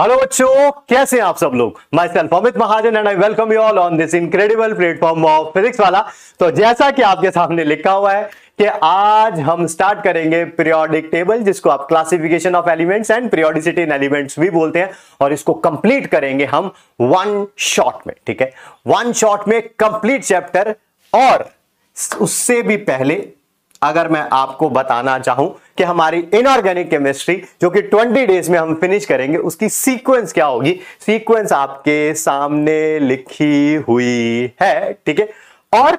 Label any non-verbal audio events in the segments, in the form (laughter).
Hello बच्चों कैसे हैं आप सब लोग myself Amit Mahajan and I welcome you all on this incredible platform of physics वाला तो जैसा कि आपके सामने लिखा हुआ है कि आज हम स्टार्ट करेंगे पीरियोडिक टेबल जिसको आप classification of elements and periodicity in elements भी बोलते हैं और इसको कंप्लीट करेंगे हम वन शॉट में ठीक है वन शॉट में कंप्लीट चैप्टर और उससे भी पहले अगर मैं आपको बताना चाहूं कि हमारी इनऑर्गेनिक केमिस्ट्री जो कि 20 डेज में हम फिनिश करेंगे उसकी सीक्वेंस क्या होगी सीक्वेंस आपके सामने लिखी हुई है ठीक है और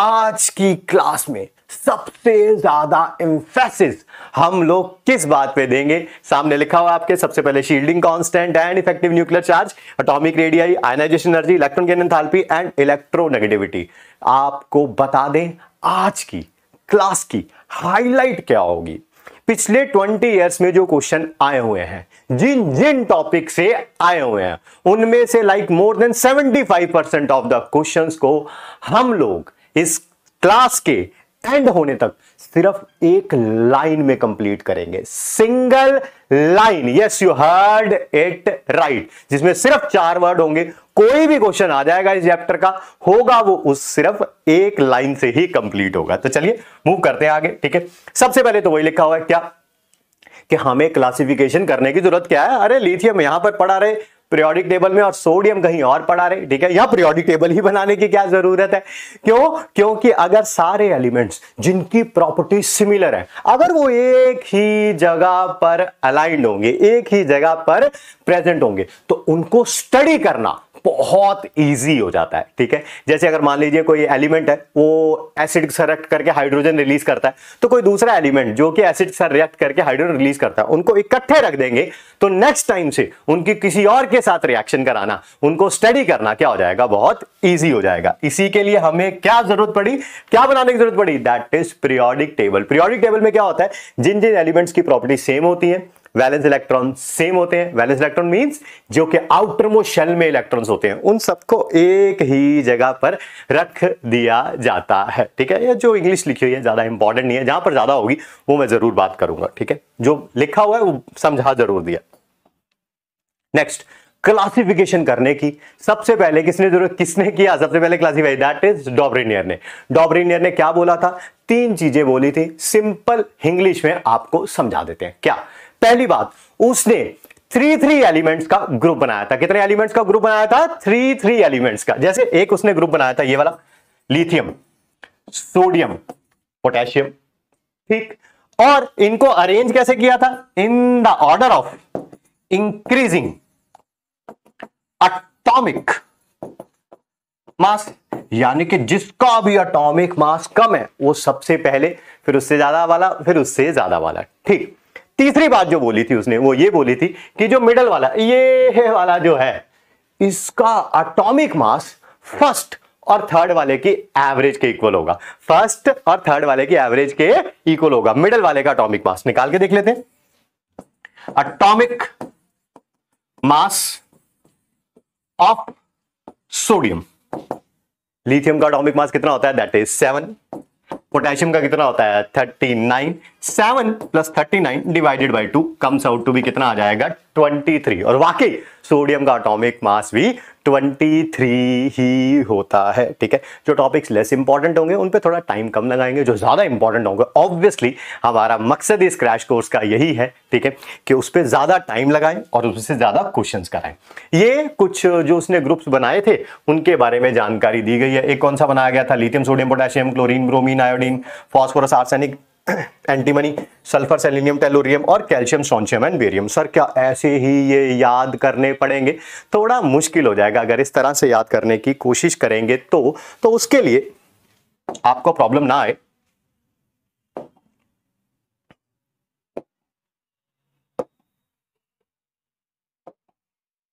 आज की क्लास में सबसे ज्यादा इंफेसिस हम लोग किस बात पे देंगे सामने लिखा हुआ आपके सबसे पहले shielding constant and effective nuclear charge atomic radii ionization energy electron की एंड इलेक्ट्रोनेगेटिविटी आपको बता दें आज की क्लास की हाईलाइट क्या होगी पिछले 20 इयर्स में जो क्वेश्चन आए हुए हैं जिन जिन टॉपिक से आए हुए हैं उनमें से like more than 75 percent of the questions को हम लोग इस क्लास के एंड होने तक सिर्फ एक लाइन में कंप्लीट करेंगे single line yes you heard it right जिसमें सिर्फ चार वर्ड होंगे कोई भी क्वेश्चन आ जाएगा इस चैप्टर का होगा वो उस सिर्फ एक लाइन से ही कंप्लीट होगा तो चलिए मूव करते हैं आगे ठीक है सबसे पहले तो वही लिखा हुआ है क्या कि हमें क्लासिफिकेशन करने की जरूरत क्या है अरे लिथियम यहां पर पड़ा रहे पीरियोडिक टेबल में और सोडियम कहीं और पड़ा रहे ठीक है यहाँ पीरियोडिक टेबल ही बनाने की क्या जरूरत है क्यों क्योंकि अगर सारे एलिमेंट्स जिनकी प्रॉपर्टी सिमिलर है अगर वो एक ही जगह पर अलाइंड होंगे एक ही जगह पर प्रेजेंट होंगे तो उनको स्टडी करना बहुत ईजी हो जाता है ठीक है जैसे अगर मान लीजिए कोई एलिमेंट है वो एसिड से रिएक्ट करके हाइड्रोजन रिलीज करता है तो कोई दूसरा एलिमेंट जो कि एसिड से रिएक्ट करके हाइड्रोजन रिलीज करता है उनको इकट्ठे रख देंगे तो नेक्स्ट टाइम से उनकी किसी और के साथ रिएक्शन कराना उनको स्टडी करना क्या हो जाएगा बहुत ईजी हो जाएगा इसी के लिए हमें क्या जरूरत पड़ी क्या बनाने की जरूरत पड़ी that is periodic table periodic table में क्या होता है जिन जिन एलिमेंट्स की प्रॉपर्टी सेम होती है वैलेंस इलेक्ट्रॉन सेम होते हैं वैलेंस इलेक्ट्रॉन मींस जो कि आउटर मोस्ट शेल में इलेक्ट्रॉन्स होते हैं उन सबको एक ही जगह पर रख दिया जाता है ठीक है या जो इंग्लिश लिखी हुई है ज़्यादा इंपॉर्टेंट नहीं है जहां पर ज़्यादा होगी वो मैं ज़रूर बात करूंगा ठीक है जो लिखा हुआ है वो समझा जरूर दिया नेक्स्ट क्लासिफिकेशन करने की सबसे पहले किसने जरूरत किसने किया सबसे पहले क्लासिफाई दैट इज डॉब्रिनियर ने डॉब्रिनियर ने क्या बोला था तीन चीजें बोली थी सिंपल इंग्लिश में आपको समझा देते हैं क्या पहली बात उसने थ्री थ्री एलिमेंट्स का ग्रुप बनाया था कितने एलिमेंट्स का ग्रुप बनाया था थ्री थ्री एलिमेंट्स का जैसे एक उसने ग्रुप बनाया था ये वाला लिथियम सोडियम पोटेशियम ठीक और इनको अरेंज कैसे किया था in the order of increasing atomic mass यानी कि जिसका भी अटोमिक मास कम है वो सबसे पहले फिर उससे ज्यादा वाला फिर उससे ज्यादा वाला ठीक तीसरी बात जो बोली थी उसने वो ये बोली थी कि जो मिडल वाला ये वाला जो है इसका अटोमिक मास फर्स्ट और थर्ड वाले की एवरेज के इक्वल होगा फर्स्ट और थर्ड वाले की एवरेज के इक्वल होगा मिडल वाले का अटोमिक मास निकाल के देख लेते हैं atomic mass of sodium lithium का अटोमिक मास कितना होता है दैट इज सेवन पोटेशियम का कितना होता है thirty nine seven plus thirty nine divided by two comes out to भी कितना आ जाएगा 23 और वाकई सोडियम का अटोमिक मास भी 23 ही होता है ठीक है जो टॉपिक्स लेस इंपॉर्टेंट होंगे उन पे थोड़ा टाइम कम लगाएंगे जो ज़्यादा इंपॉर्टेंट होंगे ऑब्वियसली हमारा मकसद इस क्रैश कोर्स का यही है ठीक है कि उस पर ज़्यादा टाइम लगाएं और उससे ज़्यादा क्वेश्चन कराएं ये कुछ जो उसने ग्रुप्स बनाए थे उनके बारे में जानकारी दी गई है एक कौन सा बनाया गया था lithium sodium potassium chlorine bromine iodine phosphorus arsenic antimony sulphur selenium tellurium और calcium strontium and barium sir क्या ऐसे ही ये याद करने पड़ेंगे थोड़ा मुश्किल हो जाएगा अगर इस तरह से याद करने की कोशिश करेंगे तो तो उसके लिए आपको प्रॉब्लम ना आए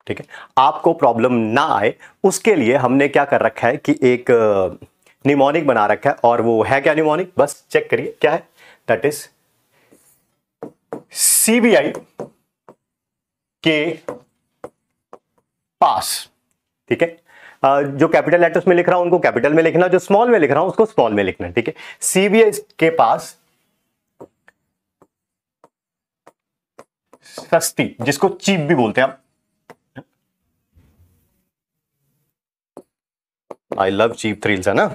ठीक है आपको प्रॉब्लम ना आए उसके लिए हमने क्या कर रखा है कि एक निमोनिक बना रखा है और वो है क्या निमोनिक बस चेक करिए क्या है दैट इज सीबीआई के पास ठीक है uh, जो कैपिटल लेटर्स में लिख रहा हूं उनको कैपिटल में लिखना जो स्मॉल में लिख रहा हूं उसको स्मॉल में लिखना ठीक है सीबीआई के पास सस्ती जिसको चीप भी बोलते हैं आप आई लव चीप थ्रिल्स है ना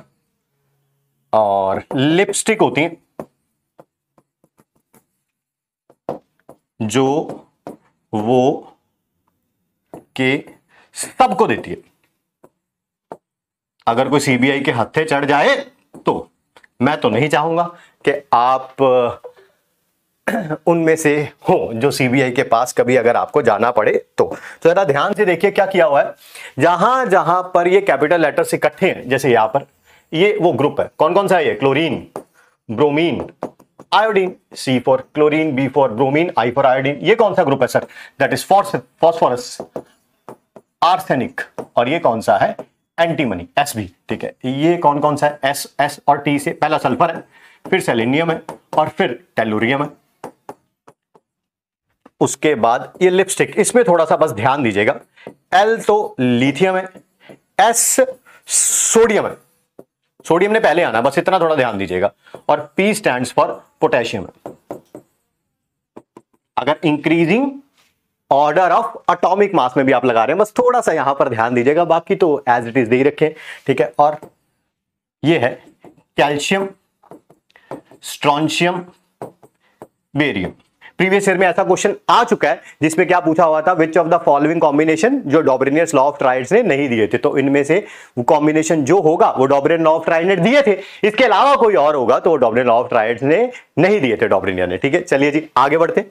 और लिपस्टिक होती है जो वो के सबको देती है अगर कोई सीबीआई के हत्थे चढ़ जाए तो मैं तो नहीं चाहूंगा कि आप उनमें से हो जो सीबीआई के पास कभी अगर आपको जाना पड़े तो तो जरा ध्यान से देखिए क्या किया हुआ है जहां जहां पर ये कैपिटल लेटर्स इकट्ठे हैं जैसे यहां पर ये वो ग्रुप है कौन कौन सा है ये chlorine bromine iodine C for chlorine B for bromine I for iodine ये कौन सा ग्रुप है sir that is phosphorus arsenic और ये कौन सा है एंटीमनी एस बी ठीक है ये कौन कौन सा है एस एस और टी से पहला सल्फर है फिर सेलेनियम है और फिर टेलोरियम है उसके बाद ये लिपस्टिक इसमें थोड़ा सा बस ध्यान दीजिएगा एल तो लिथियम है एस सोडियम है सोडियम ने पहले आना बस इतना थोड़ा ध्यान दीजिएगा और पी स्टैंड्स फॉर पोटेशियम है अगर increasing order of atomic mass में भी आप लगा रहे हैं बस थोड़ा सा यहां पर ध्यान दीजिएगा बाकी तो एज इट इज दे रखे ठीक है और ये है calcium strontium barium previous year में ऐसा क्वेश्चन आ चुका है जिसमें क्या पूछा हुआ था which of the following combination जो डॉब्रेनियस लॉ ऑफ ट्राइड्स ने नहीं दिए थे तो इनमें से वो कॉम्बिनेशन जो होगा वो डॉब्रेन लॉ ऑफ ट्राइड ने दिए थे इसके अलावा कोई और होगा तो वो डॉब्रेन लॉ ऑफ ट्राइड्स ने नहीं दिए थे डॉब्रेनिया ने ठीक है चलिए जी आगे बढ़ते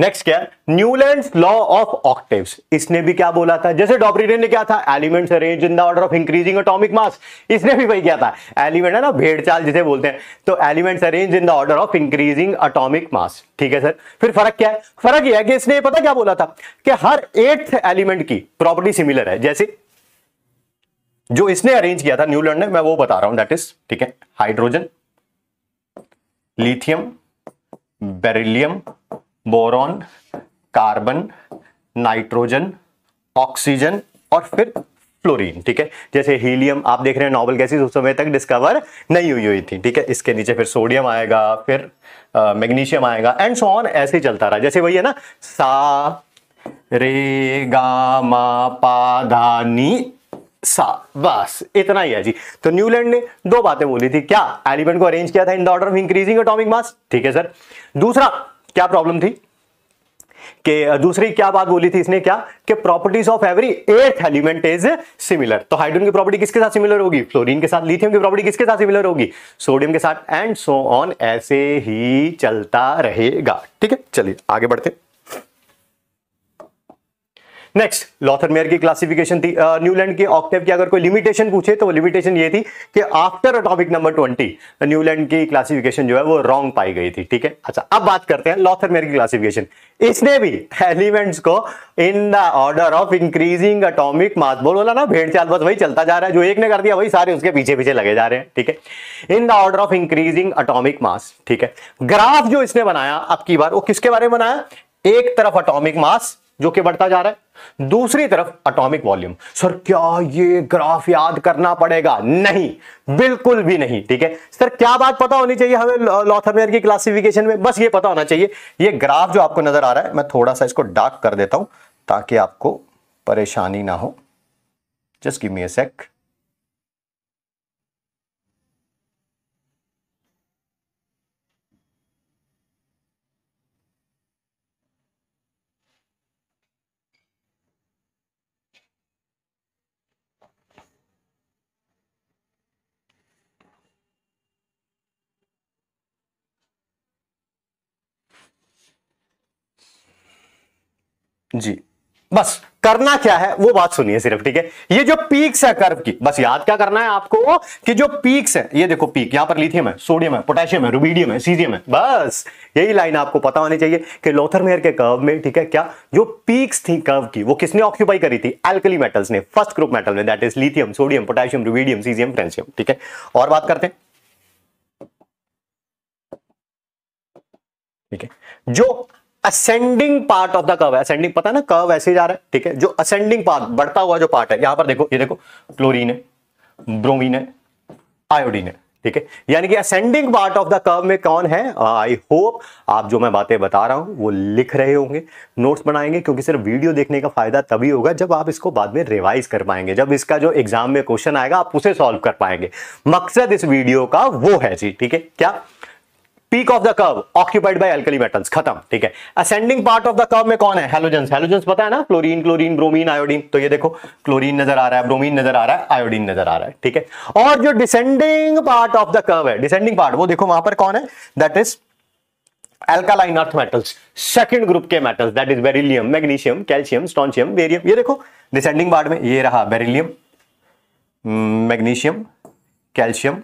नेक्स्ट क्या न्यूलैंड लॉ ऑफ ऑक्टिव इसने भी क्या बोला था जैसे डॉब्रिडन ने क्या था element arrange in the order of increasing atomic mass इसने भी वही क्या था एलिमेंट है ना भेड़चाल जिसे बोलते हैं तो element arrange in the order of increasing atomic mass ठीक है सर फिर फर्क क्या है फर्क यह है कि इसने पता क्या बोला था कि हर एट्थ एलिमेंट की प्रॉपर्टी सिमिलर है जैसे जो इसने अरेंज किया था न्यूलैंड ने मैं वो बता रहा हूं दैट इज ठीक है hydrogen lithium beryllium boron carbon nitrogen oxygen और फिर फ्लोरीन ठीक है जैसे हीलियम आप देख रहे हैं नॉवल गैसेज उस समय तक डिस्कवर नहीं हुई हुई थी ठीक है इसके नीचे फिर सोडियम आएगा फिर मैग्नीशियम आएगा एंड सो ऑन ऐसे ही चलता रहा जैसे वही है ना सा रे गा मा पा धा नी सा बस इतना ही है जी तो न्यूलैंड ने दो बातें बोली थी क्या एलिमेंट को अरेंज किया था in the order of increasing atomic mass ठीक है सर दूसरा क्या प्रॉब्लम थी कि दूसरी क्या बात बोली थी इसने क्या कि properties of every eighth element is similar तो हाइड्रोजन की प्रॉपर्टी किसके साथ सिमिलर होगी फ्लोरीन के साथ लिथियम की प्रॉपर्टी किसके साथ सिमिलर होगी सोडियम के साथ एंड सो ऑन ऐसे ही चलता रहेगा ठीक है चलिए आगे बढ़ते हैं नेक्स्ट लॉथरमेयर की क्लासिफिकेशन थी न्यूलैंड के ऑक्टेव की अगर कोई लिमिटेशन पूछे तो लिमिटेशन ये थी कि after atomic number twenty Newland की क्लासिफिकेशन जो है वो रॉन्ग पाई गई थी ठीक है अच्छा अब बात करते हैं लॉथरमेयर की क्लासिफिकेशन इसने भी एलिमेंट्स को in the order of increasing atomic mass बोला ना भेड़ चाल बस वही चलता जा रहा है जो एक ने कर दिया वही सारे उसके पीछे पीछे लगे जा रहे हैं ठीक है in the order of increasing atomic mass ठीक है ग्राफ जो इसने बनाया अब की बार वो किसके बारे में बनाया एक तरफ अटोमिक मास जो कि बढ़ता जा रहा है दूसरी तरफ अटोमिक वॉल्यूम सर क्या ये ग्राफ याद करना पड़ेगा नहीं बिल्कुल भी नहीं ठीक है सर क्या बात पता होनी चाहिए हमें लॉथरमेयर की क्लासिफिकेशन में बस ये पता होना चाहिए ये ग्राफ जो आपको नजर आ रहा है मैं थोड़ा सा इसको डार्क कर देता हूं ताकि आपको परेशानी ना हो जस्ट गिव मी अ सेक जी बस करना क्या है वो बात सुनिए सिर्फ ठीक है ये जो पीक्स है कर्व की बस याद क्या करना है आपको कि जो पीक्स है ये देखो पीक यहां पर लिथियम है सोडियम है पोटेशियम है रुबीडियम है सीजियम है बस यही लाइन आपको पता होनी चाहिए कि लोथर मेयर के कर्व में ठीक है क्या जो पीक्स थी कर्व की वो किसने ऑक्यूपाई करी थी एल्कली मेटल्स ने फर्स्ट ग्रुप मेटल ने that is lithium sodium potassium rubidium caesium francium ठीक है और बात करते हैं ठीक है जो ascending part of the curve है असेंडिंग पता है ना कर्व ऐसे जा रहा है ठीक है जो असेंडिंग पार्ट बढ़ता हुआ जो पार्ट है यहां पर देखो ये देखो क्लोरीन है ब्रोमीन है आयोडीन है ठीक है यानी कि ascending part of the curve में कौन है आई होप आप जो मैं बातें बता रहा हूं वो लिख रहे होंगे नोट्स बनाएंगे क्योंकि सिर्फ वीडियो देखने का फायदा तभी होगा जब आप इसको बाद में रिवाइज कर पाएंगे जब इसका जो एग्जाम में क्वेश्चन आएगा आप उसे सॉल्व कर पाएंगे मकसद इस वीडियो का वो है जी ठीक है क्या peak of the curve occupied by alkali metals खत्म ठीक है ascending part of the curve में कौन है हेलोजेंस हेलोजेंस पता है ना क्लोरीन क्लोरीन ब्रोमीन आयोडीन तो ये देखो क्लोरीन नजर आ रहा है ब्रोमीन नजर आ रहा है आयोडीन नजर आ रहा है ठीक है और जो descending part of the curve है डिसेंडिंग पार्ट वो देखो वहां पर कौन है that is alkaline earth metals second group के metals that is beryllium magnesium calcium strontium barium ये देखो डिसेंडिंग पार्ट में ये रहा बेरिलियम मैग्नीशियम कैल्शियम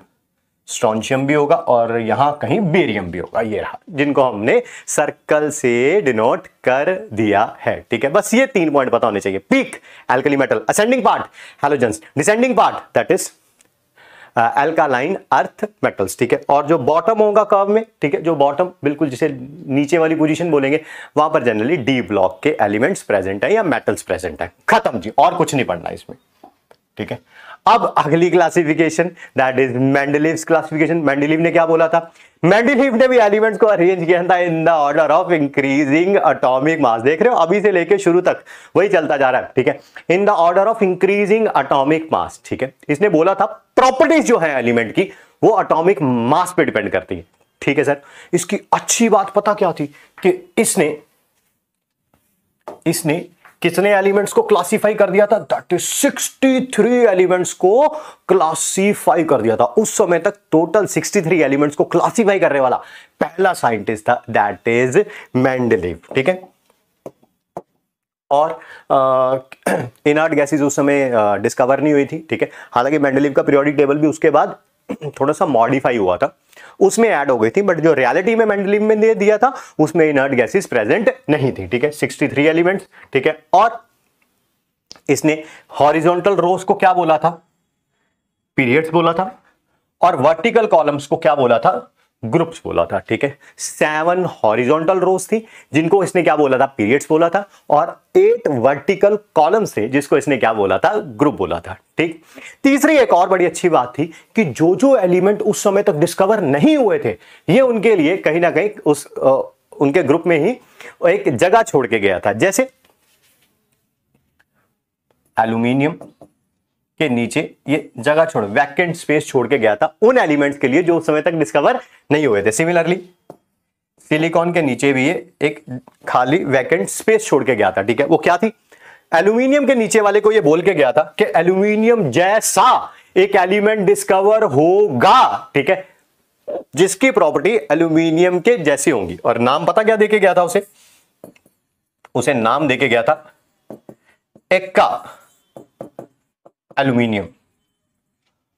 स्ट्रॉन्शियम भी होगा और यहां कहीं बेरियम भी होगा ये रहा जिनको हमने सर्कल से डिनोट कर दिया है ठीक है बस ये तीन पॉइंट पता होने चाहिए peak alkali metal ascending part halogens descending part that is alkaline earth metals ठीक है और जो बॉटम होगा कर्व में ठीक है जो बॉटम बिल्कुल जिसे नीचे वाली पोजीशन बोलेंगे वहां पर जनरली डी ब्लॉक के एलिमेंट्स प्रेजेंट है या मेटल्स प्रेजेंट है खत्म जी और कुछ नहीं पढ़ना इसमें ठीक है अब अगली classification that is Mendeleev classification Mendeleev ने क्या बोला था मैंडलिव ने भी एलिमेंट्स को अरेंज किया था in the order of increasing atomic mass देख रहे हो अभी से लेके शुरू तक वही चलता जा रहा है ठीक है in the order of increasing atomic mass ठीक है इसने बोला था प्रॉपर्टीज जो है एलिमेंट की वो अटोमिक मास पे डिपेंड करती है ठीक है सर इसकी अच्छी बात पता क्या थी कि इसने इसने किसने एलिमेंट्स को क्लासिफाई कर दिया था दैट इज 63 एलिमेंट्स को क्लासिफाई कर दिया था उस समय तक टोटल थ्री एलिमेंट्स को क्लासिफाई करने वाला पहला साइंटिस्ट था दैट इज मैंडलिव ठीक है और इनार्ट गैसेज (clears throat) उस समय डिस्कवर नहीं हुई थी ठीक है हालांकि मैंडलिव का पीरियोडिक टेबल भी उसके बाद (clears throat) थोड़ा सा मॉडिफाई हुआ था उसमें ऐड हो गई थी बट जो रियलिटी में मेंडलिव में दे दिया था उसमें इनर्ट गैसेस प्रेजेंट नहीं थी ठीक है सिक्सटी थ्री एलिमेंट्स ठीक है और इसने हॉरिजॉन्टल रोस को क्या बोला था पीरियड्स बोला था और वर्टिकल कॉलम्स को क्या बोला था ग्रुप्स बोला था ठीक है सेवन हॉरिजॉन्टल रोज थी जिनको इसने क्या बोला था पीरियड्स बोला था और एट वर्टिकल कॉलम्स थे जिसको इसने क्या बोला था ग्रुप बोला था ठीक तीसरी एक और बड़ी अच्छी बात थी कि जो जो एलिमेंट उस समय तक डिस्कवर नहीं हुए थे ये उनके लिए कहीं ना कहीं उस आ, उनके ग्रुप में ही एक जगह छोड़ के गया था जैसे एल्यूमिनियम के नीचे ये जगह छोड़ वैकेंट स्पेस छोड़ के गया था उन एलिमेंट्स के लिए जो उस समय तक डिस्कवर नहीं हुए थे सिमिलरली सिलिकॉन के नीचे भी ये एक खाली वैकेंट स्पेस छोड़ के गया था ठीक है वो क्या थी एल्यूमिनियम के नीचे वाले को ये बोल के गया था कि एल्यूमिनियम जैसा एक एलिमेंट डिस्कवर होगा ठीक है जिसकी प्रॉपर्टी एल्यूमिनियम के जैसी होंगी और नाम पता क्या देके गया था उसे उसे नाम देके गया था एक्का एल्यूमिनियम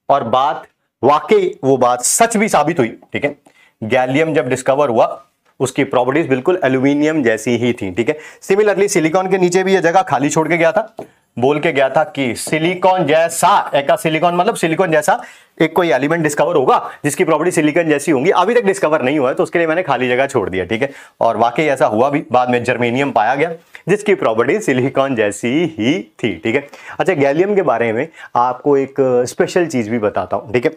और बात वाकई वो बात सच भी साबित हुई ठीक है गैलियम जब डिस्कवर हुआ उसकी प्रॉपर्टीज बिल्कुल एल्यूमिनियम जैसी ही थी ठीक है सिमिलरली सिलिकॉन के नीचे भी यह जगह खाली छोड़ के गया था बोल के गया था कि सिलिकॉन जैसा एक सिलिकॉन मतलब सिलिकॉन जैसा एक कोई एलिमेंट डिस्कवर होगा जिसकी प्रॉपर्टी सिलिकॉन जैसी होंगी अभी तक डिस्कवर नहीं हुआ है तो उसके लिए मैंने खाली जगह छोड़ दिया ठीक है और वाकई ऐसा हुआ भी बाद में जर्मेनियम पाया गया जिसकी प्रॉपर्टी सिलिकॉन जैसी ही थी ठीक है अच्छा गैलियम के बारे में आपको एक स्पेशल चीज़ भी बताता हूं ठीक है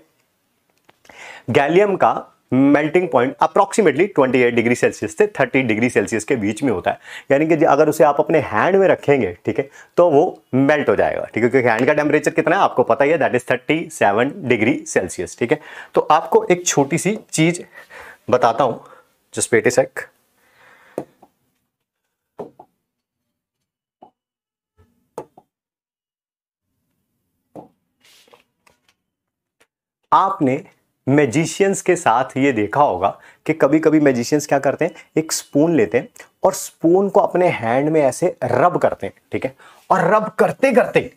गैलियम का melting point approximately 28 degree Celsius से 30 डिग्री सेल्सियस के बीच में होता है यानी कि अगर उसे आप अपने हैंड में रखेंगे ठीक है तो वो मेल्ट हो जाएगा ठीक है क्योंकि हैंड का टेम्परेचर कितना है आपको पता ही है दैट इज 37 डिग्री सेल्सियस ठीक है तो आपको एक छोटी सी चीज़ बताता हूँ जस्पेटिस एक्ट आपने मैजिशियंस के साथ ये देखा होगा कि कभी कभी मैजिशियंस क्या करते हैं एक स्पून लेते हैं और स्पून को अपने हैंड में ऐसे रब करते हैं ठीक है और रब करते करते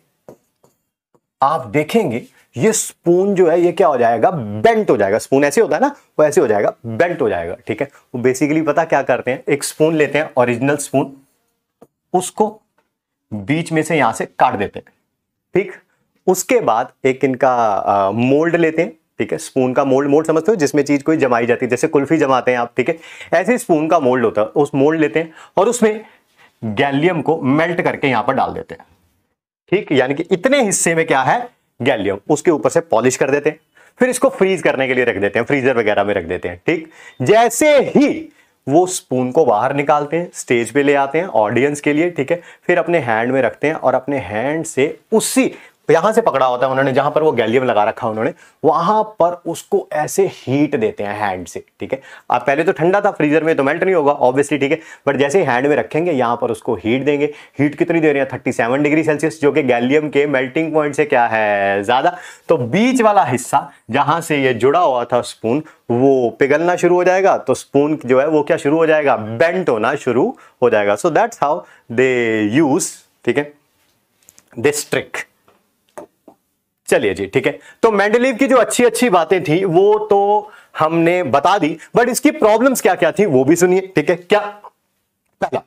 आप देखेंगे ये स्पून जो है ये क्या हो जाएगा बेंट हो जाएगा स्पून ऐसे होता है ना वो ऐसे हो जाएगा बेंट हो जाएगा ठीक है वो बेसिकली पता क्या करते हैं एक स्पून लेते हैं ओरिजिनल स्पून उसको बीच में से यहां से काट देते हैं ठीक उसके बाद एक इनका मोल्ड लेते हैं ठीक है स्पून का मोल्ड मोल्ड समझते हो जिसमें चीज़ कोई जमाई जाती है जैसे कुल्फी जमाते हैं आप ठीक है ऐसे स्पून का मोल्ड होता है उस मोल्ड लेते हैं और उसमें गैलियम को मेल्ट करके यहां पर डाल देते हैं ठीक यानी कि इतने हिस्से में क्या है गैलियम उसके ऊपर से पॉलिश कर देते हैं फिर इसको फ्रीज करने के लिए रख देते हैं फ्रीजर वगैरह में रख देते हैं ठीक जैसे ही वो स्पून को बाहर निकालते हैं स्टेज पे ले आते हैं ऑडियंस के लिए ठीक है फिर अपने हैंड में रखते हैं और अपने हैंड से उसी तो यहां से पकड़ा होता है उन्होंने जहां पर वो गैलियम लगा रखा उन्होंने वहां पर उसको ऐसे हीट देते हैं हैंड से ठीक है अब पहले तो ठंडा था फ्रीजर में तो मेल्ट नहीं होगा ऑब्वियसली ठीक है बट जैसे ही हैंड में रखेंगे यहां पर उसको हीट देंगे हीट कितनी दे रही हैं थर्टी सेवन डिग्री सेल्सियस जो कि गैलियम के मेल्टिंग पॉइंट से क्या है ज़्यादा तो बीच वाला हिस्सा जहां से ये जुड़ा हुआ था स्पून वो पिघलना शुरू हो जाएगा तो स्पून जो है वो क्या शुरू हो जाएगा बेंट होना शुरू हो जाएगा so that's how they use ठीक है दिस ट्रिक चलिए जी ठीक है तो मेंडलीव की जो अच्छी अच्छी बातें थी वो तो हमने बता दी बट इसकी प्रॉब्लम्स क्या क्या थी वो भी सुनिए ठीक है क्या पहला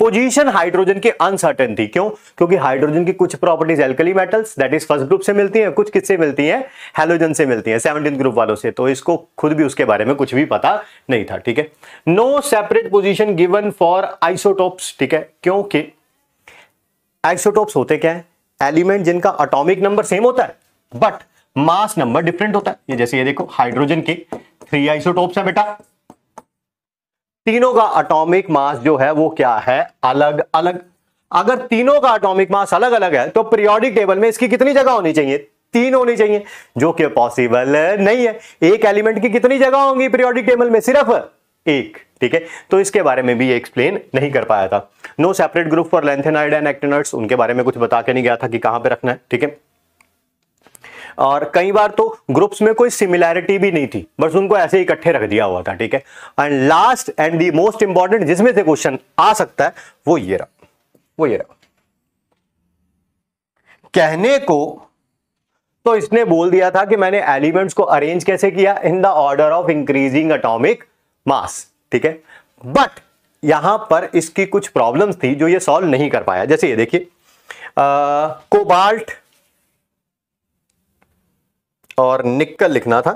पोजीशन हाइड्रोजन के अनसर्टेन थी क्यों क्योंकि हाइड्रोजन की कुछ properties alkali metals that is first group से मिलती हैं कुछ किससे मिलती हैं हेलोजन से मिलती हैं सेवनटीन ग्रुप वालों से तो इसको खुद भी उसके बारे में कुछ भी पता नहीं था ठीक है no separate position given for isotopes ठीक है क्योंकि आइसोटोप्स होते क्या है एलिमेंट जिनका अटोमिक नंबर सेम होता है बट मास नंबर डिफरेंट होता है ये जैसे ये देखो हाइड्रोजन के थ्री आइसोटोप्स है बेटा तीनों का अटोमिक मास जो है वो क्या है अलग अलग अगर तीनों का अटोमिक मास अलग अलग है तो पीरियोडिक टेबल में इसकी कितनी जगह होनी चाहिए तीन होनी चाहिए जो कि पॉसिबल नहीं है एक एलिमेंट की कितनी जगह होंगी पीरियोडिक टेबल में सिर्फ एक ठीक है तो इसके बारे में भी ये एक्सप्लेन नहीं कर पाया था no separate group for lanthanide and actinides उनके बारे में कुछ बता के नहीं गया था कि कहां पे रखना है ठीक है और कई बार तो ग्रुप्स में कोई सिमिलैरिटी भी नहीं थी बस उनको ऐसे ही इकट्ठे रख दिया हुआ था ठीक है and last and the most important जिसमें से क्वेश्चन आ सकता है वो ये रहा वो ये रहा कहने को तो इसने बोल दिया था कि मैंने एलिमेंट्स को अरेंज कैसे किया in the order of increasing atomic mass ठीक है बट यहां पर इसकी कुछ प्रॉब्लम्स थी जो ये सॉल्व नहीं कर पाया जैसे ये देखिए कोबाल्ट और निक्कल लिखना था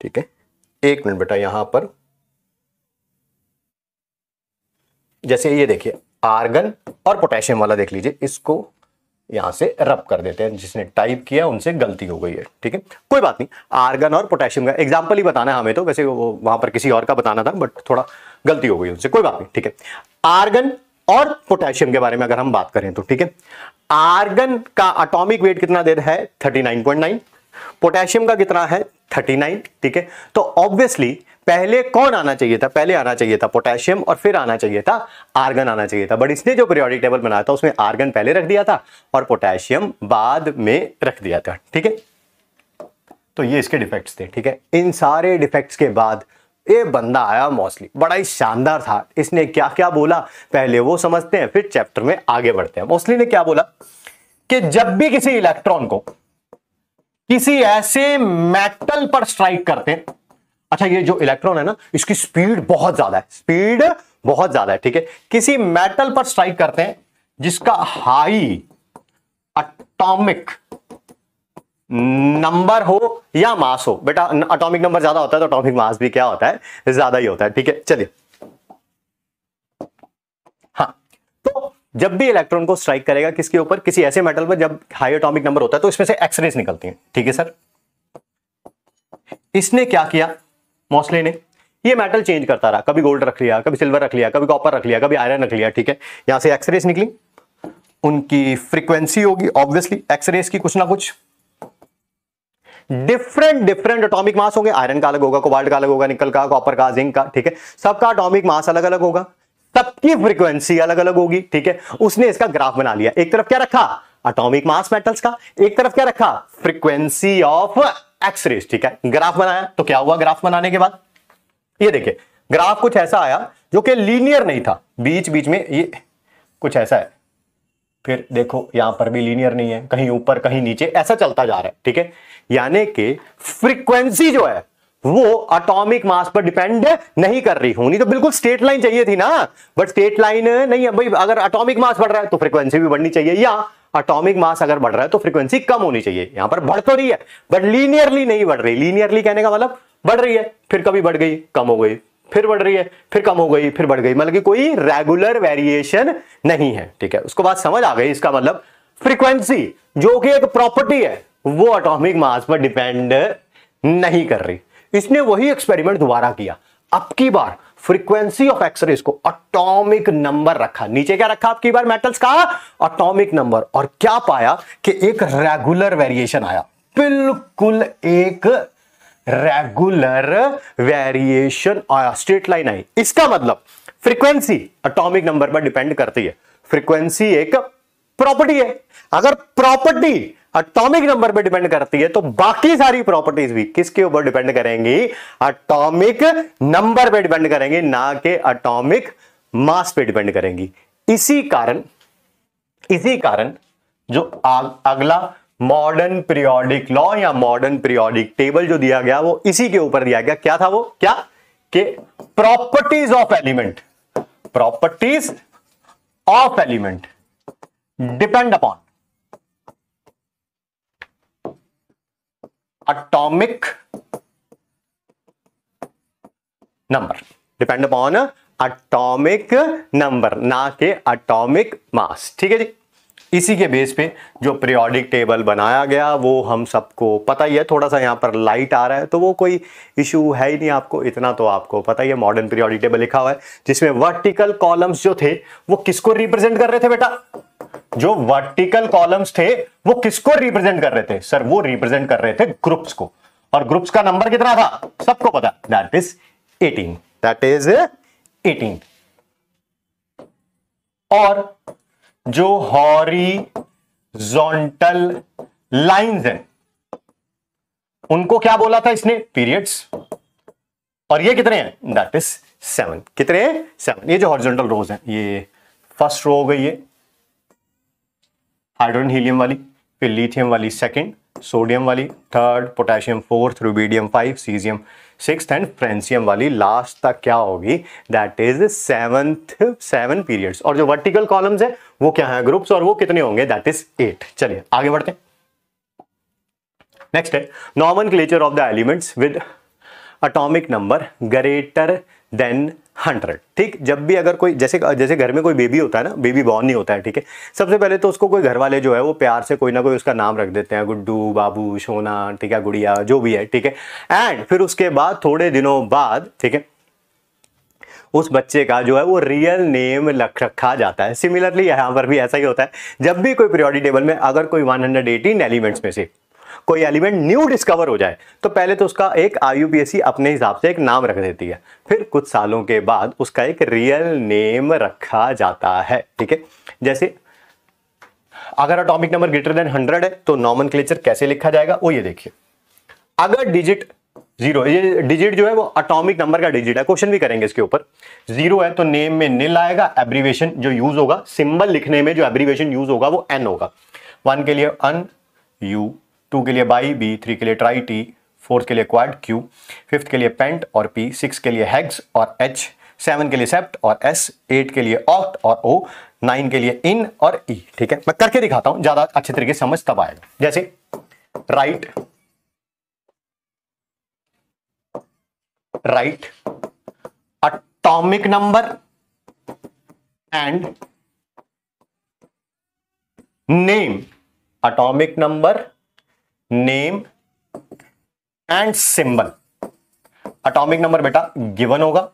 ठीक है एक मिनट बेटा यहां पर जैसे ये देखिए आर्गन और पोटेशियम वाला देख लीजिए इसको यहां से रब कर देते हैं जिसने टाइप किया उनसे गलती हो गई है ठीक है कोई बात नहीं आर्गन और पोटेशियम का एग्जाम्पल ही बताना है हमें तो वैसे वो वहां पर किसी और का बताना था बट थोड़ा गलती हो गई उनसे कोई बात नहीं ठीक है आर्गन और पोटेशियम के बारे में अगर हम बात करें तो ठीक है आर्गन का अटोमिक वेट कितना देर है थर्टी पोटेशियम का कितना है 39 ठीक है तो ऑब्वियसली पहले कौन आना चाहिए था पहले आना चाहिए था पोटेशियम और फिर आना चाहिए था आर्गन आना चाहिए था बट इसने जो पीरियोडिक टेबल बनाया था उसमें आर्गन पहले रख दिया था और पोटेशियम बाद में रख दिया था ठीक है तो ये इसके डिफेक्ट्स थे ठीक है इन सारे डिफेक्ट्स के बाद ये बंदा आया मोस्टली बड़ा ही शानदार था इसने क्या क्या बोला पहले वो समझते हैं फिर चैप्टर में आगे बढ़ते हैं मोस्टली ने क्या बोला कि जब भी किसी इलेक्ट्रॉन को किसी ऐसे मेटल पर स्ट्राइक करते हैं अच्छा ये जो इलेक्ट्रॉन है ना इसकी स्पीड बहुत ज्यादा है स्पीड बहुत ज्यादा है ठीक है किसी मेटल पर स्ट्राइक करते हैं जिसका हाई अटोमिक नंबर हो या मास हो बेटा अटोमिक नंबर ज्यादा होता है तो अटोमिक मास भी क्या होता है ज्यादा ही होता है ठीक है चलिए हाँ तो जब भी इलेक्ट्रॉन को स्ट्राइक करेगा किसके ऊपर किसी ऐसे मेटल पर जब हाई अटोमिक नंबर होता है तो इसमें से एक्सरेज निकलती है ठीक है सर इसने क्या किया मोस्टली ने ये मेटल चेंज करता रहा कभी गोल्ड रख लिया कभी सिल्वर रख लिया कभी कॉपर रख लिया कभी आयरन रख लिया ठीक है यहां से एक्सरेस निकली उनकी फ्रीक्वेंसी होगी ऑब्वियसली एक्सरेस की कुछ ना कुछ डिफरेंट डिफरेंट अटोमिक मास होंगे आयरन का अलग होगा कोबाल्ट का अलग होगा निकल का कॉपर का जिंक का ठीक है सबका अटोमिक मास अलग अलग होगा सबकी फ्रीक्वेंसी अलग अलग होगी ठीक है उसने इसका ग्राफ बना लिया एक तरफ क्या रखा अटोमिक मास मेटल्स का एक तरफ क्या रखा फ्रीक्वेंसी ऑफ एक्स रेस ठीक है ग्राफ बनाया तो क्या हुआ ग्राफ बनाने के बाद ये देखिए ग्राफ कुछ ऐसा आया जो कि लीनियर नहीं था बीच बीच में ये कुछ ऐसा है फिर देखो यहां पर भी लीनियर नहीं है कहीं ऊपर कहीं नीचे ऐसा चलता जा रहा है ठीक है यानी कि फ्रीक्वेंसी जो है वो अटोमिक मास पर डिपेंड नहीं कर रही होनी तो बिल्कुल स्टेट लाइन चाहिए थी ना बट स्टेट लाइन नहीं है भाई अगर अटोमिक मास बढ़ रहा है तो फ्रीक्वेंसी भी बढ़नी चाहिए या अटोमिक मास अगर बढ़ रहा है तो फ्रीक्वेंसी कम होनी चाहिए यहां पर बढ़ तो रही है बट लीनियरली नहीं बढ़ रही लीनियरली कहने का मतलब बढ़ रही है फिर कभी बढ़ गई कम हो गई फिर बढ़ रही है फिर कम हो गई फिर बढ़ गई मतलब कि कोई रेगुलर वेरिएशन नहीं है ठीक है उसको बात समझ आ गई इसका मतलब फ्रीक्वेंसी जो कि एक प्रॉपर्टी है वो अटोमिक मास पर डिपेंड नहीं कर रही इसने वही एक्सपेरिमेंट दोबारा किया अब की बार फ्रीक्वेंसी ऑफ एक्सरे को अटोमिक नंबर रखा नीचे क्या रखा आपकी बार मेटल्स का अटोमिक नंबर और क्या पाया कि एक रेगुलर वेरिएशन आया बिल्कुल एक रेगुलर वेरिएशन आया स्ट्रेट लाइन आई इसका मतलब फ्रीक्वेंसी अटोमिक नंबर पर डिपेंड करती है फ्रीक्वेंसी एक प्रॉपर्टी है अगर प्रॉपर्टी अटोमिक नंबर पे डिपेंड करती है तो बाकी सारी प्रॉपर्टीज भी किसके ऊपर डिपेंड करेंगी अटोमिक नंबर पे डिपेंड करेंगी ना के अटोमिक मास पे डिपेंड करेंगी इसी कारण इसी कारण जो अगला मॉडर्न पीरियोडिक लॉ या मॉडर्न पीरियोडिक टेबल जो दिया गया वो इसी के ऊपर दिया गया क्या था वो क्या के properties of element properties of element depend upon atomic number depend upon atomic number ना के atomic mass ठीक है जी इसी के बेस पे जो पीरियोडिक टेबल बनाया गया वो हम सबको पता ही है थोड़ा सा यहाँ पर लाइट आ रहा है तो वो कोई इशू है ही नहीं आपको इतना तो आपको पता ही है मॉडर्न पीरियोडिक टेबल लिखा हुआ है जिसमें वर्टिकल कॉलम्स जो थे वो किसको रिप्रेजेंट कर रहे थे बेटा जो वर्टिकल कॉलम्स थे वो किसको रिप्रेजेंट कर रहे थे सर वो रिप्रेजेंट कर रहे थे ग्रुप्स को और ग्रुप्स का नंबर कितना था सबको पता that is eighteen that is eighteen और जो हॉरिजॉन्टल लाइंस हैं उनको क्या बोला था इसने पीरियड्स और ये कितने हैं दैट इज सेवन कितने हैं सेवन ये जो हॉरिजॉन्टल रोज हैं ये फर्स्ट रो हो गई ये हाइड्रोजन हीलियम वाली फिर लिथियम वाली सेकंड सोडियम वाली third potassium fourth rubidium five caesium six and francium वाली लास्ट तक क्या होगी that is seventh seven periods और जो वर्टिकल कॉलम्स है वो क्या है ग्रुप्स और वो कितने होंगे दैट इज एट चलिए आगे बढ़ते नेक्स्ट है nomenclature of the elements with atomic number greater than hundred ठीक जब भी अगर कोई जैसे जैसे घर में कोई बेबी होता है ना बेबी बॉर्न नहीं होता है ठीक है सबसे पहले तो उसको कोई घर वाले जो है वो प्यार से कोई ना कोई उसका नाम रख देते हैं गुड्डू बाबू सोना ठीक है गुड़िया जो भी है ठीक है एंड फिर उसके बाद थोड़े दिनों बाद ठीक है उस बच्चे का जो है वो रियल नेम रखा जाता है सिमिलरली यहाँ पर भी ऐसा ही होता है जब भी कोई पीरियोडिक टेबल में अगर कोई 118 एलिमेंट्स में से कोई एलिमेंट न्यू डिस्कवर हो जाए तो पहले तो उसका एक आई अपने हिसाब से एक नाम रख देती है फिर कुछ सालों के बाद उसका एक रियल नेम रखा जाता है ठीक है जैसे अगर atomic number greater than hundred है तो नॉमन कैसे लिखा जाएगा वो ये देखिए अगर डिजिट जीरो ये डिजिट जो है वो अटोमिक नंबर का डिजिट है क्वेश्चन भी करेंगे इसके ऊपर जीरो है तो नेम में निल आएगा एब्रीवेशन जो यूज होगा सिंबल लिखने में जो एब्रीवेशन यूज होगा वो एन होगा वन के लिए अन यू टू के लिए बाई बी थ्री के लिए ट्राई टी फोर्थ के लिए क्वाड क्यू फिफ्थ के लिए पेंट और पी सिक्स के लिए हैग्स और एच सेवन के लिए सेप्ट और एस एट के लिए ऑक्ट और ओ नाइन के लिए इन और ई e, ठीक है मैं करके दिखाता हूं ज्यादा अच्छे तरीके से समझ तब आएगा जैसे right right, right atomic number and name atomic number name and symbol atomic number बेटा गिवन होगा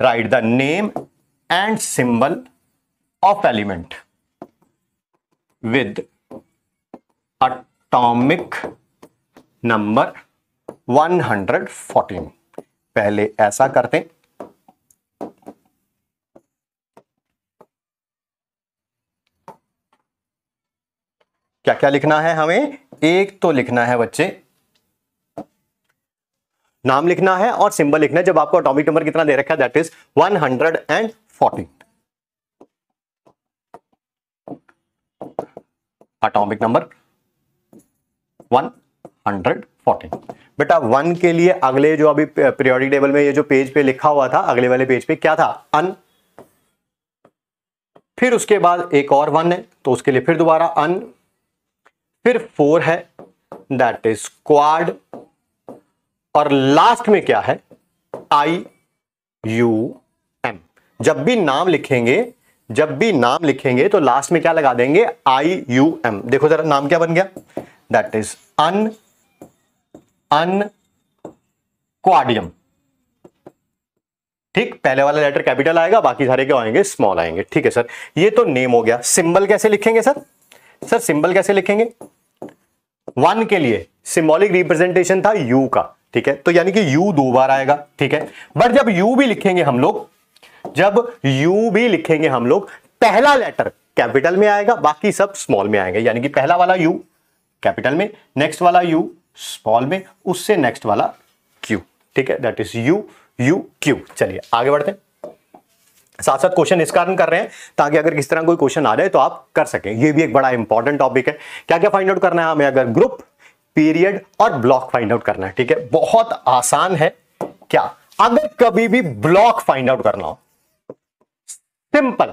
right the name and symbol of element with atomic number 114 पहले ऐसा करते हैं क्या क्या लिखना है हमें एक तो लिखना है बच्चे नाम लिखना है और सिंबल लिखना है जब आपको अटोमिक नंबर कितना दे रखा है that is 114 atomic number hundred fourteen बेटा वन के लिए अगले जो अभी प्रियोरिटी टेबल में ये जो पेज पे लिखा हुआ था अगले वाले पेज पे क्या था अन फिर उसके बाद एक और वन है तो उसके लिए फिर दोबारा अन फिर फोर है दैट इज क्वाड और लास्ट में क्या है आई यू एम जब भी नाम लिखेंगे जब भी नाम लिखेंगे तो लास्ट में क्या लगा देंगे आई यू एम देखो जरा नाम क्या बन गया दैट इज अन अनक्वाडियम ठीक पहले वाला लेटर कैपिटल आएगा बाकी सारे क्या आएंगे स्मॉल आएंगे ठीक है सर ये तो नेम हो गया सिंबल कैसे लिखेंगे सर सर सिंबल कैसे लिखेंगे वन के लिए सिंबॉलिक रिप्रेजेंटेशन था यू का ठीक है तो यानी कि यू दो बार आएगा ठीक है बट जब यू भी लिखेंगे हम लोग जब यू भी लिखेंगे हम लोग पहला लेटर कैपिटल में आएगा बाकी सब स्मॉल में आएंगे यानी कि पहला वाला यू कैपिटल में नेक्स्ट वाला यू स्मॉल में उससे नेक्स्ट वाला क्यू ठीक है that is U U Q चलिए आगे बढ़ते हैं साथ साथ क्वेश्चन इस कारण कर रहे हैं ताकि अगर किस तरह कोई क्वेश्चन आ जाए तो आप कर सकें ये भी एक बड़ा इंपॉर्टेंट टॉपिक है क्या क्या फाइंड आउट करना है हमें अगर ग्रुप पीरियड और ब्लॉक फाइंड आउट करना है ठीक है बहुत आसान है क्या अगर कभी भी ब्लॉक फाइंड आउट करना हो सिंपल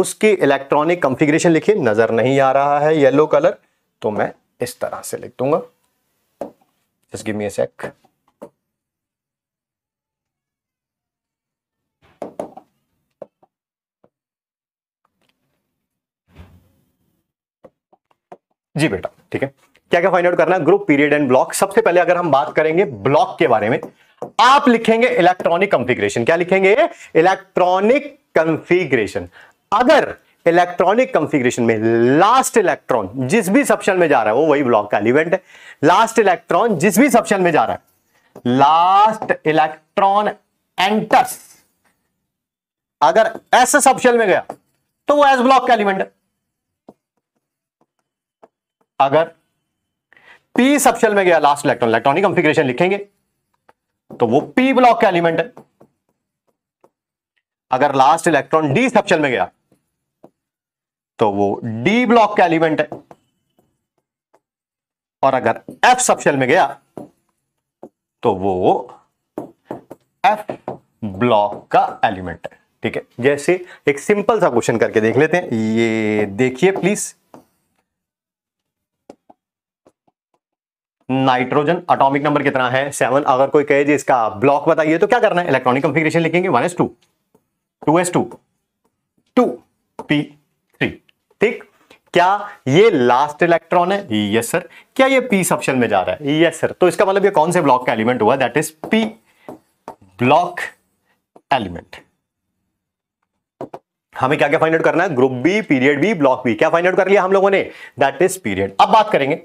उसकी इलेक्ट्रॉनिक कंफिग्रेशन लिखिए नजर नहीं आ रहा है येलो कलर तो मैं इस तरह से लिख दूंगा Just give me a sec. जी बेटा ठीक है क्या क्या फाइंड आउट करना ग्रुप पीरियड एंड ब्लॉक सबसे पहले अगर हम बात करेंगे ब्लॉक के बारे में आप लिखेंगे इलेक्ट्रॉनिक कंफिग्रेशन क्या लिखेंगे इलेक्ट्रॉनिक कंफिग्रेशन अगर इलेक्ट्रॉनिक कंफिग्रेशन में लास्ट इलेक्ट्रॉन जिस भी सप्शन में जा रहा है वो वही ब्लॉक का एलिमेंट है लास्ट इलेक्ट्रॉन जिस भी सप्शन में जा रहा है लास्ट इलेक्ट्रॉन एंटर्स अगर एस सप्शन में गया तो वो एस ब्लॉक का एलिमेंट है अगर पी सप्शन में गया लास्ट इलेक्ट्रॉन इलेक्ट्रॉनिक कंफिग्रेशन लिखेंगे तो वो पी ब्लॉक का एलिमेंट है अगर लास्ट इलेक्ट्रॉन डी सप्शन में गया तो वो डी ब्लॉक का एलिमेंट है और अगर एफ सबशेल में गया तो वो एफ ब्लॉक का एलिमेंट है ठीक है जैसे एक सिंपल सा क्वेश्चन करके देख लेते हैं ये देखिए प्लीज नाइट्रोजन अटोमिक नंबर कितना है सेवन अगर कोई कहे जी इसका ब्लॉक बताइए तो क्या करना है इलेक्ट्रॉनिक कंफिग्रेशन लिखेंगे one S two two S two two p ठीक क्या ये लास्ट इलेक्ट्रॉन है यस सर क्या ये पी सप्शन में जा रहा है यस सर तो इसका मतलब ये कौन से ब्लॉक का एलिमेंट हुआ that is p block element हमें क्या क्या फाइंड आउट करना है ग्रुप बी पीरियड बी ब्लॉक बी क्या फाइंड आउट कर लिया हम लोगों ने दैट इज पीरियड अब बात करेंगे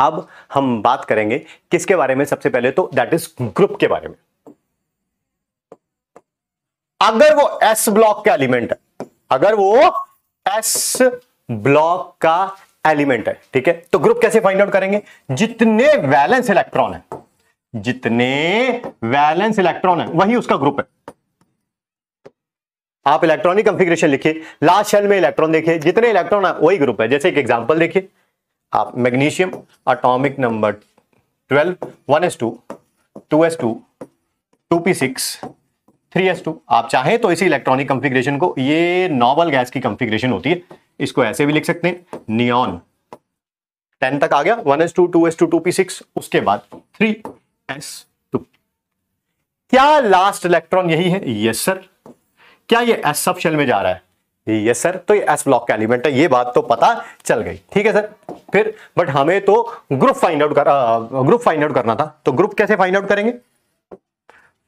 अब हम बात करेंगे किसके बारे में सबसे पहले तो दैट इज ग्रुप के बारे में अगर वो एस ब्लॉक का एलिमेंट है अगर वो एस ब्लॉक का एलिमेंट है ठीक है तो ग्रुप कैसे फाइंड आउट करेंगे जितने वैलेंस इलेक्ट्रॉन है जितने वैलेंस इलेक्ट्रॉन है वही उसका ग्रुप है आप इलेक्ट्रॉनिक कंफिग्रेशन लिखिए लास्ट शेल में इलेक्ट्रॉन देखिए जितने इलेक्ट्रॉन है वही ग्रुप है जैसे एक एग्जांपल देखिए आप magnesium atomic number twelve one S two two S two two P six three S two आप चाहें तो इसी इलेक्ट्रॉनिक कंफिग्रेशन को ये नॉर्मल गैस की कंफिग्रेशन होती है इसको ऐसे भी लिख सकते हैं नियॉन टेन तक आ गया one S two two S two two P six उसके बाद थ्री एस टू क्या लास्ट इलेक्ट्रॉन यही है यस सर क्या ये एस सब शेल में जा रहा है यस सर तो ये एस ब्लॉक का एलिमेंट है ये बात तो पता चल गई ठीक है सर फिर बट हमें तो ग्रुप फाइंड आउट कर ग्रुप फाइंड आउट करना था तो ग्रुप कैसे फाइंड आउट करेंगे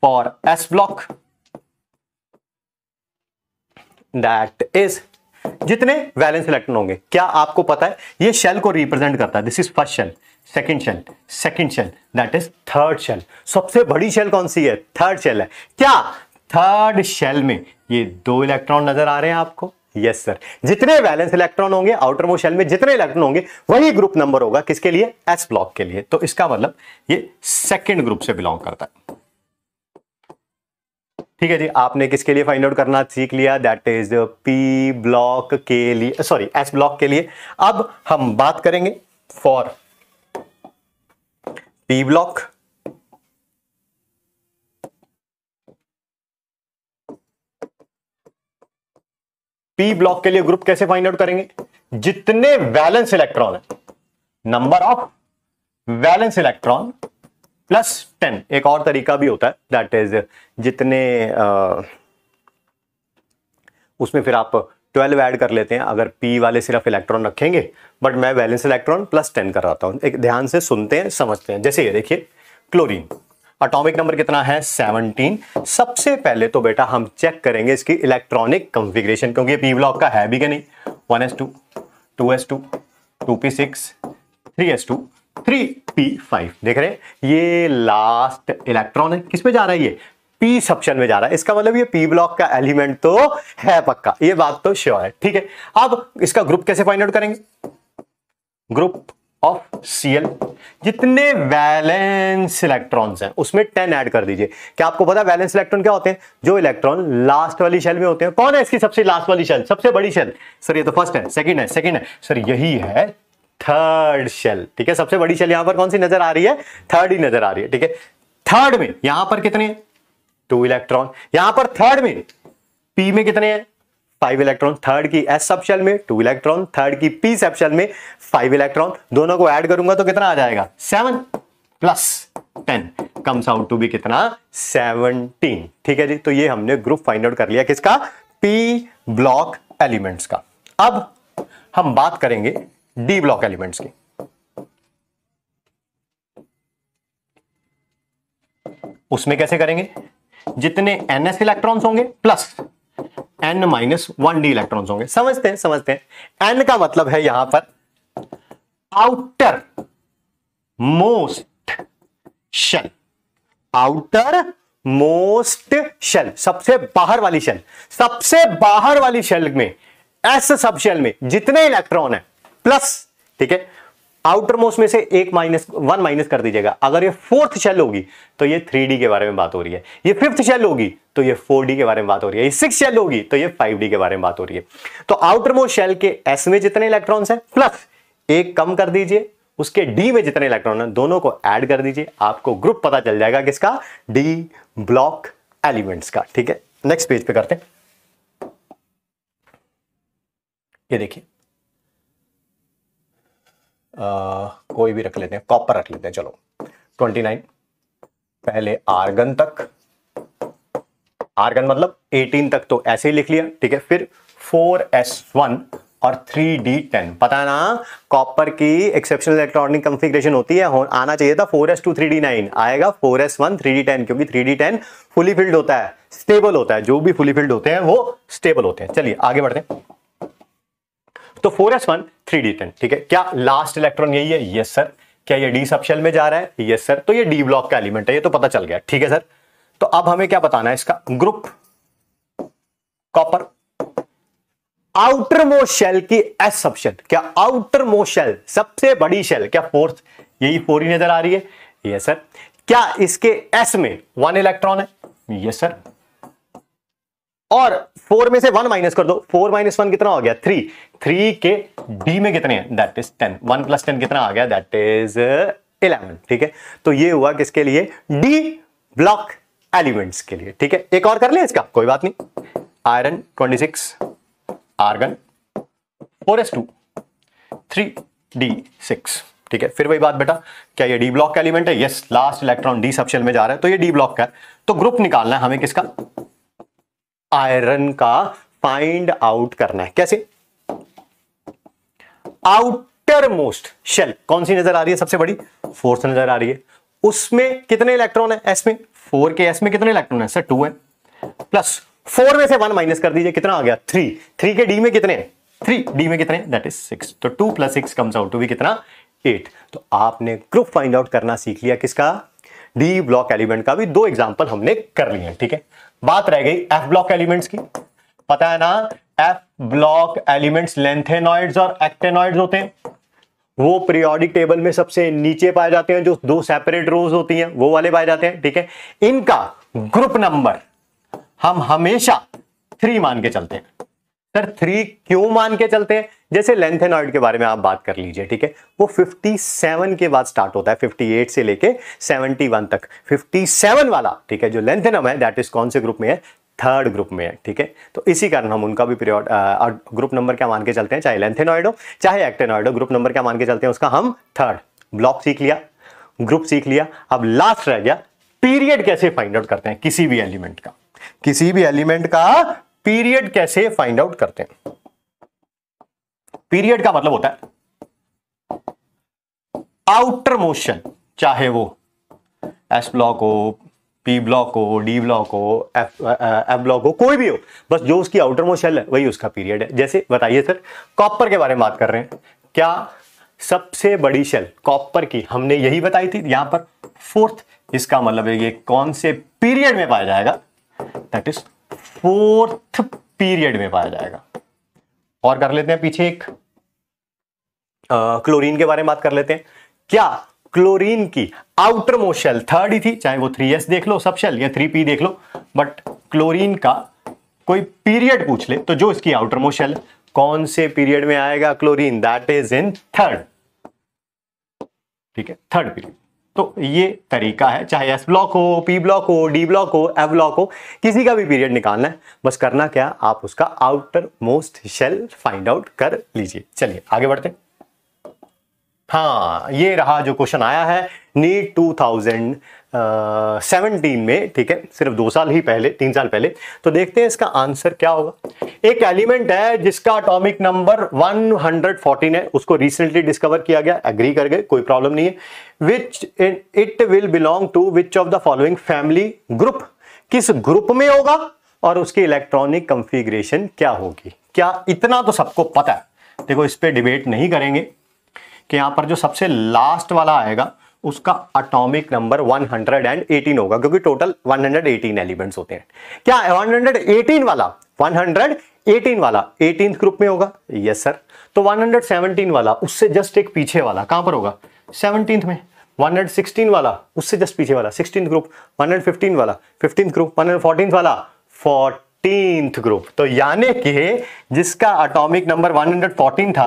for s block that is जितने वैलेंस इलेक्ट्रॉन होंगे क्या आपको पता है ये शेल को रिप्रेजेंट करता है this is first shell second shell second shell that is third shell सबसे बड़ी शेल कौन सी है थर्ड शेल है क्या थर्ड शेल में ये दो इलेक्ट्रॉन नजर आ रहे हैं आपको यस सर जितने बैलेंस इलेक्ट्रॉन होंगे आउटर मोशन में जितने इलेक्ट्रॉन होंगे वही ग्रुप नंबर होगा किसके लिए एस ब्लॉक के लिए तो इसका मतलब ये सेकेंड ग्रुप से बिलोंग करता है ठीक है जी आपने किसके लिए फाइंड आउट करना सीख लिया दैट इज पी ब्लॉक के लिए सॉरी एस ब्लॉक के लिए अब हम बात करेंगे for p block p block के लिए ग्रुप कैसे फाइंड आउट करेंगे जितने वैलेंस इलेक्ट्रॉन है number of valence electron plus ten एक और तरीका भी होता है दैट इज जितने आ, उसमें फिर आप ट्वेल्व ऐड कर लेते हैं अगर पी वाले सिर्फ इलेक्ट्रॉन रखेंगे बट मैं वैलेंस इलेक्ट्रॉन प्लस टेन रहा हूं एक ध्यान से सुनते हैं समझते हैं जैसे ये देखिए क्लोरीन अटोमिक नंबर कितना है 17 सबसे पहले तो बेटा हम चेक करेंगे इसकी इलेक्ट्रॉनिक कंफिग्रेशन क्योंकि ये पी ब्लॉक का है भी क्या नहीं 1s2 2s2 2p6 3s2 3p5 देख रहे हैं ये लास्ट इलेक्ट्रॉन है किस पे जा रहा है ये पी सप्शन में जा रहा है इसका मतलब ये पी ब्लॉक का एलिमेंट तो है पक्का ये बात तो श्योर है ठीक है अब इसका ग्रुप कैसे फाइंड आउट करेंगे ग्रुप ऑफ सीएल जितने वैलेंस इलेक्ट्रॉन्स हैं उसमें टेन ऐड कर दीजिए क्या आपको पता वैलेंस इलेक्ट्रॉन क्या होते हैं जो इलेक्ट्रॉन लास्ट वाली शेल में होते हैं कौन है इसकी सबसे लास्ट वाली शेल सबसे बड़ी शेल सर ये तो फर्स्ट है सेकंड है सेकंड है सर यही है थर्ड शेल ठीक है सबसे बड़ी शेल यहां पर कौन सी नजर आ रही है थर्ड ही नजर आ रही है ठीक है थर्ड में यहां पर कितने टू इलेक्ट्रॉन यहां पर थर्ड में पी में कितने हैं फाइव इलेक्ट्रॉन थर्ड की एस सब में टू इलेक्ट्रॉन थर्ड की पी सेप्शल में फाइव इलेक्ट्रॉन दोनों को ऐड करूंगा तो कितना आ जाएगा seven plus ten comes out to be कितना सेवनटीन ठीक है जी तो ये हमने ग्रुप फाइंड आउट कर लिया किसका पी ब्लॉक एलिमेंट्स का अब हम बात करेंगे डी ब्लॉक एलिमेंट्स की उसमें कैसे करेंगे जितने एनएस इलेक्ट्रॉन्स होंगे plus n minus one d electron होंगे समझते हैं समझते हैं एन का मतलब है यहां पर outermost shell outermost shell सबसे बाहर वाली शेल सबसे बाहर वाली शेल में एस सब शेल में जितने इलेक्ट्रॉन है प्लस ठीक है आउटर मोस्ट में से एक माइनस वन माइनस कर दीजिएगा अगर ये फोर्थ शेल होगी तो ये थ्री के बारे में बात हो रही है ये फिफ्थ शेल होगी तो ये फोर के बारे में बात हो रही है ये सिक्स शेल होगी तो ये फाइव के बारे में बात हो रही है तो आउटर मोस्ट शेल के एस में जितने इलेक्ट्रॉन है प्लस एक कम कर दीजिए उसके डी में जितने इलेक्ट्रॉन है दोनों को ऐड कर दीजिए आपको ग्रुप पता चल जाएगा किसका डी ब्लॉक एलिमेंट्स का ठीक है नेक्स्ट पेज पे करते हैं ये देखिए कोई भी रख लेते हैं कॉपर रख लेते हैं चलो 29 पहले आर्गन तक आर्गन मतलब 18 तक तो ऐसे ही लिख लिया ठीक है फिर 4s1 और 3d10 पता ना कॉपर की एक्सेप्शनल इलेक्ट्रॉनिक कंफिग्रेशन होती है आना चाहिए था 4s2 3d9 आएगा 4s1 3d10 क्योंकि 3d10 फुली फिल्ड होता है स्टेबल होता है जो भी फुली फिल्ड होते हैं वो स्टेबल होते हैं चलिए आगे बढ़ते हैं तो four s one three d ten ठीक है क्या लास्ट इलेक्ट्रॉन यही है यस सर क्या ये डी सबशेल में जा रहा है यस सर तो ये डी ब्लॉक का एलिमेंट है ये तो पता चल गया ठीक है सर तो अब हमें क्या बताना है इसका group copper outermost shell की एस सबशेल क्या आउटर मोस्ट शेल सबसे बड़ी शेल क्या फोर्थ यही फोर ही नजर आ रही है यस सर क्या इसके एस में वन इलेक्ट्रॉन है यस सर और फोर में से वन माइनस कर दो फोर माइनस वन कितना हो गया थ्री थ्री के डी में कितने हैं that is ten one plus ten कितना आ गया दैट इज इलेवन ठीक है तो ये हुआ किसके लिए डी ब्लॉक एलिमेंट्स के लिए ठीक है एक और कर ले इसका कोई बात नहीं iron twenty six argon four s two three d six ठीक है फिर वही बात बेटा क्या ये डी ब्लॉक का एलिमेंट है yes last electron d subshell में जा रहा है तो ये डी ब्लॉक का है तो ग्रुप निकालना है हमें किसका आयरन का फाइंड आउट करना है कैसे आउटर मोस्ट शेल कौन सी नजर आ रही है सबसे बड़ी फोर्थ नजर आ रही है उसमें कितने इलेक्ट्रॉन है एस में फोर के एस में कितने इलेक्ट्रॉन है सर टू है प्लस फोर में से वन माइनस कर दीजिए कितना आ गया थ्री थ्री के डी में कितने हैं थ्री डी में कितने दैट इज सिक्स तो two plus six comes out to भी कितना एट तो आपने ग्रुप फाइंड आउट करना सीख लिया किसका डी ब्लॉक एलिमेंट का भी दो एग्जाम्पल हमने कर लिए ठीक है बात रह गई एफ ब्लॉक एलिमेंट्स की पता है ना एफ ब्लॉक एलिमेंट्स लेंथेनॉइड्स और एक्टेनॉइड्स होते हैं वो पीरियोडिक टेबल में सबसे नीचे पाए जाते हैं जो दो सेपरेट रोज होती हैं वो वाले पाए जाते हैं ठीक है इनका ग्रुप नंबर हम हमेशा थ्री मान के चलते हैं सर थ्री क्यों मान के चलते हैं जैसे लेंथ लेंथेनॉइड के बारे में आप बात कर लीजिए ठीक है वो 57 के बाद स्टार्ट होता है 58 से लेके 71 तक 57 वाला ठीक है जो लेंथ लेंथेनम है दैट इज कौन से ग्रुप में है थर्ड ग्रुप में है ठीक है तो इसी कारण हम उनका भी पीरियड ग्रुप नंबर क्या मान के चलते हैं चाहे लेंथेनॉइड हो चाहे एक्टेनॉइड हो ग्रुप नंबर क्या मान के चलते हैं उसका हम थर्ड ब्लॉक सीख लिया ग्रुप सीख लिया अब लास्ट रह गया पीरियड कैसे फाइंड आउट करते हैं किसी भी एलिमेंट का किसी भी एलिमेंट का पीरियड कैसे फाइंड आउट करते हैं पीरियड का मतलब होता है आउटर मोशन चाहे वो एस ब्लॉक हो पी ब्लॉक हो डी ब्लॉक हो एफ एफ ब्लॉक हो कोई भी हो बस जो उसकी आउटर मोशन है वही उसका पीरियड है जैसे बताइए सर कॉपर के बारे में बात कर रहे हैं क्या सबसे बड़ी शेल कॉपर की हमने यही बताई थी यहां पर फोर्थ इसका मतलब है ये कौन से पीरियड में पाया जाएगा दैट इज फोर्थ पीरियड में पाया जाएगा और कर लेते हैं पीछे एक आ, क्लोरीन के बारे में बात कर लेते हैं क्या क्लोरीन की आउटर मोस्ट शेल थर्ड ही थी चाहे वो थ्री एस देख लो सब शेल या थ्री पी देख लो बट क्लोरीन का कोई पीरियड पूछ ले तो जो इसकी आउटर मोस्ट शेल कौन से पीरियड में आएगा chlorine that is in third ठीक है थर्ड पीरियड तो ये तरीका है चाहे एस ब्लॉक हो पी ब्लॉक हो डी ब्लॉक हो एफ ब्लॉक हो किसी का भी पीरियड निकालना है बस करना क्या आप उसका outermost shell find out कर लीजिए चलिए आगे बढ़ते हाँ ये रहा जो क्वेश्चन आया है नीट सेवनटीन में ठीक है सिर्फ दो साल ही पहले तीन साल पहले तो देखते हैं इसका आंसर क्या होगा एक एलिमेंट है जिसका अटोमिक नंबर 114 है उसको रिसेंटली डिस्कवर किया गया एग्री कर गए कोई प्रॉब्लम नहीं है which it will belong to which of the following family group किस ग्रुप में होगा और उसकी इलेक्ट्रॉनिक कंफिग्रेशन क्या होगी क्या इतना तो सबको पता है देखो इस पर डिबेट नहीं करेंगे कि यहां पर जो सबसे लास्ट वाला आएगा उसका अटोमिक नंबर 118 होगा क्योंकि टोटल 118 एलिमेंट्स होते हैं क्या 118 वाला 118 वाला एटीन ग्रुप में होगा यस सर तो 117 वाला उससे जस्ट एक पीछे वाला कहां पर होगा सेवनटीन में 116 वाला उससे जस्ट पीछे वाला 16 ग्रुप 115 वाला 15 ग्रुप 114 वाला 14 ग्रुप तो यानी कि जिसका अटोमिक नंबर 114 था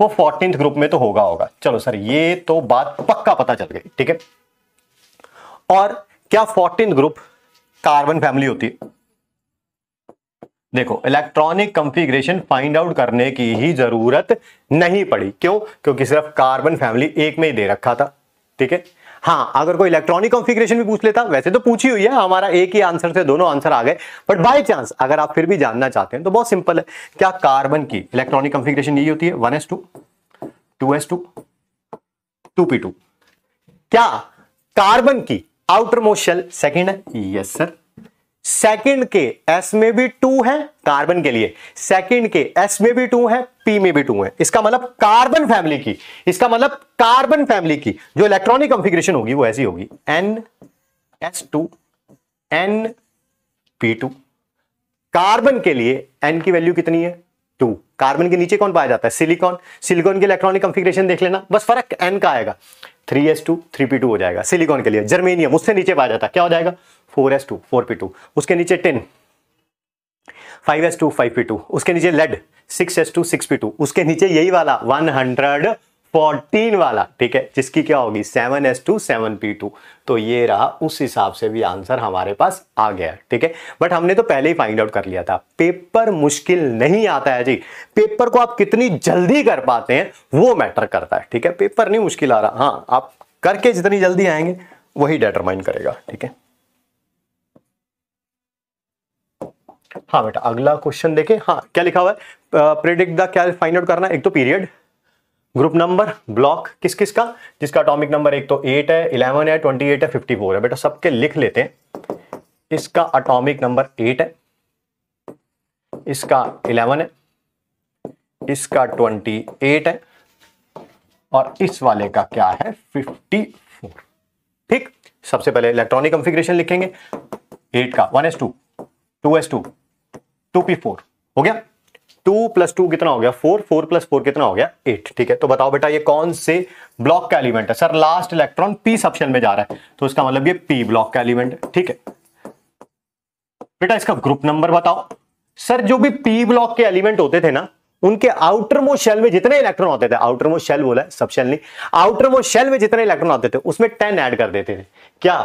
वो फोर्टीन ग्रुप में तो होगा होगा चलो सर ये तो बात पक्का पता चल गई ठीक है और क्या फोर्टीन ग्रुप कार्बन फैमिली होती है देखो इलेक्ट्रॉनिक कंफिग्रेशन फाइंड आउट करने की ही जरूरत नहीं पड़ी क्यों क्योंकि सिर्फ कार्बन फैमिली एक में ही दे रखा था ठीक है हाँ अगर कोई इलेक्ट्रॉनिक कॉन्फिग्रेशन भी पूछ लेता वैसे तो पूछी हुई है हमारा एक ही आंसर से दोनों आंसर आ गए बट बाई चांस अगर आप फिर भी जानना चाहते हैं तो बहुत सिंपल है क्या कार्बन की इलेक्ट्रॉनिक कॉन्फिग्रेशन यही होती है one S two two S two two p two क्या कार्बन की आउटर मोशल सेकेंड है यस सर सेकंड के एस में भी टू है कार्बन के लिए सेकंड के एस में भी टू है पी में भी टू है इसका मतलब कार्बन फैमिली की इसका मतलब कार्बन फैमिली की जो इलेक्ट्रॉनिक कंफिग्रेशन होगी वो ऐसी होगी n s two n p two carbon के लिए एन की वैल्यू कितनी है टू कार्बन के नीचे कौन पाया जाता है सिलिकॉन सिलिकॉन की इलेक्ट्रॉनिक कंफिग्रेशन देख लेना बस फर्क एन का आएगा three S two three p two हो जाएगा सिलिकॉन के लिए जर्मेनियम उससे नीचे पाया जाता है क्या हो जाएगा four s two four p two उसके नीचे tin five s two five p two उसके नीचे lead six s two six p two उसके नीचे यही वाला वन हंड्रेड फोर्टीन वाला ठीक है जिसकी क्या होगी seven s two seven p two तो ये रहा उस हिसाब से भी आंसर हमारे पास आ गया ठीक है बट हमने तो पहले ही फाइंड आउट कर लिया था पेपर मुश्किल नहीं आता है जी पेपर को आप कितनी जल्दी कर पाते हैं वो मैटर करता है ठीक है पेपर नहीं मुश्किल आ रहा हाँ आप करके जितनी जल्दी आएंगे वही डिटरमाइन करेगा ठीक है हाँ बेटा अगला क्वेश्चन देखें हाँ क्या लिखा हुआ है प्रिडिक्ट द क्या फाइंड आउट करना एक तो पीरियड ग्रुप नंबर ब्लॉक किस किस का जिसका अटोमिक नंबर एक तो एट है इलेवन है ट्वेंटी एट है फिफ्टी फोर है बेटा सबके लिख लेते हैं इसका अटोमिक नंबर एट है इसका इलेवन है इसका ट्वेंटी एट है और इस वाले का क्या है फिफ्टी फोर ठीक सबसे पहले इलेक्ट्रॉनिक कंफिग्रेशन लिखेंगे एट का one S two two S two two p four हो गया टू प्लस टू कितना हो गया फोर फोर प्लस फोर कितना हो गया एट ठीक है तो बताओ बेटा ये कौन से ब्लॉक का एलिमेंट है sir last electron p subshell में जा रहा है तो इसका मतलब ये पी ब्लॉक का एलिमेंट है ठीक है बेटा इसका ग्रुप नंबर बताओ सर जो भी पी ब्लॉक के एलिमेंट होते थे ना उनके आउटर मोस्ट शेल में जितने इलेक्ट्रॉन होते थे आउटर मोस्ट शेल बोला है सब शेल नहीं आउटर मोस्ट शेल में जितने इलेक्ट्रॉन होते थे उसमें टेन ऐड कर देते थे क्या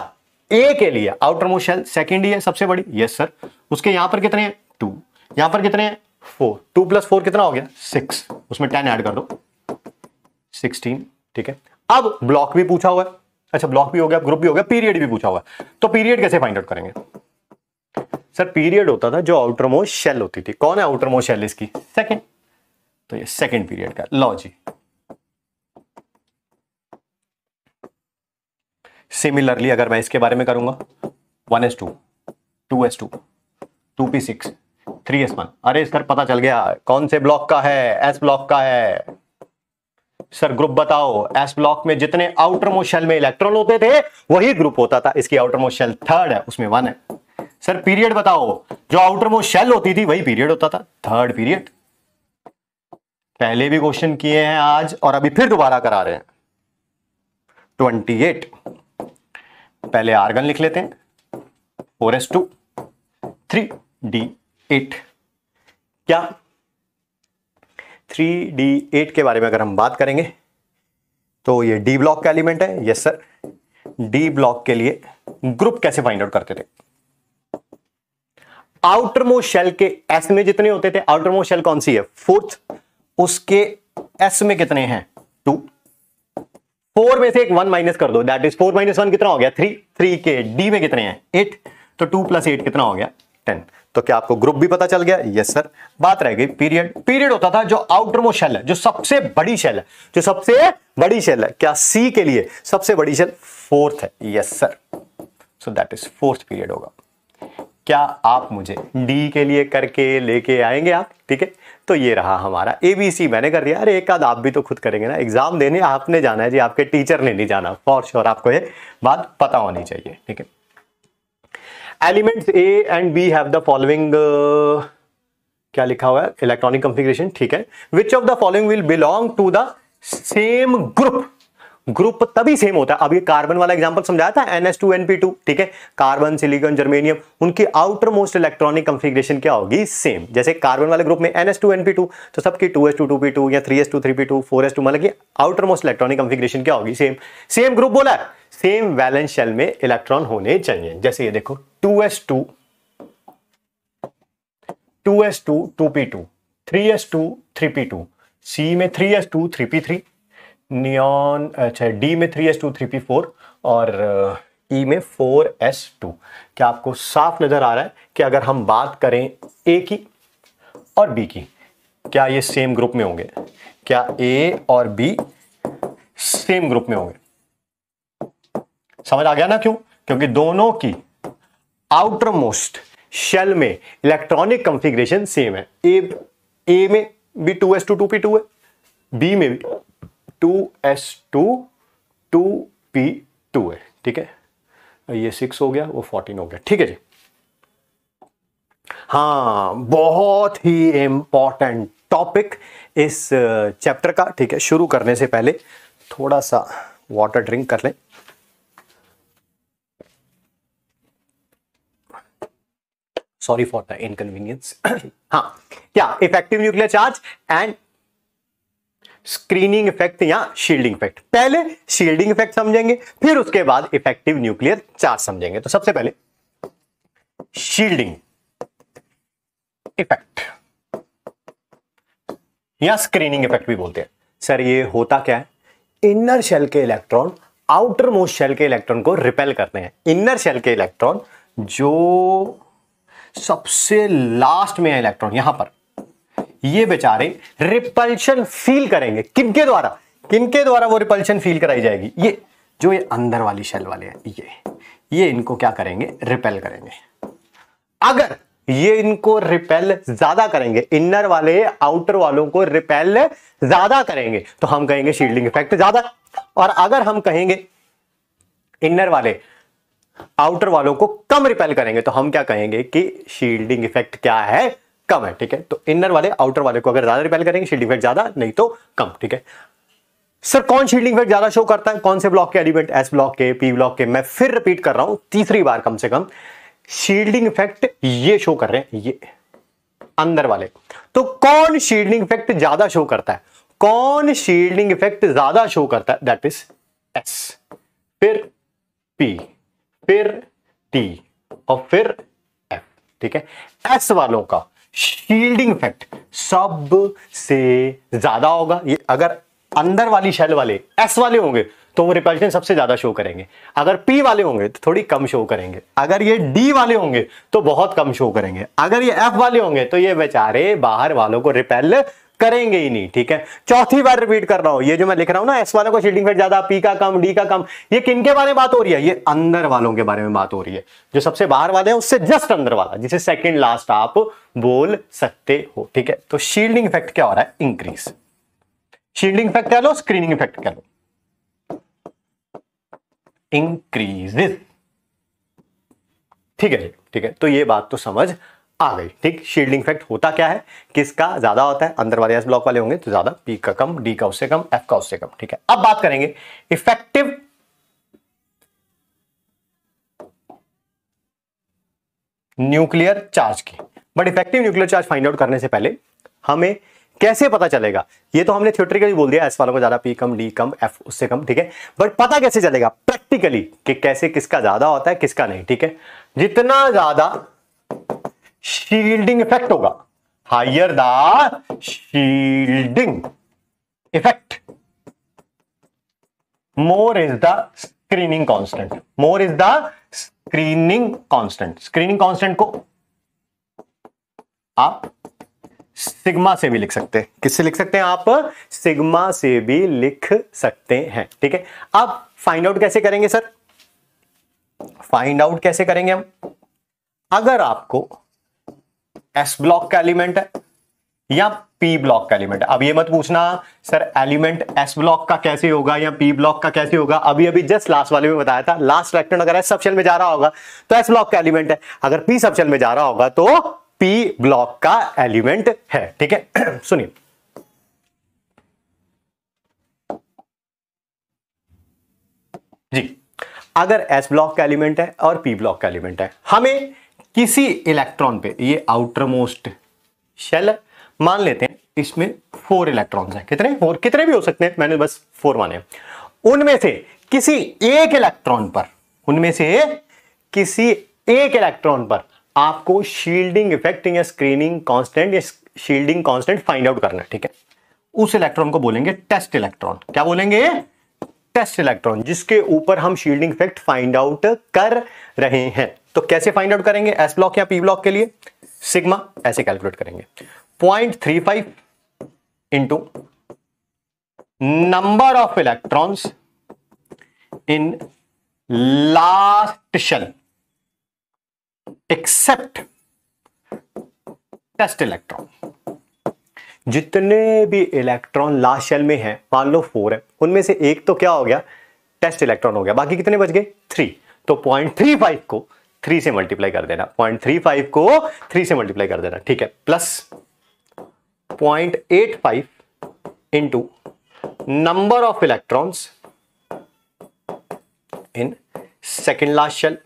ए के लिए आउटर मोस्ट शेल सेकेंड ही है सबसे बड़ी यस सर उसके यहां पर कितने हैं टू यहां पर कितने हैं फोर टू प्लस फोर कितना हो गया सिक्स उसमें टेन ऐड कर दो सिक्सटीन ठीक है अब ब्लॉक भी पूछा हुआ है अच्छा ब्लॉक भी हो गया ग्रुप भी हो गया पीरियड भी पूछा हुआ है तो पीरियड कैसे फाइंड आउट करेंगे सर पीरियड होता था जो आउटरमोस्ट शेल होती थी कौन है आउटरमोस्ट शेल इसकी सेकंड तो ये सेकंड पीरियड का लॉ जी सिमिलरली अगर मैं इसके बारे में करूंगा one S two two S two two P six three s one अरे सर पता चल गया कौन से ब्लॉक का है एस ब्लॉक का है सर ग्रुप बताओ एस ब्लॉक में जितने आउटर मोस्ट में इलेक्ट्रॉन होते थे वही ग्रुप होता था इसकी आउटर मोस्ट थर्ड है उसमें वन है सर पीरियड बताओ जो आउटर मोस्ट शेल होती थी वही पीरियड होता था थर्ड पीरियड पहले भी क्वेश्चन किए हैं आज और अभी फिर दोबारा करा रहे हैं ट्वेंटी एट पहले आर्गन लिख लेते हैं four s two three d eight क्या थ्री डी एट के बारे में अगर हम बात करेंगे तो ये डी ब्लॉक का एलिमेंट है यस सर डी ब्लॉक के लिए ग्रुप कैसे फाइंड आउट करते थे आउटर मोस्ट शेल के एस में जितने होते थे आउटर मोस्ट शेल कौन सी है फोर्थ उसके एस में कितने हैं टू फोर में से एक वन माइनस कर दो that is four minus one कितना हो गया थ्री थ्री के डी में कितने हैं एट तो टू प्लस एट कितना हो गया टेन तो क्या आपको ग्रुप भी पता चल गया यस सर बात रह गई पीरियड पीरियड होता था जो आउटर मोस्ट शेल है जो सबसे बड़ी शेल है जो सबसे बड़ी शेल है क्या सी के लिए सबसे बड़ी शेल फोर्थ है yes sir so that is fourth period होगा क्या आप मुझे डी के लिए करके लेके आएंगे आप ठीक है तो ये रहा हमारा एबीसी मैंने कर दिया अरे एक आध आप भी तो खुद करेंगे ना एग्जाम देने आपने जाना है जी आपके टीचर ने नहीं जाना फॉर श्योर आपको ये बात पता होनी चाहिए ठीक है elements A and B have the following क्या लिखा हुआ है इलेक्ट्रॉनिक कंफिग्रेशन ठीक है which of the following will belong to the same group group तभी सेम होता है अब ये कार्बन वाला एग्जांपल समझाया था टू एनपी टू ठीक है कार्बन सिलिकॉन जर्मेनियम उनकी आउटर मोस्ट इलेक्ट्रॉनिक कंफिग्रेशन क्या होगी सेम जैसे कार्बन वाले ग्रुप में टू एनपी टू तो सबकी two two two s p two या three three S two two p four s two मतलब कि आउटर मोस्ट इलेक्ट्रॉनिक कंफिग्रेशन क्या होगी सेम सेम ग्रुप बोला है सेम वैलेंस शेल में इलेक्ट्रॉन होने चाहिए जैसे ये देखो 2s2 2s2 2p2 3s2 3p2 C में 3s2 3p3 नियॉन अच्छा D में 3s2 3p4 और E में 4s2 क्या आपको साफ नजर आ रहा है कि अगर हम बात करें A की और B की क्या ये सेम ग्रुप में होंगे क्या A और B सेम ग्रुप में होंगे समझ आ गया ना क्यों क्योंकि दोनों की आउटर मोस्ट शेल में इलेक्ट्रॉनिक कंफिग्रेशन सेम है ए ए में भी two S two two p two है बी में भी two S two two p two है ठीक है ये सिक्स हो गया वो फोर्टीन हो गया ठीक है जी हाँ बहुत ही इंपॉर्टेंट टॉपिक इस चैप्टर uh, का ठीक है शुरू करने से पहले थोड़ा सा वाटर ड्रिंक कर लें सॉरी फॉर द इनकन्वीनियंस हाँ या effective nuclear charge and screening effect या शील्डिंग इफेक्ट पहले शील्डिंग इफेक्ट समझेंगे फिर उसके बाद इफेक्टिव न्यूक्लियर चार्ज समझेंगे तो सबसे पहले शील्डिंग इफेक्ट या स्क्रीनिंग इफेक्ट भी बोलते हैं सर ये होता क्या है इनर शेल के इलेक्ट्रॉन आउटर मोस्ट शेल के इलेक्ट्रॉन को रिपेल करते हैं इनर शेल के इलेक्ट्रॉन जो सबसे लास्ट में है इलेक्ट्रॉन यहां पर ये बेचारे रिपल्शन फील करेंगे किनके द्वारा किनके द्वारा वो रिपल्शन फील कराई जाएगी ये जो ये अंदर वाली शेल वाले हैं ये ये इनको क्या करेंगे रिपेल करेंगे अगर ये इनको रिपेल ज्यादा करेंगे इनर वाले आउटर वालों को रिपेल ज्यादा करेंगे तो हम कहेंगे शील्डिंग इफेक्ट ज्यादा और अगर हम कहेंगे इनर वाले आउटर वालों को कम रिपेल करेंगे तो हम क्या कहेंगे कि शील्डिंग इफेक्ट क्या है कम है ठीक है तो इनर वाले आउटर वाले को अगर ज्यादा रिपेल करेंगे शील्डिंग इफेक्ट ज्यादा नहीं तो कम ठीक है सर कौन शील्डिंग इफेक्ट ज्यादा शो करता है कौन से ब्लॉक के एलिमेंट एस ब्लॉक के पी ब्लॉक के मैं फिर रिपीट कर रहा हूं तीसरी बार कम से कम शील्डिंग इफेक्ट ये शो कर रहे हैं ये अंदर वाले तो कौन शील्डिंग इफेक्ट ज्यादा शो करता है कौन शील्डिंग इफेक्ट ज्यादा शो करता है दैट इज एस फिर पी फिर टी और फिर एफ ठीक है एस वालों का शील्डिंग इफेक्ट सबसे ज्यादा होगा ये अगर अंदर वाली शेल वाले एस वाले होंगे तो वो रिपल्शन सबसे ज्यादा शो करेंगे अगर पी वाले होंगे तो थोड़ी कम शो करेंगे अगर ये डी वाले होंगे तो बहुत कम शो करेंगे अगर ये एफ वाले होंगे तो ये बेचारे बाहर वालों को रिपेल करेंगे ही नहीं ठीक है चौथी बार रिपीट कर रहा हूं ये जो मैं लिख रहा हूं ना एस वालों को शीटिंग फेट ज्यादा पी का कम डी का कम ये के बारे में बात हो रही है ये अंदर वालों के बारे में बात हो रही है जो सबसे बाहर वाले हैं उससे जस्ट अंदर वाला जिसे सेकंड लास्ट आप बोल सकते हो ठीक है तो शील्डिंग इफेक्ट क्या हो रहा है इंक्रीज शील्डिंग इफेक्ट कह लो स्क्रीनिंग इफेक्ट कह लो इंक्रीज ठीक है ठीक है तो ये बात तो समझ आ गई ठीक शील्डिंग इफेक्ट होता क्या है किसका ज्यादा होता है अंदर वाले एस ब्लॉक वाले होंगे तो ज्यादा पी का कम डी का उससे कम एफ का उससे कम ठीक है अब बात करेंगे इफेक्टिव न्यूक्लियर चार्ज की but effective nuclear charge find out करने से पहले हमें कैसे पता चलेगा ये तो हमने थ्योरेटिकली बोल दिया एस वालों को ज्यादा पी कम डी कम एफ उससे कम ठीक है बट पता कैसे चलेगा प्रैक्टिकली कि कैसे किसका ज्यादा होता है किसका नहीं ठीक है जितना ज्यादा शील्डिंग इफेक्ट होगा higher the shielding effect more is the screening constant more is the screening constant screening constant को आप सिग्मा से भी लिख सकते हैं किससे लिख सकते हैं आप सिग्मा से भी लिख सकते हैं ठीक है अब फाइंड आउट कैसे करेंगे सर फाइंड आउट कैसे करेंगे हम अगर आपको एस ब्लॉक का एलिमेंट है या पी ब्लॉक का एलिमेंट अब ये मत पूछना सर एलिमेंट एस ब्लॉक का कैसे होगा या पी ब्लॉक का कैसे होगा अभी अभी जस्ट लास्ट वाले में बताया था लास्ट इलेक्ट्रॉन अगर एस सबशेल में जा रहा होगा तो एस ब्लॉक का एलिमेंट है अगर पी सबशेल में जा रहा होगा तो पी ब्लॉक का एलिमेंट है ठीक है (clears throat) सुनिए जी अगर एस ब्लॉक का एलिमेंट है और पी ब्लॉक का एलिमेंट है हमें किसी इलेक्ट्रॉन पे ये आउटर मोस्ट शेल मान लेते हैं इसमें फोर इलेक्ट्रॉन है कितने फोर कितने भी हो सकते हैं मैंने बस फोर माने उनमें से किसी एक इलेक्ट्रॉन पर उनमें से किसी एक इलेक्ट्रॉन पर आपको शील्डिंग इफेक्ट या स्क्रीनिंग कांस्टेंट या शील्डिंग कांस्टेंट फाइंड आउट करना ठीक है उस इलेक्ट्रॉन को बोलेंगे टेस्ट इलेक्ट्रॉन क्या बोलेंगे टेस्ट इलेक्ट्रॉन जिसके ऊपर हम शील्डिंग इफेक्ट फाइंड आउट कर रहे हैं तो कैसे फाइंड आउट करेंगे एस ब्लॉक या पी ब्लॉक के लिए सिग्मा ऐसे कैलकुलेट करेंगे point three five into number of electrons in last shell except test electron जितने भी इलेक्ट्रॉन लास्ट शेल में है मान लो फोर है उनमें से एक तो क्या हो गया टेस्ट इलेक्ट्रॉन हो गया बाकी कितने बच गए थ्री तो पॉइंट थ्री फाइव को थ्री से मल्टीप्लाई कर देना पॉइंट थ्री फाइव को थ्री से मल्टीप्लाई कर देना ठीक है plus point eight five into number of electrons in second last shell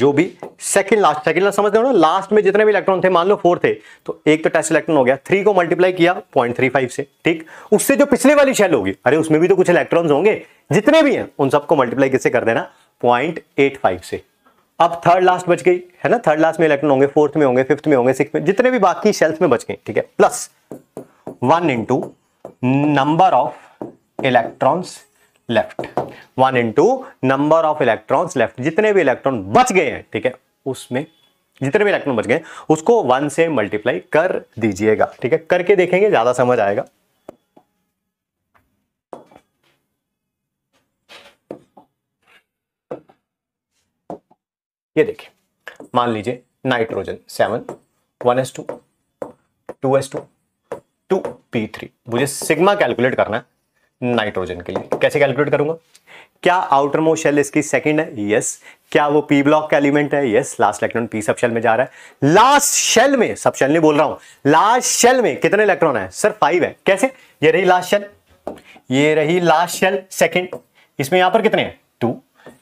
जो भी सेकंड लास्ट सेकंड लास्ट समझते हो ना लास्ट में जितने भी इलेक्ट्रॉन थे मान लो फोर थे तो एक तो टेस्ट इलेक्ट्रॉन हो गया थ्री को मल्टीप्लाई किया पॉइंट थ्री फाइव से ठीक उससे जो पिछले वाली शेल होगी अरे उसमें भी तो कुछ इलेक्ट्रॉन्स होंगे जितने भी हैं उन सबको मल्टीप्लाई किससे कर देना पॉइंट एट फाइव से अब थर्ड लास्ट बच गई है ना थर्ड लास्ट में इलेक्ट्रॉन होंगे फोर्थ में होंगे फिफ्थ में होंगे सिक्स में जितने भी बाकी शेल्स में बच गए ठीक है plus one into number of electrons left one into number of electrons left जितने भी इलेक्ट्रॉन बच गए हैं ठीक है उसमें जितने भी इलेक्ट्रॉन बच गए उसको वन से मल्टीप्लाई कर दीजिएगा ठीक है करके देखेंगे ज़्यादा समझ आएगा ये देखिए मान लीजिए nitrogen seven one S two two S two two P three मुझे सिग्मा कैलकुलेट करना है नाइट्रोजन के लिए कैसे कैलकुलेट करूंगा क्या आउटर मोस्ट शेल इसकी सेकंड है यस yes. क्या वो पी ब्लॉक का एलिमेंट है yes last electron P subshell में जा रहा है लास्ट शेल में सब शेल नहीं बोल रहा हूं लास्ट शेल में कितने इलेक्ट्रॉन है सर फाइव है कैसे ये रही लास्ट शेल ये रही लास्ट शेल सेकंड इसमें यहां पर कितने हैं टू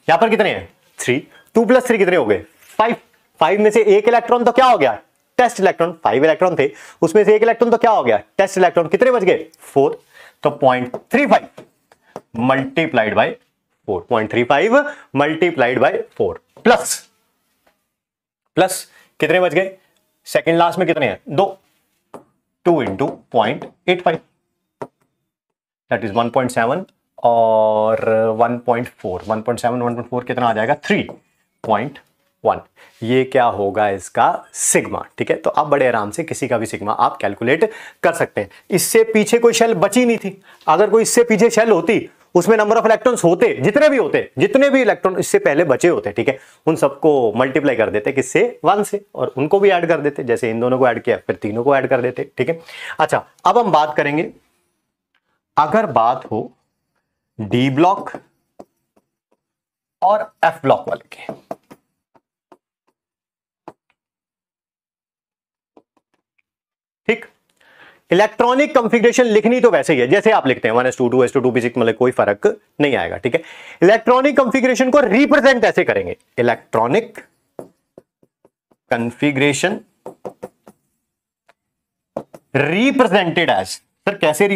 यहां पर कितने हैं थ्री टू प्लस थ्री कितने हो गए फाइव फाइव में से एक इलेक्ट्रॉन तो क्या हो गया टेस्ट इलेक्ट्रॉन फाइव इलेक्ट्रॉन थे उसमें से एक इलेक्ट्रॉन तो क्या हो गया टेस्ट इलेक्ट्रॉन कितने बच गए फोर तो point three five multiplied by four point three five multiplied by four plus plus कितने बच गए सेकेंड लास्ट में कितने हैं दो two into point eight five that is one point seven और one point four one point seven one point four कितना आ जाएगा थ्री पॉइंट वन ये क्या होगा इसका सिग्मा ठीक है तो आप बड़े आराम से किसी का भी सिग्मा आप कैलकुलेट कर सकते हैं इससे पीछे कोई शेल बची नहीं थी अगर कोई इससे पीछे शेल होती उसमें नंबर ऑफ इलेक्ट्रॉन्स होते जितने भी होते जितने भी इलेक्ट्रॉन इससे पहले बचे होते ठीक है उन सबको मल्टीप्लाई कर देते किससे वन से और उनको भी ऐड कर देते जैसे इन दोनों को ऐड किया फिर तीनों को ऐड कर देते ठीक है अच्छा अब हम बात करेंगे अगर बात हो डी ब्लॉक और एफ ब्लॉक वाले के इलेक्ट्रॉनिक कंफिग्रेशन लिखनी तो वैसे ही है जैसे आप लिखते हैं one S two two S two two B six मतलब कोई फर्क नहीं आएगा ठीक है इलेक्ट्रॉनिक कंफिग्रेशन को रिप्रेजेंट ऐसे करेंगे electronic configuration represented as sir कैसे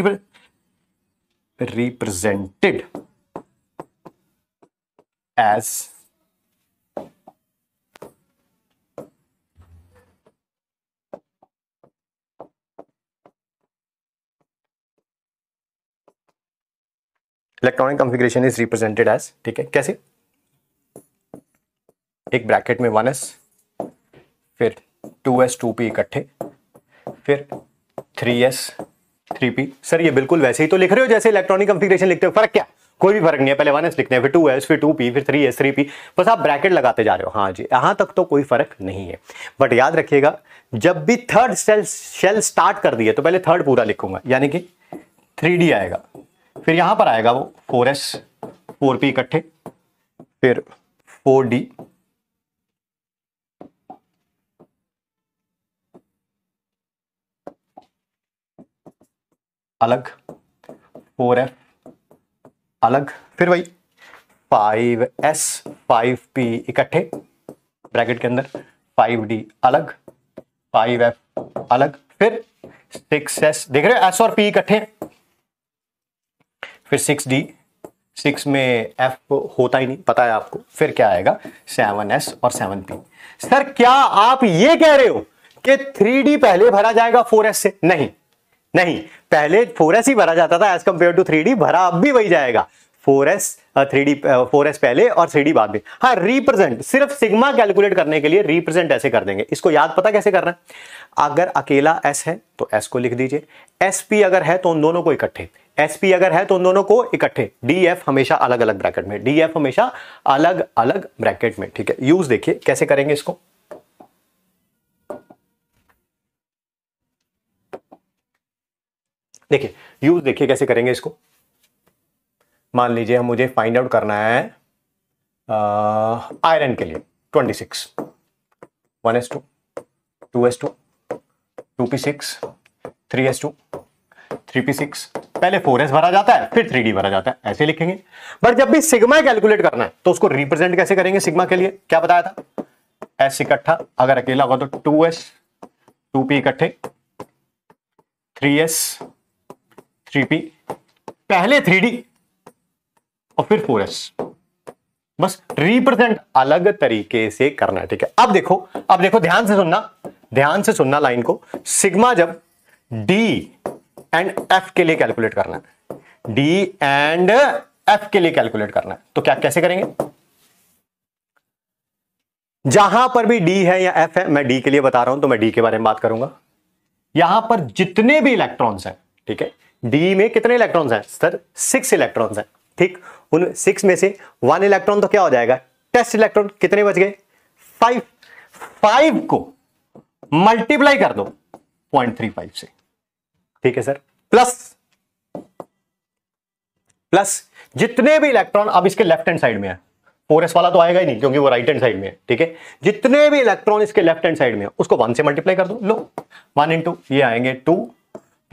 represented as electronic configuration is represented as ठीक है कैसे एक ब्रैकेट में वन एस फिर टू एस टू पी इकट्ठे फिर three S three P sir ये बिल्कुल वैसे ही तो लिख रहे हो जैसे इलेक्ट्रॉनिक कॉन्फ़िगरेशन लिखते हो फर्क क्या कोई भी फर्क नहीं है पहले वन एस लिखते हैं फिर टू एस फिर टू पी फिर थ्री एस थ्री पी बस आप ब्रैकेट लगाते जा रहे हो हाँ जी यहाँ तक तो कोई फर्क नहीं है बट याद रखिएगा जब भी थर्ड सेल शेल स्टार्ट कर दिए तो पहले थर्ड पूरा लिखूंगा यानी कि थ्री आएगा फिर यहां पर आएगा वो फोर एस फोर पी इकट्ठे फिर फोर डी अलग फोर एफ अलग फिर वही फाइव एस फाइव पी इकट्ठे ब्रैकेट के अंदर फाइव डी अलग फाइव एफ अलग फिर सिक्स एस देख रहे हो एस और पी इकट्ठे फिर सिक्स डी सिक्स में एफ होता ही नहीं पता है आपको फिर क्या आएगा सेवन एस और सेवन पी सर क्या आप ये कह रहे हो कि थ्री डी पहले भरा जाएगा फोर एस से नहीं नहीं पहले फोर एस ही भरा जाता था as compare to three D भरा अब भी वही जाएगा four S three D four S पहले और थ्री डी बाद में हाँ रिप्रेजेंट सिर्फ सिग्मा कैलकुलेट करने के लिए रिप्रेजेंट ऐसे कर देंगे इसको याद पता कैसे करना है अगर अकेला एस है तो एस को लिख दीजिए एस पी अगर है तो उन दोनों को इकट्ठे एसपी अगर है तो उन दोनों को इकट्ठे डीएफ हमेशा अलग अलग ब्रैकेट में डीएफ हमेशा अलग अलग ब्रैकेट में ठीक है यूज देखिए कैसे करेंगे इसको देखिए यूज देखिए कैसे करेंगे इसको मान लीजिए हम मुझे फाइंड आउट करना है आयरन के लिए 26 six one S two two S two two P six three S two six पहले 4s भरा जाता है फिर 3d भरा जाता है ऐसे लिखेंगे बट जब भी सिग्मा कैलकुलेट करना है तो उसको रिप्रेजेंट कैसे करेंगे सिग्मा के लिए क्या बताया था एस इकट्ठा अगर अकेला होगा तो 2s 2p इकट्ठे 3s 3p पहले 3d और फिर 4s बस रिप्रेजेंट अलग तरीके से करना है ठीक है अब देखो अब देखो ध्यान से सुनना ध्यान से सुनना लाइन को सिग्मा जब डी एंड एफ के लिए कैलकुलेट करना है डी एंड एफ के लिए कैलकुलेट करना है तो क्या कैसे करेंगे जहां पर भी डी है या एफ है मैं डी के लिए बता रहा हूं तो मैं डी के बारे में बात करूंगा यहां पर जितने भी इलेक्ट्रॉन्स हैं ठीक है डी में कितने इलेक्ट्रॉन्स हैं सर सिक्स इलेक्ट्रॉन्स हैं ठीक उन सिक्स में से वन इलेक्ट्रॉन तो क्या हो जाएगा टेस्ट इलेक्ट्रॉन कितने बच गए फाइव फाइव को मल्टीप्लाई कर दो पॉइंट थ्री फाइव से ठीक है सर प्लस प्लस जितने भी इलेक्ट्रॉन अब इसके लेफ्ट हैंड साइड में है फोर वाला तो आएगा ही नहीं क्योंकि वो राइट हैंड साइड में है ठीक है जितने भी इलेक्ट्रॉन इसके लेफ्ट हैंड साइड में है उसको वन से मल्टीप्लाई कर दो लो वन इंटू ये आएंगे two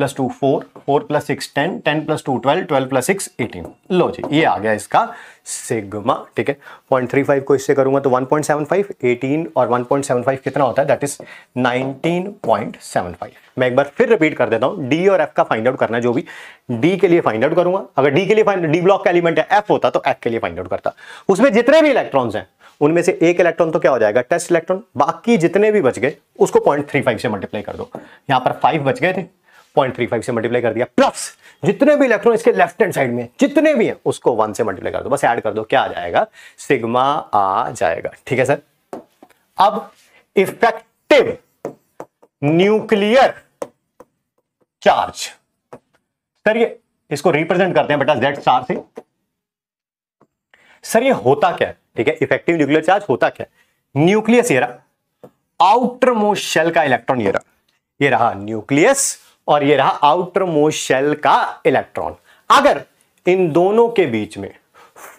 plus two four four plus six ten ten plus two twelve twelve plus six eighteen लो जी ये आ गया इसका सिग्मा ठीक है पॉइंट थ्री फाइव को इससे करूंगा तो one point seven five eighteen और वन पॉइंट सेवन फाइव कितना होता है that is nineteen point seven five मैं एक बार फिर रिपीट कर देता हूँ डी और एफ का फाइंड आउट करना जो भी डी के लिए फाइंड आउट करूंगा अगर डी के लिए डी ब्लॉक का एलिमेंट है एफ होता तो एफ के लिए फाइंड आउट करता उसमें जितने भी इलेक्ट्रॉन्स हैं उनमें से एक इलेक्ट्रॉन तो क्या हो जाएगा टेस्ट इलेक्ट्रॉन बाकी जितने भी बच गए उसको पॉइंट थ्री फाइव से मल्टीप्लाई कर दो यहाँ पर फाइव बच गए थे 0.35 से मल्टीप्लाई कर दिया प्लस जितने भी इलेक्ट्रॉन इसके लेफ्ट हैंड साइड में जितने भी हैं उसको वन से मल्टीप्लाई कर दो बस ऐड कर दो क्या आ जाएगा सिग्मा आ जाएगा ठीक है सर अब इफेक्टिव न्यूक्लियर चार्ज सर ये इसको रिप्रेजेंट करते हैं बेटा जेड स्टार से सर ये होता क्या है ठीक है इफेक्टिव न्यूक्लियर चार्ज होता क्या है न्यूक्लियस ये रहा आउटर मोस्ट शेल का इलेक्ट्रॉन ये रहा ये रहा न्यूक्लियस और ये रहा आउटर मोस्ट शेल का इलेक्ट्रॉन अगर इन दोनों के बीच में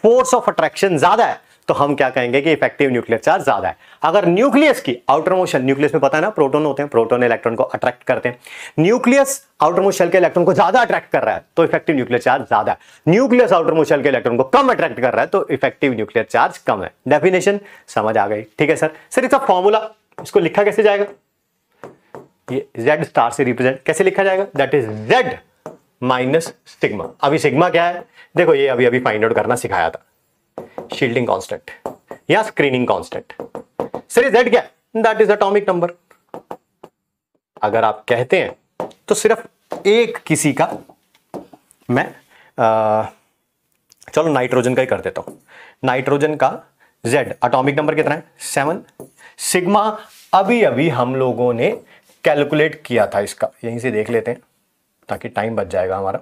फोर्स ऑफ अट्रैक्शन ज्यादा है तो हम क्या कहेंगे कि इफेक्टिव न्यूक्लियर चार्ज ज्यादा है अगर न्यूक्लियस की आउटर मोशन न्यूक्लियस में पता है ना प्रोटोन होते हैं प्रोटोन इलेक्ट्रॉन को अट्रैक्ट करते हैं न्यूक्लियस आउटर मोशन के इलेक्ट्रॉन को ज्यादा अट्रैक्ट कर रहा है तो इफेक्टिव न्यूक्लियर चार्ज ज्यादा है न्यूक्लियस आउटर मोशन के इलेक्ट्रॉन को कम अट्रैक्ट कर रहा है तो इफेक्टिव न्यूक्लियर चार्ज कम है डेफिनेशन समझ आ गई ठीक है सर सर इसका फॉर्मूला इसको लिखा कैसे जाएगा ये जेड स्टार से रिप्रेजेंट कैसे लिखा जाएगा that is Z minus sigma अभी सिग्मा क्या है देखो ये अभी अभी फाइंड आउट करना सिखाया था शील्डिंग कांस्टेंट या स्क्रीनिंग कांस्टेंट सर जेड क्या दैट इज अटोमिक नंबर अगर आप कहते हैं तो सिर्फ एक किसी का मैं आ, चलो नाइट्रोजन का ही कर देता हूं नाइट्रोजन का जेड अटोमिक नंबर कितना है सेवन सिग्मा अभी अभी हम लोगों ने कैलकुलेट किया था इसका यहीं से देख लेते हैं ताकि टाइम बच जाएगा हमारा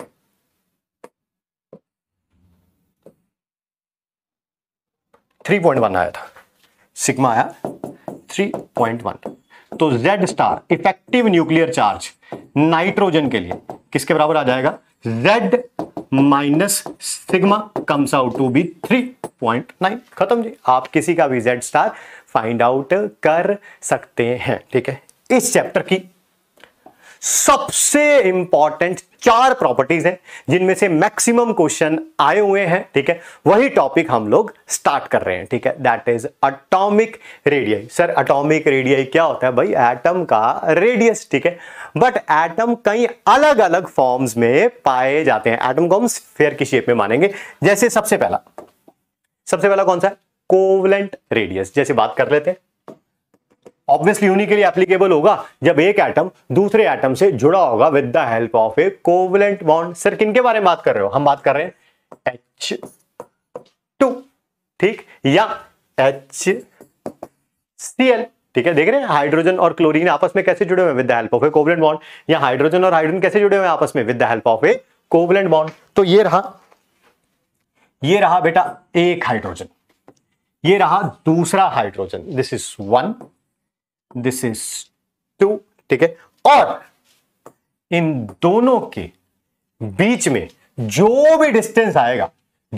थ्री पॉइंट वन आया था सिग्मा आया थ्री पॉइंट वन तो Z star effective nuclear charge nitrogen के लिए किसके बराबर आ जाएगा Z minus sigma comes out to be three point nine खत्म जी आप किसी का भी जेड स्टार फाइंड आउट कर सकते हैं ठीक है इस चैप्टर की सबसे इंपॉर्टेंट चार प्रॉपर्टीज हैं जिनमें से मैक्सिमम क्वेश्चन आए हुए हैं ठीक है वही टॉपिक हम लोग स्टार्ट कर रहे हैं ठीक है that is atomic radii sir atomic radii क्या होता है भाई एटम का रेडियस ठीक है बट एटम कई अलग अलग फॉर्म्स में पाए जाते हैं एटम को हम स्फेयर की शेप में मानेंगे जैसे सबसे पहला सबसे पहला कौन सा है कोवलेंट रेडियस जैसे बात कर लेते हैं ऑब्वियसली लिए एप्लीकेबल होगा जब एक एटम दूसरे एटम से जुड़ा होगा with the help of a covalent bond sir किन के बारे में बात कर रहे हो हम बात कर रहे हैं एच टू ठीक या एच सी एल ठीक है देख रहे हैं हाइड्रोजन और क्लोरीन आपस में कैसे जुड़े हुए with the help of a covalent bond या हाइड्रोजन और हाइड्रोजन कैसे जुड़े हुए हैं आपस में with the help of a covalent bond तो ये रहा ये रहा बेटा एक हाइड्रोजन ये रहा दूसरा hydrogen this is one this is two ठीक है और इन दोनों के बीच में जो भी डिस्टेंस आएगा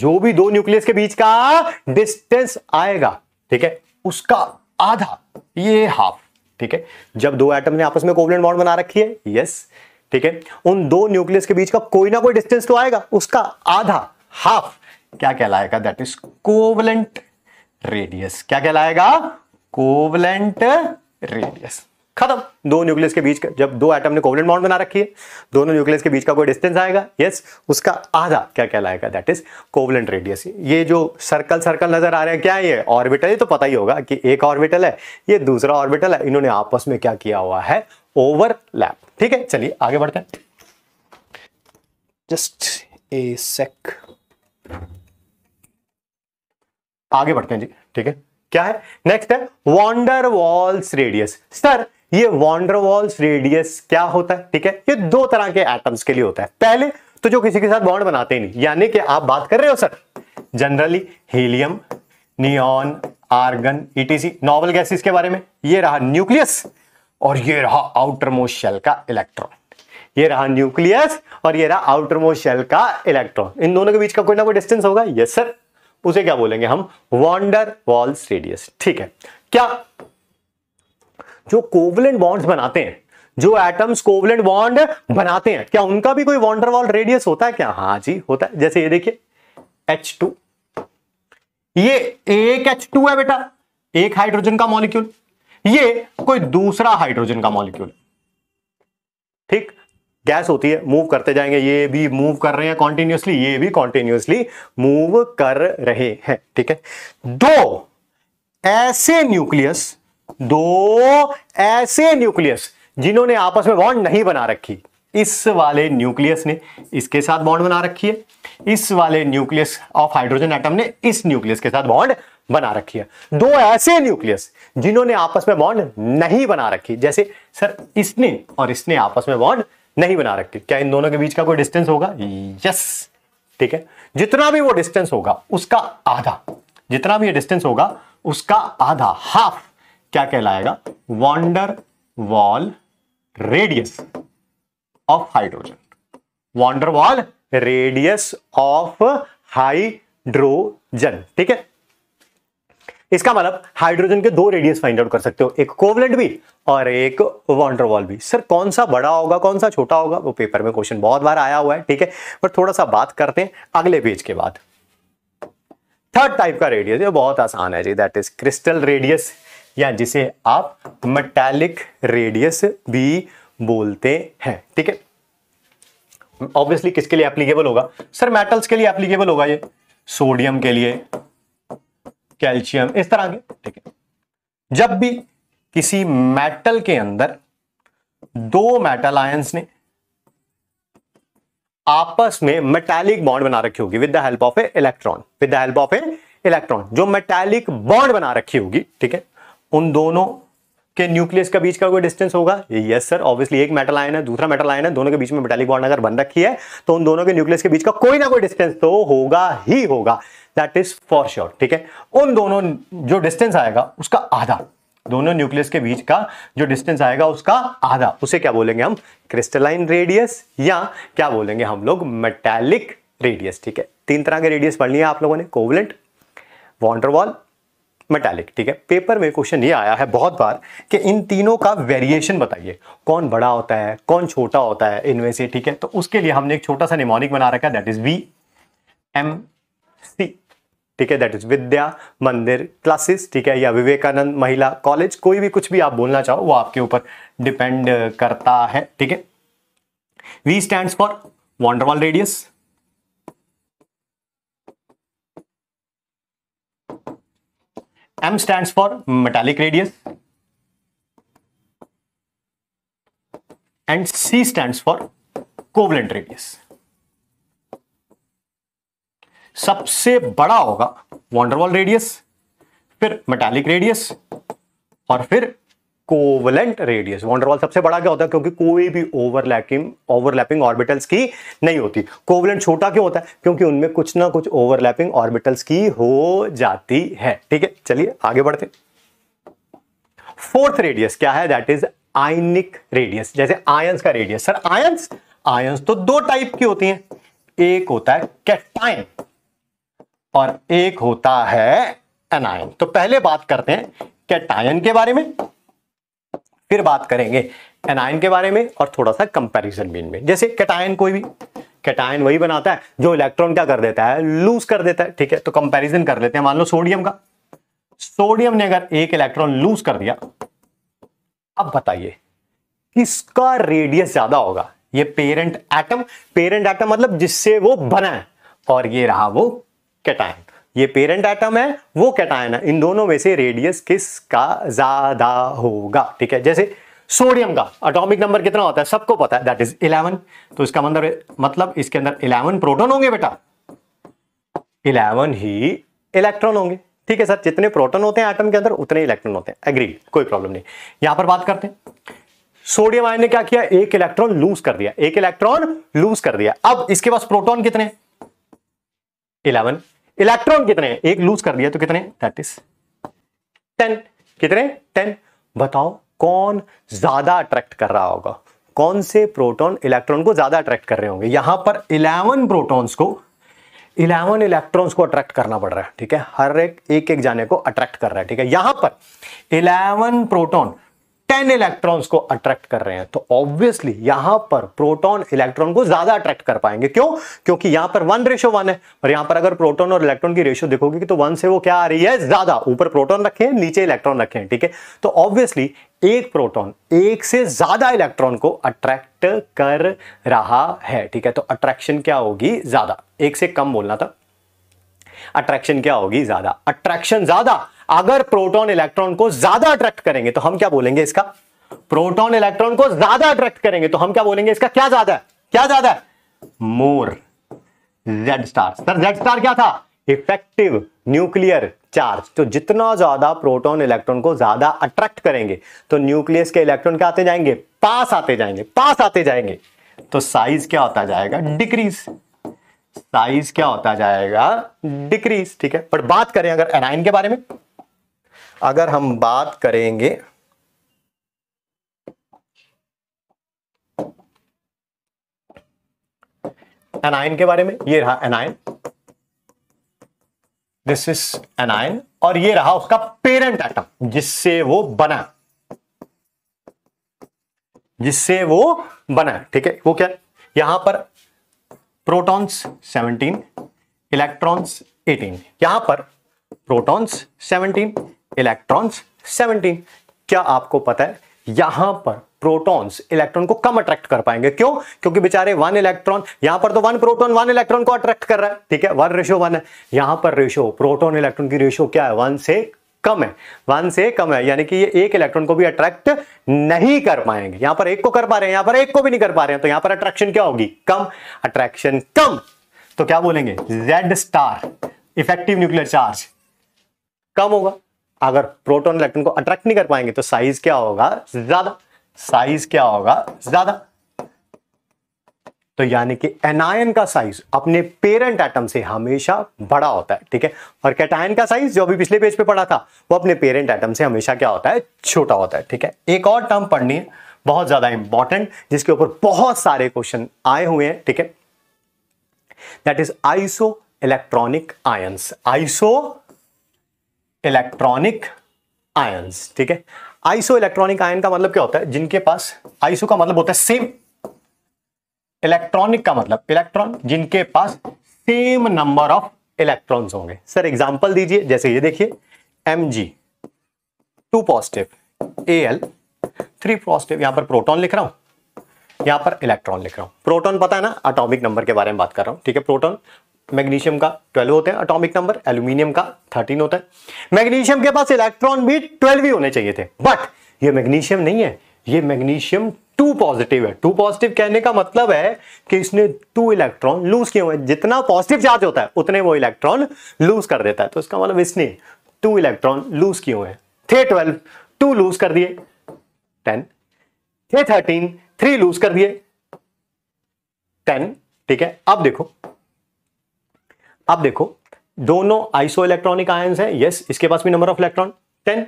जो भी दो न्यूक्लियस के बीच का डिस्टेंस आएगा ठीक है उसका आधा ये हाफ ठीक है जब दो एटम ने आपस में कोवलेंट बॉन्ड बना रखी है यस ठीक है उन दो न्यूक्लियस के बीच का कोई ना कोई डिस्टेंस तो आएगा उसका आधा हाफ क्या कहलाएगा दैट इज कोवलेंट रेडियस क्या कहलाएगा कोवलेंट रेडियस खत्म दो न्यूक्लियस के बीच का जब दो एटम ने कोवलेंट बॉन्ड बना रखी है दोनों न्यूक्लियस के बीच का कोई डिस्टेंस आएगा यस उसका आधा क्या कहलाएगा दैट इज कोवलेंट रेडियस ये जो सर्कल सर्कल नजर आ रहे हैं क्या है ये ऑर्बिटल ही तो पता ही होगा कि एक ऑर्बिटल है ये दूसरा ऑर्बिटल है इन्होंने आपस में क्या किया हुआ है ओवरलैप ठीक है चलिए आगे बढ़ते हैं जस्ट ए सेक आगे बढ़ते हैं जी ठीक है क्या है नेक्स्ट है वॉन्डर वॉल्स रेडियस सर ये वॉन्डर वॉल्स रेडियस क्या होता है ठीक है ये दो तरह के एटम्स के लिए होता है पहले तो जो किसी के साथ बॉन्ड बनाते ही नहीं यानी कि आप बात कर रहे हो sir generally helium neon argon ETC noble gases के बारे में ये रहा न्यूक्लियस और ये रहा आउटर मोस्ट शेल का इलेक्ट्रॉन ये रहा न्यूक्लियस और ये रहा आउटर मोस्ट शेल का इलेक्ट्रॉन इन दोनों के बीच का कोई ना कोई डिस्टेंस होगा यस सर उसे क्या बोलेंगे हम वॉन्डर वॉल्स रेडियस ठीक है क्या जो कोवलेंट बॉन्ड्स बनाते हैं जो एटम्स कोवलेंट बॉन्ड बनाते हैं क्या उनका भी कोई वॉन्डर वॉल रेडियस होता है क्या हाँ जी होता है जैसे ये देखिए एच टू ये एक एच टू है बेटा एक हाइड्रोजन का मॉलिक्यूल ये कोई दूसरा हाइड्रोजन का मॉलिक्यूल ठीक गैस होती है मूव करते जाएंगे ये भी मूव कर रहे हैं कॉन्टिन्यूसली ये भी कॉन्टिन्यूसली मूव कर रहे हैं ठीक है दो ऐसे न्यूक्लियस दो ऐसे न्यूक्लियस जिन्होंने आपस में बॉन्ड नहीं बना रखी इस वाले न्यूक्लियस ने इसके साथ बॉन्ड बना रखी है इस वाले न्यूक्लियस ऑफ हाइड्रोजन एटम ने इस न्यूक्लियस के साथ बॉन्ड बना रखी है दो ऐसे न्यूक्लियस जिन्होंने आपस में बॉन्ड नहीं बना रखी जैसे सर इसने और इसने आपस में बॉन्ड नहीं बना रखी क्या इन दोनों के बीच का कोई डिस्टेंस होगा यस ठीक है जितना भी वो डिस्टेंस होगा उसका आधा जितना भी ये डिस्टेंस होगा उसका आधा हाफ क्या कहलाएगा van der wall radius of hydrogen van der wall radius of hydrogen ठीक है इसका मतलब हाइड्रोजन के दो रेडियस फाइंड आउट कर सकते हो एक कोवलेंट भी और एक वॉन्ड्रोवॉल भी सर कौन सा बड़ा होगा कौन सा छोटा होगा वो पेपर में क्वेश्चन बहुत बार आया हुआ है ठीक है पर थोड़ा सा बात करते हैं अगले पेज के बाद थर्ड टाइप का रेडियस ये बहुत आसान है जी दैट इज क्रिस्टल रेडियस या जिसे आप मेटालिक रेडियस भी बोलते हैं ठीक है ऑब्वियसली किसके लिए एप्लीकेबल होगा सर मेटल्स के लिए एप्लीकेबल होगा ये सोडियम के लिए कैल्शियम इस तरह के ठीक है जब भी किसी मेटल के अंदर दो मेटल आयंस ने आपस में मेटालिक बॉन्ड बना रखी होगी with the help of a electron with the help of a electron जो मेटालिक बॉन्ड बना रखी होगी ठीक है उन दोनों के न्यूक्लियस का बीच का कोई डिस्टेंस होगा यस सर ऑब्वियसली एक मेटल आयन है दूसरा मेटल आयन है दोनों के बीच में मेटालिक बॉन्ड अगर बन रखी है तो उन दोनों के न्यूक्लियस के बीच का कोई ना कोई डिस्टेंस तो होगा ही होगा दैट इज फॉर श्योर ठीक है उन दोनों जो डिस्टेंस आएगा उसका आधा दोनों न्यूक्लियस के बीच का जो डिस्टेंस आएगा उसका आधा उसे क्या बोलेंगे हम क्रिस्टलाइन रेडियस या क्या बोलेंगे हम लोग मेटेलिक रेडियस ठीक है तीन तरह के रेडियस पढ़ लिया आप लोगों ने कोवलेंट वॉन्टरवॉल मेटालिक ठीक है पेपर में क्वेश्चन ये आया है बहुत बार कि इन तीनों का वेरिएशन बताइए कौन बड़ा होता है कौन छोटा होता है इनमें से ठीक है तो उसके लिए हमने एक छोटा सा निमोनिक बना रखा है that is V M C ठीक है दैट इज विद्या मंदिर क्लासेस ठीक है या विवेकानंद महिला कॉलेज कोई भी कुछ भी आप बोलना चाहो वो आपके ऊपर डिपेंड करता है ठीक है V stand for van der Waal radius M stands for metallic radius and C stands for covalent radius. सबसे बड़ा होगा वॉन्डरवॉल रेडियस फिर मेटालिक रेडियस और फिर कोवलेंट रेडियस वॉन्डरवाल सबसे बड़ा क्या होता है क्योंकि कोई भी ओवरलैपिंग ओवरलैपिंग ऑर्बिटल्स की नहीं होती कोवलेंट छोटा क्यों होता है क्योंकि उनमें कुछ ना कुछ ओवरलैपिंग ऑर्बिटल्स की हो जाती है ठीक है चलिए आगे बढ़ते फोर्थ रेडियस क्या है दैट इज आयनिक रेडियस जैसे आयंस का रेडियस सर आयंस आयंस तो दो टाइप की होती हैं एक होता है कैटाइन और एक होता है एनायन तो पहले बात करते हैं कैटायन के बारे में फिर बात करेंगे एनायन के बारे में और थोड़ा सा कंपेरिजन भी इनमें जैसे कैटायन कोई भी कैटायन वही बनाता है जो इलेक्ट्रॉन क्या कर देता है लूज कर देता है ठीक है तो कंपेरिजन कर लेते हैं मान लो सोडियम का सोडियम ने अगर एक इलेक्ट्रॉन लूज कर दिया अब बताइए किसका रेडियस ज्यादा होगा ये पेरेंट एटम पेरेंट एटम मतलब जिससे वो बना है और ये रहा वो कैटायन ये पेरेंट एटम है वो कैटायन है इन दोनों में से रेडियस किसका ज़्यादा होगा ठीक है जैसे सोडियम का अटोमिक नंबर कितना होता है सबको पता है दैट इज इलेवन तो इसका मतलब मतलब इसके अंदर इलेवन प्रोटोन होंगे बेटा इलेवन ही इलेक्ट्रॉन होंगे ठीक है सर जितने प्रोटोन होते हैं एटम के अंदर उतने इलेक्ट्रॉन होते हैं एग्री कोई प्रॉब्लम नहीं यहां पर बात करते हैं सोडियम आयन ने क्या किया एक इलेक्ट्रॉन लूज कर दिया एक इलेक्ट्रॉन लूज कर दिया अब इसके पास प्रोटोन कितने इलेवन इलेक्ट्रॉन कितने है? एक लूज कर दिया तो कितने दैट इज टेन कितने टेन बताओ कौन ज्यादा अट्रैक्ट कर रहा होगा कौन से प्रोटॉन इलेक्ट्रॉन को ज्यादा अट्रैक्ट कर रहे होंगे यहां पर इलेवन प्रोटॉन्स को इलेवन इलेक्ट्रॉन्स को अट्रैक्ट करना पड़ रहा है ठीक है हर एक एक एक जाने को अट्रैक्ट कर रहा है ठीक है यहां पर इलेवन प्रोटॉन 10 इलेक्ट्रॉन्स को अट्रैक्ट कर रहे हैं तो ऑब्वियसली यहां पर प्रोटॉन इलेक्ट्रॉन को ज्यादा अट्रैक्ट कर पाएंगे क्यों क्योंकि यहां पर वन रेशो वन है और यहां पर अगर प्रोटॉन और इलेक्ट्रॉन की रेशो देखोगे तो वन से वो क्या आ रही है ज्यादा ऊपर प्रोटोन रखे हैं नीचे इलेक्ट्रॉन रखे हैं ठीक है तो ऑब्वियसली एक प्रोटॉन एक से ज्यादा इलेक्ट्रॉन को अट्रैक्ट कर रहा है ठीक है तो अट्रैक्शन क्या होगी ज्यादा एक से कम बोलना था अट्रैक्शन क्या होगी ज्यादा अट्रैक्शन ज्यादा अगर प्रोटॉन इलेक्ट्रॉन को ज्यादा अट्रैक्ट करेंगे तो हम क्या बोलेंगे इसका प्रोटॉन इलेक्ट्रॉन को ज्यादा अट्रैक्ट करेंगे तो हम क्या बोलेंगे इसका क्या ज्यादा है क्या ज्यादा है more Z star sir Z star क्या था इफेक्टिव न्यूक्लियर चार्ज तो जितना ज्यादा प्रोटॉन इलेक्ट्रॉन को ज्यादा अट्रैक्ट करेंगे तो न्यूक्लियस के इलेक्ट्रॉन क्या आते जाएंगे पास आते जाएंगे पास आते जाएंगे तो साइज क्या होता जाएगा डिक्रीज साइज क्या होता जाएगा डिक्रीज ठीक है पर बात करें अगर एनाइन के बारे में अगर हम बात करेंगे एनाइन के बारे में ये रहा एनाइन दिस इज एनाइन और ये रहा उसका पेरेंट एटम जिससे वो बना जिससे वो बना ठीक है वो क्या यहां पर प्रोटॉन्स 17 इलेक्ट्रॉन्स 18 यहां पर प्रोटॉन्स 17 इलेक्ट्रॉन्स 17 क्या आपको पता है यहां पर प्रोटॉन्स इलेक्ट्रॉन को कम अट्रैक्ट कर पाएंगे क्यों क्योंकि बेचारे वन इलेक्ट्रॉन यहां पर तो वन प्रोटॉन वन इलेक्ट्रॉन को अट्रैक्ट कर रहा है ठीक है वन रेशो वन है यहां पर रेशो प्रोटॉन इलेक्ट्रॉन की रेशो क्या है वन से कम है वन से कम है यानी कि ये एक इलेक्ट्रॉन को भी अट्रैक्ट नहीं कर पाएंगे यहां पर एक को कर पा रहे हैं यहां पर एक को भी नहीं कर पा रहे हैं तो यहां पर अट्रैक्शन क्या होगी कम अट्रैक्शन कम तो क्या बोलेंगे Z star effective nuclear charge कम होगा अगर प्रोटोन इलेक्ट्रॉन को अट्रैक्ट नहीं कर पाएंगे तो साइज क्या होगा ज्यादा साइज क्या होगा ज्यादा तो यानी कि एनायन का साइज अपने पेरेंट एटम से हमेशा बड़ा होता है ठीक है और कैटायन का साइज जो अभी पिछले पेज पे पढ़ा था वो अपने पेरेंट एटम से हमेशा क्या होता है छोटा होता है ठीक है एक और टर्म पढ़नी है बहुत ज्यादा इंपॉर्टेंट जिसके ऊपर बहुत सारे क्वेश्चन आए हुए हैं ठीक है that is isoelectronic ion isoelectronic ions ठीक है आइसो इलेक्ट्रॉनिक आयन का मतलब क्या होता है जिनके पास आइसो का मतलब होता है सेम इलेक्ट्रॉनिक का मतलब इलेक्ट्रॉन जिनके पास सेम नंबर ऑफ इलेक्ट्रॉन्स होंगे सर एग्जांपल दीजिए जैसे ये देखिए M G two positive A L three positive यहां पर प्रोटॉन लिख रहा हूं यहां पर इलेक्ट्रॉन लिख रहा हूं प्रोटॉन पता है ना अटोमिक नंबर के बारे में बात कर रहा हूं ठीक है प्रोटोन मैग्नीशियम का 12 होते हैं अटोमिक नंबर एल्यूमिनियम का 13 होता है मैग्नीशियम के पास इलेक्ट्रॉन भी 12 ही होने चाहिए थे बट ये मैग्नीशियम नहीं है ये मैग्नीशियम टू पॉजिटिव है टू पॉजिटिव कहने का मतलब है कि इसने टू इलेक्ट्रॉन लूज किए हुए जितना पॉजिटिव चार्ज होता है उतने वो इलेक्ट्रॉन लूज कर देता है तो इसका मतलब इसने टू इलेक्ट्रॉन लूज किए हुए थे ट्वेल्व टू लूज कर दिए टेन थे थर्टीन थ्री लूज कर दिए टेन ठीक है अब देखो अब देखो दोनों आइसो इलेक्ट्रॉनिक आयन्स है यस इसके पास भी नंबर ऑफ इलेक्ट्रॉन टेन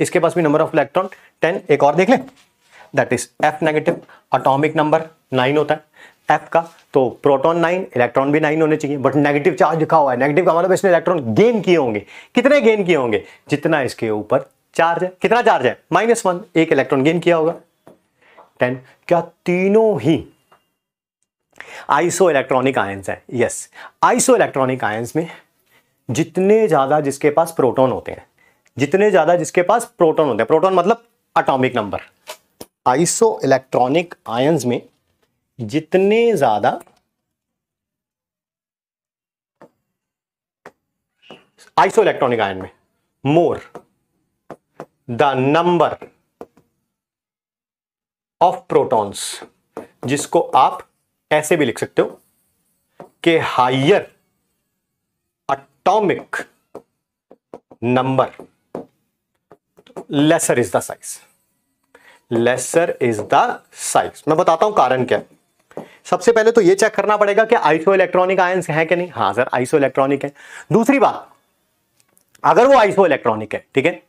इसके पास भी नंबर ऑफ इलेक्ट्रॉन टेन एक और देख लें that is F negative atomic number nine होता है एफ का तो प्रोटॉन नाइन इलेक्ट्रॉन भी नाइन होने चाहिए बट नेगेटिव चार्ज लिखा हुआ है नेगेटिव का मतलब इसने इलेक्ट्रॉन गेन किए होंगे कितने गेन किए होंगे जितना इसके ऊपर चार्ज है कितना चार्ज है माइनस वन एक इलेक्ट्रॉन गेन किया होगा टेन क्या तीनों ही आइसो इलेक्ट्रॉनिक आयंस हैं यस आइसो इलेक्ट्रॉनिक आयंस में जितने ज़्यादा जिसके पास प्रोटॉन होते हैं जितने ज़्यादा जिसके पास प्रोटॉन होते हैं प्रोटॉन मतलब atomic number isoelectronic ions में जितने ज़्यादा आइसो इलेक्ट्रॉनिक आयन में more the number of protons जिसको आप ऐसे भी लिख सकते हो कि higher atomic number lesser is the size lesser is the size मैं बताता हूं कारण क्या सबसे पहले तो ये चेक करना पड़ेगा कि आइसो इलेक्ट्रॉनिक आय है कि नहीं हाँ सर आइसो इलेक्ट्रॉनिक है दूसरी बात अगर वो आइसो इलेक्ट्रॉनिक है ठीक है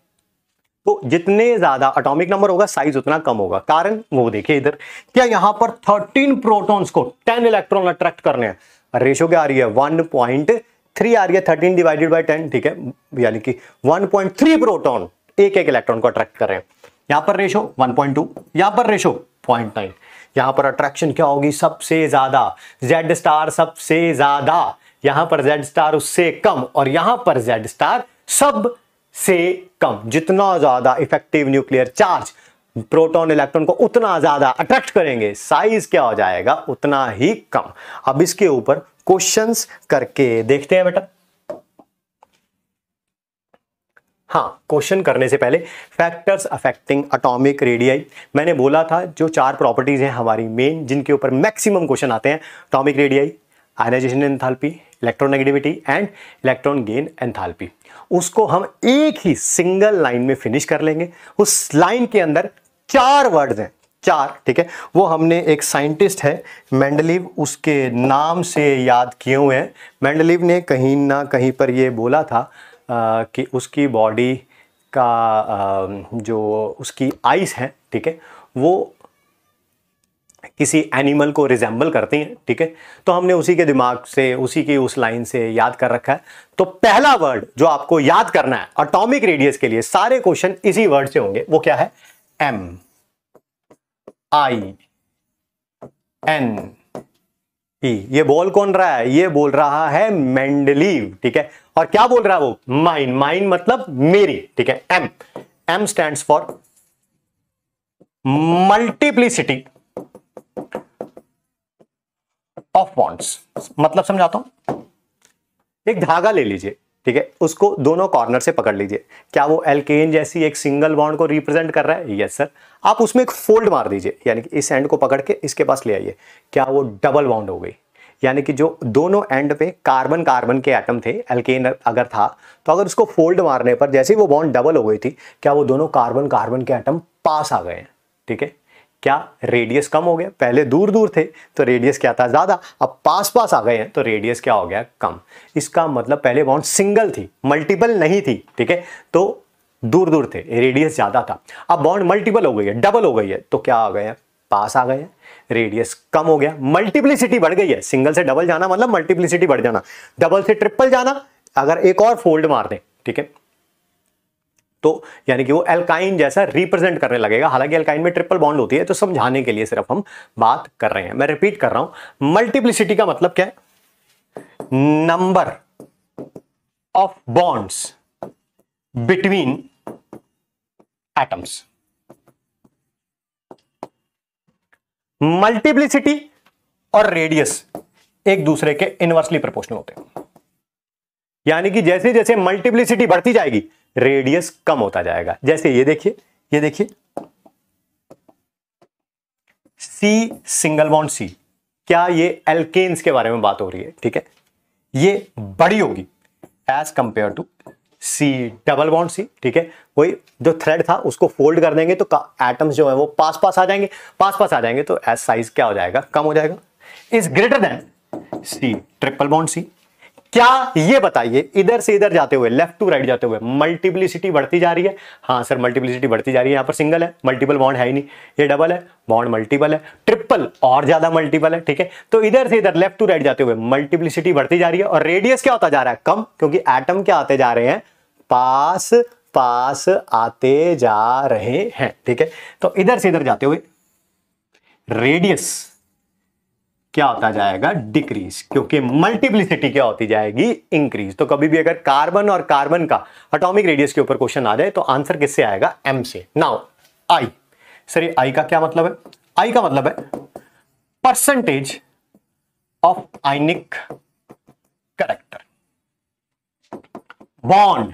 तो जितने ज्यादा अटोमिक नंबर होगा साइज उतना कम होगा कारण वो देखिए इधर क्या यहां पर 13 प्रोटॉन्स को 10 इलेक्ट्रॉन अट्रैक्ट करने हैं रेशो क्या आ रही है वन पॉइंट थ्री आ रही है थर्टीन डिवाइडेड बाई टेन ठीक है यानी कि वन पॉइंट थ्री प्रोटोन एक एक इलेक्ट्रॉन को अट्रैक्ट कर रहे हैं यहां पर रेशो वन पॉइंट टू यहां पर रेशो पॉइंट नाइन यहां पर अट्रैक्शन क्या होगी सबसे ज्यादा जेड स्टार सबसे ज्यादा यहां पर जेड स्टार उससे कम और यहां पर जेड स्टार सब से कम जितना ज्यादा effective nuclear charge proton electron को उतना ज्यादा अट्रैक्ट करेंगे साइज क्या हो जाएगा उतना ही कम अब इसके ऊपर क्वेश्चंस करके देखते हैं बेटा हाँ क्वेश्चन करने से पहले फैक्टर्स अफेक्टिंग अटोमिक रेडियाई मैंने बोला था जो चार प्रॉपर्टीज हैं हमारी मेन जिनके ऊपर मैक्सिमम क्वेश्चन आते हैं atomic radii ionisation enthalpy electronegativity and electron gain enthalpy उसको हम एक ही सिंगल लाइन में फिनिश कर लेंगे उस लाइन के अंदर चार वर्ड्स हैं चार ठीक है वो हमने एक साइंटिस्ट है मैंडलीव उसके नाम से याद किए हुए हैं मैंडलीव ने कहीं ना कहीं पर ये बोला था आ, कि उसकी बॉडी का आ, जो उसकी आइस है ठीक है वो किसी एनिमल को रिजेंबल करती हैं ठीक है तो हमने उसी के दिमाग से उसी की उस लाइन से याद कर रखा है तो पहला वर्ड जो आपको याद करना है अटोमिक रेडियस के लिए सारे क्वेश्चन इसी वर्ड से होंगे वो क्या है एम आई एन ई ये बोल कौन रहा है ये बोल रहा है मेंडलीव ठीक है और क्या बोल रहा है वो माइन माइन मतलब मेरी ठीक है M M stand for multiplicity of bonds मतलब समझाता हूं एक धागा ले लीजिए ठीक है उसको दोनों कॉर्नर से पकड़ लीजिए क्या वो एल्केन जैसी एक सिंगल बॉन्ड को रिप्रेजेंट कर रहा है यस सर आप उसमें एक फोल्ड मार दीजिए यानी कि इस एंड को पकड़ के इसके पास ले आइए क्या वो डबल बॉन्ड हो गई यानी कि जो दोनों एंड पे कार्बन कार्बन के एटम थे एल्केन अगर था तो अगर उसको फोल्ड मारने पर जैसे ही वो बॉन्ड डबल हो गई थी क्या वो दोनों कार्बन कार्बन के एटम पास आ गए ठीक है क्या रेडियस कम हो गया पहले दूर दूर थे तो रेडियस क्या था ज़्यादा अब पास पास आ गए हैं तो रेडियस क्या हो गया कम इसका मतलब पहले बॉन्ड सिंगल थी मल्टीपल नहीं थी ठीक है तो दूर दूर थे रेडियस ज़्यादा था अब बॉन्ड मल्टीपल हो गई है डबल हो गई है तो क्या आ गए पास आ गए रेडियस कम हो गया मल्टीप्लिसिटी बढ़ गई है सिंगल से डबल जाना मतलब मल्टीप्लिसिटी बढ़ जाना डबल से ट्रिपल जाना अगर एक और फोल्ड मार दे ठीक है तो यानी कि वो एल्काइन जैसा रिप्रेजेंट करने लगेगा हालांकि एल्काइन में ट्रिपल बॉन्ड होती है तो समझाने के लिए सिर्फ हम बात कर रहे हैं मैं रिपीट कर रहा हूं मल्टीप्लिसिटी का मतलब क्या है number of bonds between atoms multiplicity और रेडियस एक दूसरे के इनवर्सली प्रोपोर्शनल होते हैं यानी कि जैसे जैसे मल्टीप्लिसिटी बढ़ती जाएगी रेडियस कम होता जाएगा जैसे ये देखिए ये देखिए सी सिंगल बॉन्ड सी क्या ये एल्केन्स के बारे में बात हो रही है ठीक है ये बड़ी होगी as compare to C double bond C ठीक है वही जो थ्रेड था उसको फोल्ड कर देंगे तो एटम्स जो है वो पास पास आ जाएंगे पास पास आ जाएंगे तो एज साइज क्या हो जाएगा कम हो जाएगा is greater than C triple bond C क्या ये बताइए इधर से इधर जाते हुए लेफ्ट टू राइट जाते हुए मल्टीप्लिसिटी बढ़ती जा रही है हाँ सर मल्टीप्लिसिटी बढ़ती जा रही है यहाँ पर सिंगल है मल्टीपल बॉन्ड है ही नहीं ये डबल है बॉन्ड मल्टीपल है ट्रिपल और ज्यादा मल्टीपल है ठीक है तो इधर से इधर लेफ्ट टू राइट जाते हुए मल्टीप्लिसिटी बढ़ती जा रही है और रेडियस क्या होता जा रहा है कम क्योंकि एटम क्या आते जा रहे हैं पास पास आते जा रहे हैं ठीक है तो इधर से इधर जाते हुए रेडियस क्या होता जाएगा डिक्रीज क्योंकि मल्टीप्लिसिटी क्या होती जाएगी इंक्रीज तो कभी भी अगर कार्बन और कार्बन का अटोमिक रेडियस के ऊपर क्वेश्चन आ जाए तो आंसर किससे आएगा एम से नाउ आई सर आई का क्या मतलब है आई का मतलब है percentage of ionic character bond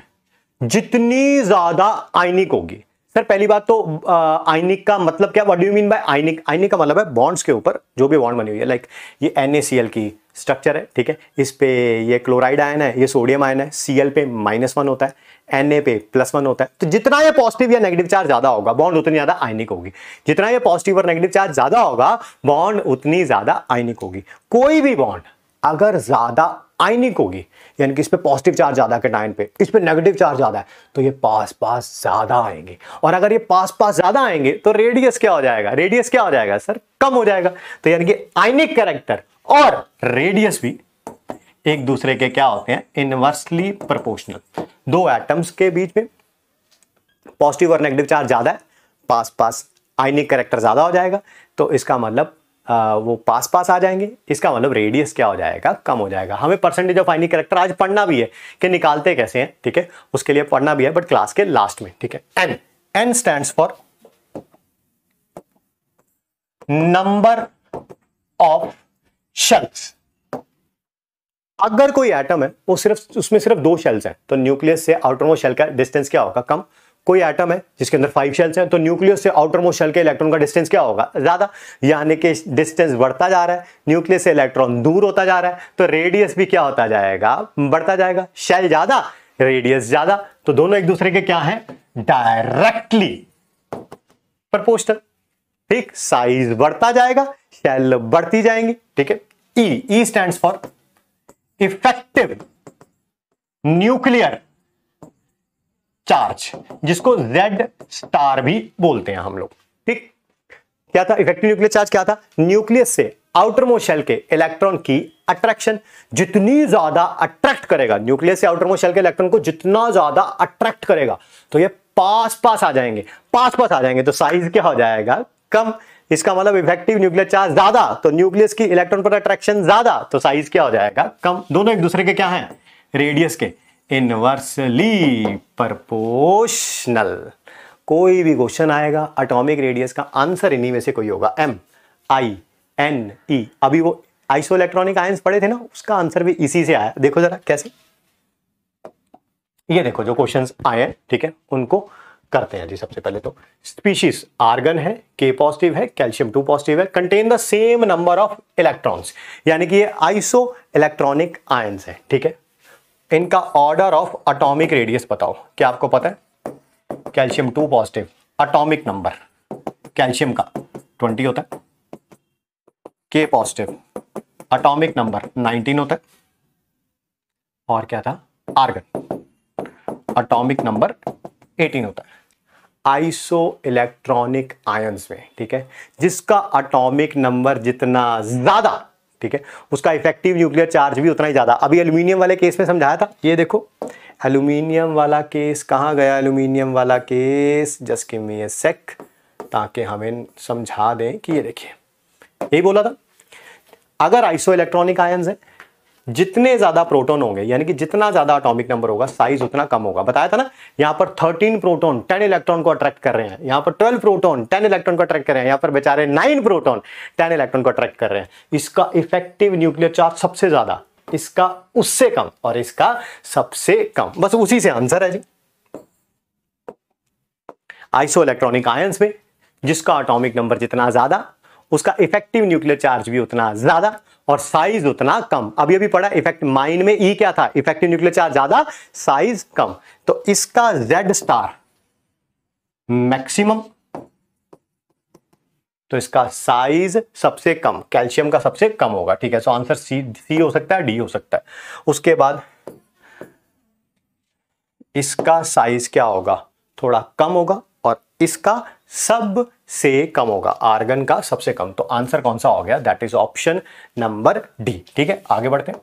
जितनी ज्यादा आइनिक होगी सर पहली बात तो आइनिक का मतलब क्या what do mean by ionic ionic का मतलब है बॉन्ड्स के ऊपर जो भी बॉन्ड बनी हुई है लाइक ये एन की स्ट्रक्चर है ठीक है इस पे ये क्लोराइड आयन है ये सोडियम आयन है सी पे माइनस वन होता है एन पे प्लस वन होता है तो जितना ये पॉजिटिव या नेगेटिव चार्ज ज्यादा होगा बॉन्ड उतनी ज्यादा आइनिक होगी जितना ये पॉजिटिव और नेगेटिव चार्ज ज्यादा होगा बॉन्ड उतनी ज्यादा आइनिक होगी कोई भी बॉन्ड अगर ज्यादा आइनिक होगी यानी कि इस पर पॉजिटिव चार्ज ज़्यादा है कटाइन पे इस पर नेगेटिव चार्ज ज़्यादा है तो ये पास पास ज़्यादा आएंगे और अगर ये पास पास ज़्यादा आएंगे तो रेडियस क्या हो जाएगा रेडियस क्या हो जाएगा सर कम हो जाएगा तो यानी कि आइनिक कैरेक्टर और रेडियस भी एक दूसरे के क्या होते हैं इनवर्सली प्रपोर्शनल दो एटम्स के बीच में पॉजिटिव और नेगेटिव चार्ज ज़्यादा है पास पास आइनिक करेक्टर ज़्यादा हो जाएगा तो इसका मतलब आ, वो पास पास आ जाएंगे इसका मतलब रेडियस क्या हो जाएगा कम हो जाएगा हमें परसेंटेज ऑफ फाइनी करेक्टर आज पढ़ना भी है कि निकालते कैसे हैं ठीक है उसके लिए पढ़ना भी है बट क्लास के लास्ट में ठीक है N N stand for number of shells अगर कोई एटम है वो सिर्फ उसमें सिर्फ दो शेल्स हैं तो न्यूक्लियस से आउटरमोस्ट शेल का डिस्टेंस क्या होगा कम कोई एटम है जिसके अंदर फाइव शेल्स हैं तो न्यूक्लियस से आउटर मोस्ट शेल के इलेक्ट्रॉन का डिस्टेंस क्या होगा ज़्यादा यानी कि डिस्टेंस बढ़ता जा रहा है न्यूक्लियस से इलेक्ट्रॉन दूर होता जा रहा है तो रेडियस भी क्या होता जाएगा बढ़ता जाएगा शेल ज़्यादा रेडियस ज़्यादा तो दोनों एक दूसरे के क्या है डायरेक्टली प्रपोस्टल ठीक साइज बढ़ता जाएगा शेल बढ़ती जाएंगी ठीक है E E stand for effective nuclear charge जिसको रेड स्टार भी बोलते हैं हम लोग ठीक क्या था इफेक्टिव न्यूक्लियर चार्ज क्या था न्यूक्लियस से आउटर मोशल के इलेक्ट्रॉन की अट्रैक्शन जितनी ज्यादा अट्रैक्ट करेगा न्यूक्लियस से आउटर मोशल के इलेक्ट्रॉन को जितना ज्यादा अट्रैक्ट करेगा तो ये पास पास आ जाएंगे पास पास आ जाएंगे तो साइज क्या हो जाएगा कम इसका मतलब इफेक्टिव न्यूक्लियर चार्ज ज्यादा तो न्यूक्लियस की इलेक्ट्रॉन पर अट्रैक्शन ज्यादा तो साइज क्या हो जाएगा कम दोनों एक दूसरे के क्या है रेडियस के इनवर्सली प्रपोशनल कोई भी क्वेश्चन आएगा अटोमिक रेडियस का आंसर इन्हीं में से कोई होगा एम आई एन ई अभी वो आइसो इलेक्ट्रॉनिक आयंस पढ़े थे ना उसका आंसर भी इसी से आया देखो जरा कैसे ये देखो जो क्वेश्चंस आए हैं ठीक है उनको करते हैं जी सबसे पहले तो स्पीशीज आर्गन है के पॉजिटिव है कैल्शियम टू पॉजिटिव है contain the same number of electrons यानी कि ये आइसो इलेक्ट्रॉनिक आयंस है ठीक है इनका ऑर्डर ऑफ अटोमिक रेडियस बताओ क्या आपको पता है calcium two positive atomic number calcium का ट्वेंटी होता है के पॉजिटिव अटोमिक नंबर नाइनटीन होता है और क्या था आर्गन अटोमिक नंबर एटीन होता है आइसो इलेक्ट्रॉनिक आयन्स में ठीक है जिसका अटोमिक नंबर जितना ज्यादा ठीक है उसका इफेक्टिव न्यूक्लियर चार्ज भी उतना ही ज़्यादा अभी एल्यूमिनियम वाले केस में समझाया था ये देखो एल्यूमिनियम वाला केस कहाँ गया एल्यूमिनियम वाला केस जसके मे सेक ताकि हमें समझा दें कि ये देखिए यही बोला था अगर आइसो इलेक्ट्रॉनिक आयन है जितने ज्यादा प्रोटोन होंगे यानी कि जितना ज्यादा अटोमिक नंबर होगा साइज उतना कम होगा बताया था ना यहाँ पर 13 प्रोटोन 10 इलेक्ट्रॉन को अट्रैक्ट कर रहे हैं यहाँ पर 12 प्रोटोन 10 इलेक्ट्रॉन को अट्रैक्ट कर रहे हैं यहाँ पर बेचारे 9 प्रोटोन 10 इलेक्ट्रॉन को अट्रैक्ट कर रहे हैं इसका इफेक्टिव न्यूक्लियर चार्ज सबसे ज्यादा इसका उससे कम और इसका सबसे कम बस उसी से आंसर है जी आइसो इलेक्ट्रॉनिक आयंस में जिसका अटोमिक नंबर जितना ज्यादा उसका इफेक्टिव न्यूक्लियर चार्ज भी उतना ज्यादा और साइज उतना कम अभी अभी पढ़ा इफेक्ट माइन में ई e क्या था इफेक्टिव न्यूक्लियर चार्ज ज्यादा साइज कम तो इसका जेड स्टार मैक्सिमम तो इसका साइज सबसे कम कैल्शियम का सबसे कम होगा ठीक है सो आंसर सी सी हो सकता है डी हो सकता है उसके बाद इसका साइज क्या होगा थोड़ा कम होगा और इसका सब से कम होगा आर्गन का सबसे कम तो आंसर कौन सा हो गया that is option number D ठीक है आगे बढ़ते हैं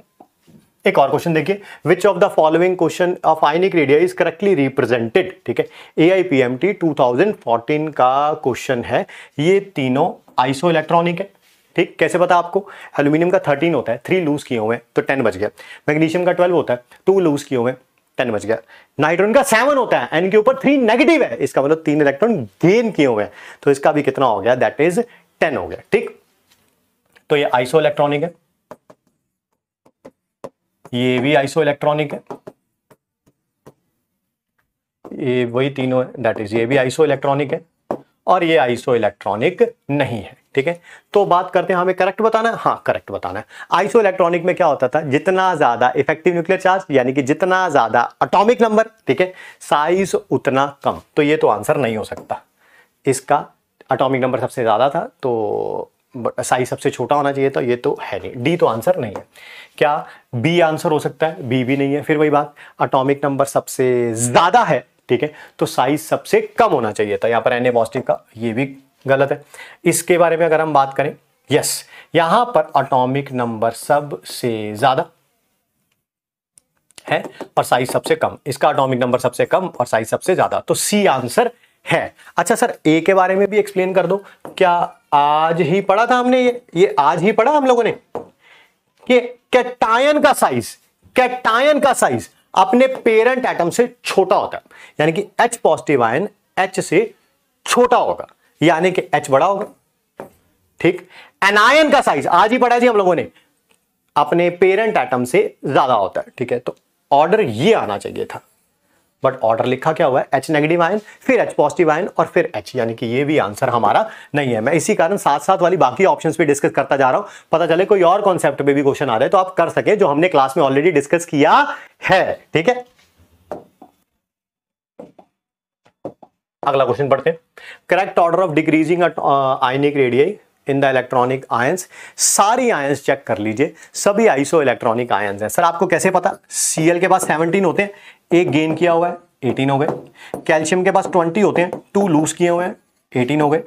एक और क्वेश्चन देखिए which of the following question of ionic radii is correctly represented ठीक है A I P M T two thousand fourteen का क्वेश्चन है ये तीनों आइसो इलेक्ट्रॉनिक है ठीक कैसे पता आपको एल्यूमिनियम का थर्टीन होता है थ्री लूज किए हुए हैं तो टेन बच गया मैग्नीशियम का ट्वेल्व होता है टू लूज किए हुए हैं टेन बच गया नाइट्रोन का सेवन होता है एन के ऊपर थ्री नेगेटिव है इसका मतलब तीन इलेक्ट्रॉन गेन किए हुए हैं तो इसका भी कितना हो गया दैट इज टेन हो गया ठीक तो ये आइसो इलेक्ट्रॉनिक है ये भी आइसो इलेक्ट्रॉनिक है ये वही तीनों दैट इज ये भी आइसो इलेक्ट्रॉनिक है और ये आइसो इलेक्ट्रॉनिक नहीं है ठीक है तो बात करते हैं हमें करेक्ट बताना है हाँ करेक्ट बताना है आइसो इलेक्ट्रॉनिक में क्या होता था जितना ज्यादा इफेक्टिव न्यूक्लियर चार्ज यानी कि जितना ज्यादा अटोमिक नंबर ठीक है साइज उतना कम तो ये तो आंसर नहीं हो सकता इसका अटोमिक नंबर सबसे ज़्यादा था तो साइज सबसे छोटा होना चाहिए तो ये तो है नहीं डी तो आंसर नहीं है क्या बी आंसर हो सकता है बी भी नहीं है फिर वही बात अटोमिक नंबर सबसे ज़्यादा है ठीक है तो साइज सबसे कम होना चाहिए था यहाँ पर एन ए पॉजिटिव का ये भी गलत है इसके बारे में अगर हम बात करें यस यहां पर अटोमिक नंबर सबसे ज्यादा है और साइज सबसे कम इसका अटोमिक नंबर सबसे कम और साइज सबसे ज्यादा तो सी आंसर है अच्छा सर ए के बारे में भी एक्सप्लेन कर दो क्या आज ही पढ़ा था हमने ये ये आज ही पढ़ा हम लोगों ने कि कैटायन का साइज कैटायन का साइज अपने पेरेंट एटम से छोटा होता है यानी कि एच पॉजिटिव आयन एच से छोटा होगा यानी कि एच बड़ा होगा ठीक एनायन का साइज आज ही पढ़ा जी हम लोगों ने अपने पेरेंट एटम से ज्यादा होता है ठीक है तो ऑर्डर ये आना चाहिए था बट ऑर्डर लिखा क्या हुआ है एच नेगेटिव आयन फिर एच पॉजिटिव आयन और फिर एच यानी कि ये भी आंसर हमारा नहीं है मैं इसी कारण साथ साथ वाली बाकी ऑप्शंस भी डिस्कस करता जा रहा हूं पता चले कोई और कॉन्सेप्ट में भी क्वेश्चन आ रहे हैं तो आप कर सके जो हमने क्लास में ऑलरेडी डिस्कस किया है ठीक है अगला क्वेश्चन पढ़ते हैं correct order of decreasing ionic radii in the electronic ions सारी आयंस चेक कर लीजिए सभी आइसो इलेक्ट्रॉनिक आयंस हैं सर आपको कैसे पता सीएल के पास 17 होते हैं एक गेन किया हुआ है 18 हो गए कैल्शियम के पास 20 होते हैं टू लूज किए हुए हैं 18 हो गए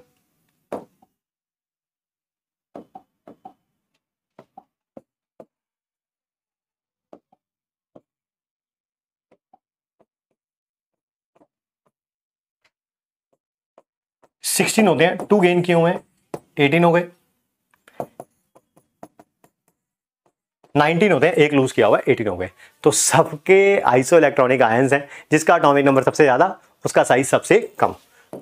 सिक्सटीन होते हैं टू गेन किए हुए हैं एटीन हो गए नाइनटीन होते हैं एक लूज किया हुआ है एटीन हो गए तो सबके आइसो इलेक्ट्रॉनिक आयन हैं जिसका अटोमिक नंबर सबसे ज़्यादा उसका साइज सबसे कम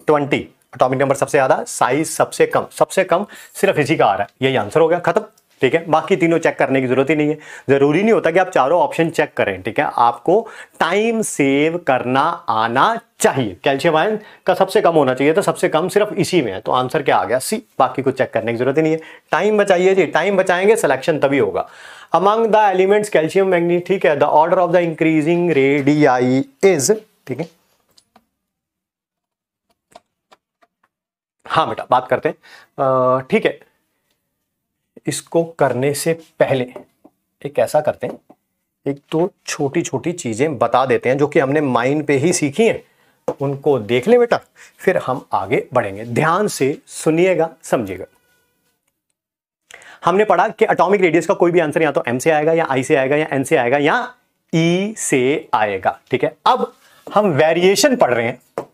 ट्वेंटी अटोमिक नंबर सबसे ज़्यादा साइज सबसे कम सबसे कम सिर्फ इसी का आ रहा है यही आंसर हो गया खत्म ठीक है बाकी तीनों चेक करने की ज़रूरत ही नहीं है ज़रूरी नहीं होता कि आप चारों ऑप्शन चेक करें ठीक है आपको टाइम सेव करना आना चाहिए कैल्शियम आयन का सबसे कम होना चाहिए तो सबसे कम सिर्फ इसी में है तो आंसर क्या आ गया सी बाकी कुछ चेक करने की जरूरत ही नहीं है टाइम बचाइए जी टाइम बचाएंगे सिलेक्शन तभी होगा अमंग द एलिमेंट्स कैल्शियम मैंगनी ठीक है the order of the increasing radii is ठीक है हाँ बेटा बात करते हैं ठीक है इसको करने से पहले एक ऐसा करते हैं एक तो छोटी छोटी चीज़ें बता देते हैं जो कि हमने माइंड पे ही सीखी हैं उनको देख ले बेटा फिर हम आगे बढ़ेंगे ध्यान से सुनिएगा समझिएगा हमने पढ़ा कि अटोमिक रेडियस का कोई भी आंसर या तो एम से आएगा या आई से आएगा या एन से आएगा या ई e से आएगा ठीक है अब हम वेरिएशन पढ़ रहे हैं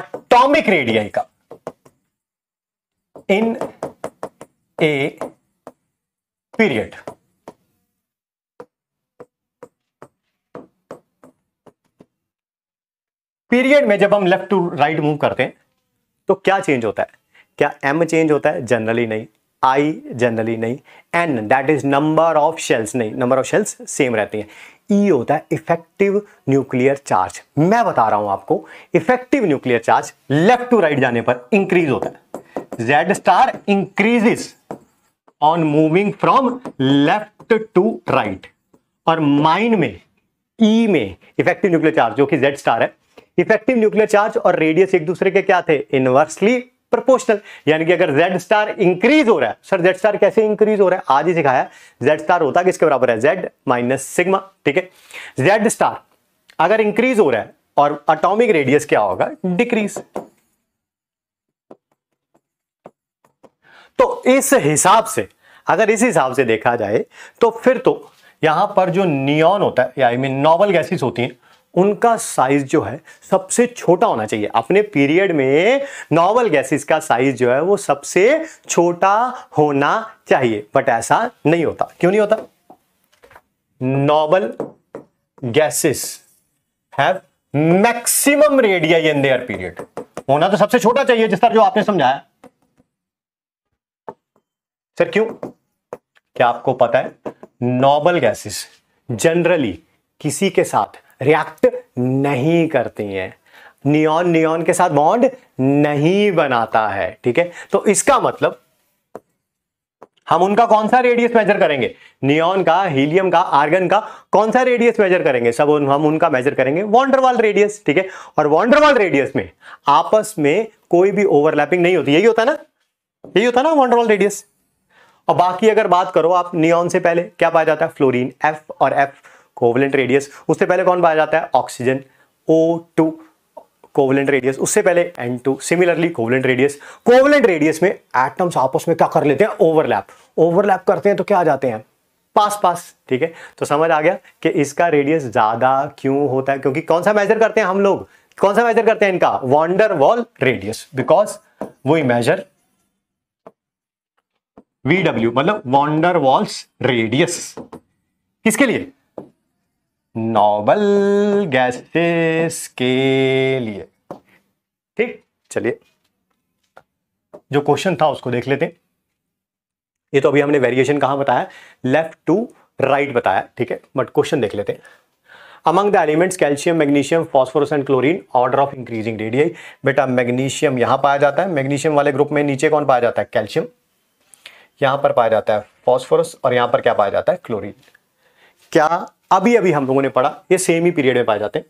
अटोमिक रेडियाई का इन ए पीरियड पीरियड में जब हम लेफ्ट टू राइट मूव करते हैं तो क्या चेंज होता है क्या एम चेंज होता है जनरली नहीं आई जनरली नहीं N that is number of shells नहीं नंबर ऑफ शेल्स सेम रहती हैं ई e होता है इफेक्टिव न्यूक्लियर चार्ज मैं बता रहा हूं आपको effective nuclear charge left to right जाने पर इंक्रीज होता है Z star increases on moving from left to right और माइंड में ई e में इफेक्टिव न्यूक्लियर चार्ज जो कि जेड स्टार है इफेक्टिव न्यूक्लियर चार्ज और रेडियस एक दूसरे के क्या थे इनवर्सली प्रोपोर्शनल यानी कि अगर जेड स्टार इंक्रीज हो रहा है सर जेड स्टार कैसे इंक्रीज हो रहा है आज ही सिखाया जेड स्टार होता किसके बराबर है जेड माइनस सिग्मा ठीक है जेड स्टार अगर इंक्रीज हो रहा है और अटोमिक रेडियस क्या होगा डिक्रीज तो इस हिसाब से अगर इस हिसाब से देखा जाए तो फिर तो यहां पर जो नियॉन होता है आई मीन नॉवल गैसेस होती हैं उनका साइज जो है सबसे छोटा होना चाहिए अपने पीरियड में नॉवल गैसेस का साइज जो है वो सबसे छोटा होना चाहिए बट ऐसा नहीं होता क्यों नहीं होता noble gases have maximum radii in their period होना तो सबसे छोटा चाहिए जिस तरह जो आपने समझाया सर क्यों क्या आपको पता है नॉबल गैसेस जनरली किसी के साथ रिएक्ट नहीं करती हैं नियॉन नियॉन के साथ बॉन्ड नहीं बनाता है ठीक है तो इसका मतलब हम उनका कौन सा रेडियस मेजर करेंगे नियॉन का हीलियम का आर्गन का कौन सा रेडियस मेजर करेंगे सब उन, हम उनका मेजर करेंगे वॉन्डरवाल रेडियस ठीक है और वॉन्डरवाल रेडियस में आपस में कोई भी ओवरलैपिंग नहीं होती यही होता ना यही होता ना वॉन्डरवाल रेडियस और बाकी अगर बात करो आप नियॉन से पहले क्या पाया जाता है फ्लोरीन एफ और एफ कोवलेंट रेडियस उससे पहले कौन पाया जाता है oxygen O two covalent radius उससे पहले N two similarly covalent radius covalent radius में एटम्स आपस में क्या कर लेते हैं ओवरलैप ओवरलैप करते हैं तो क्या आ जाते हैं पास पास ठीक है तो समझ आ गया कि इसका रेडियस ज्यादा क्यों होता है क्योंकि कौन सा मेजर करते हैं हम लोग कौन सा मेजर करते हैं इनका वॉन्डर वॉल रेडियस बिकॉज वो मेजर डब्ल्यू मतलब वॉन्डर वॉल्स रेडियस किसके लिए नॉबल गैसेस के लिए ठीक चलिए जो क्वेश्चन था उसको देख लेते हैं ये तो अभी हमने वेरिएशन कहां बताया लेफ्ट टू राइट बताया ठीक है बट क्वेश्चन देख लेते हैं among the elements calcium magnesium phosphorus and chlorine order of increasing radii बेटा मैग्नीशियम यहां पाया जाता है मैग्नीशियम वाले ग्रुप में नीचे कौन पाया जाता है कैल्शियम यहां पर पाया जाता है फॉस्फोरस और यहां पर क्या पाया जाता है क्लोरीन क्या अभी अभी हम लोगों ने पढ़ा ये सेम ही पीरियड में पाए जाते हैं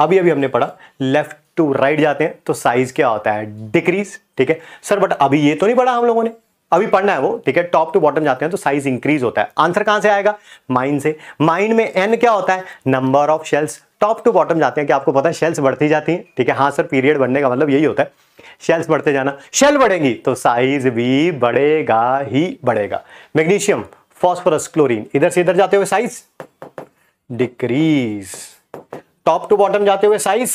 अभी अभी हमने पढ़ा लेफ्ट टू राइट जाते हैं तो साइज क्या होता है डिक्रीज ठीक है सर बट अभी ये तो नहीं पढ़ा हम लोगों ने अभी पढ़ना है वो ठीक है टॉप टू बॉटम जाते हैं तो साइज इंक्रीज होता है आंसर कहां से आएगा माइंड से माइंड में एन क्या होता है number of shells top to bottom जाते हैं कि आपको पता है शेल्स बढ़ती जाती हैं ठीक है हाँ सर पीरियड बढ़ने का मतलब यही होता है शेल्स बढ़ते जाना शेल बढ़ेंगी तो साइज भी बढ़ेगा ही बढ़ेगा मैग्नीशियम फॉस्फोरस क्लोरीन इधर से इधर जाते हुए size decrease top to bottom जाते हुए साइज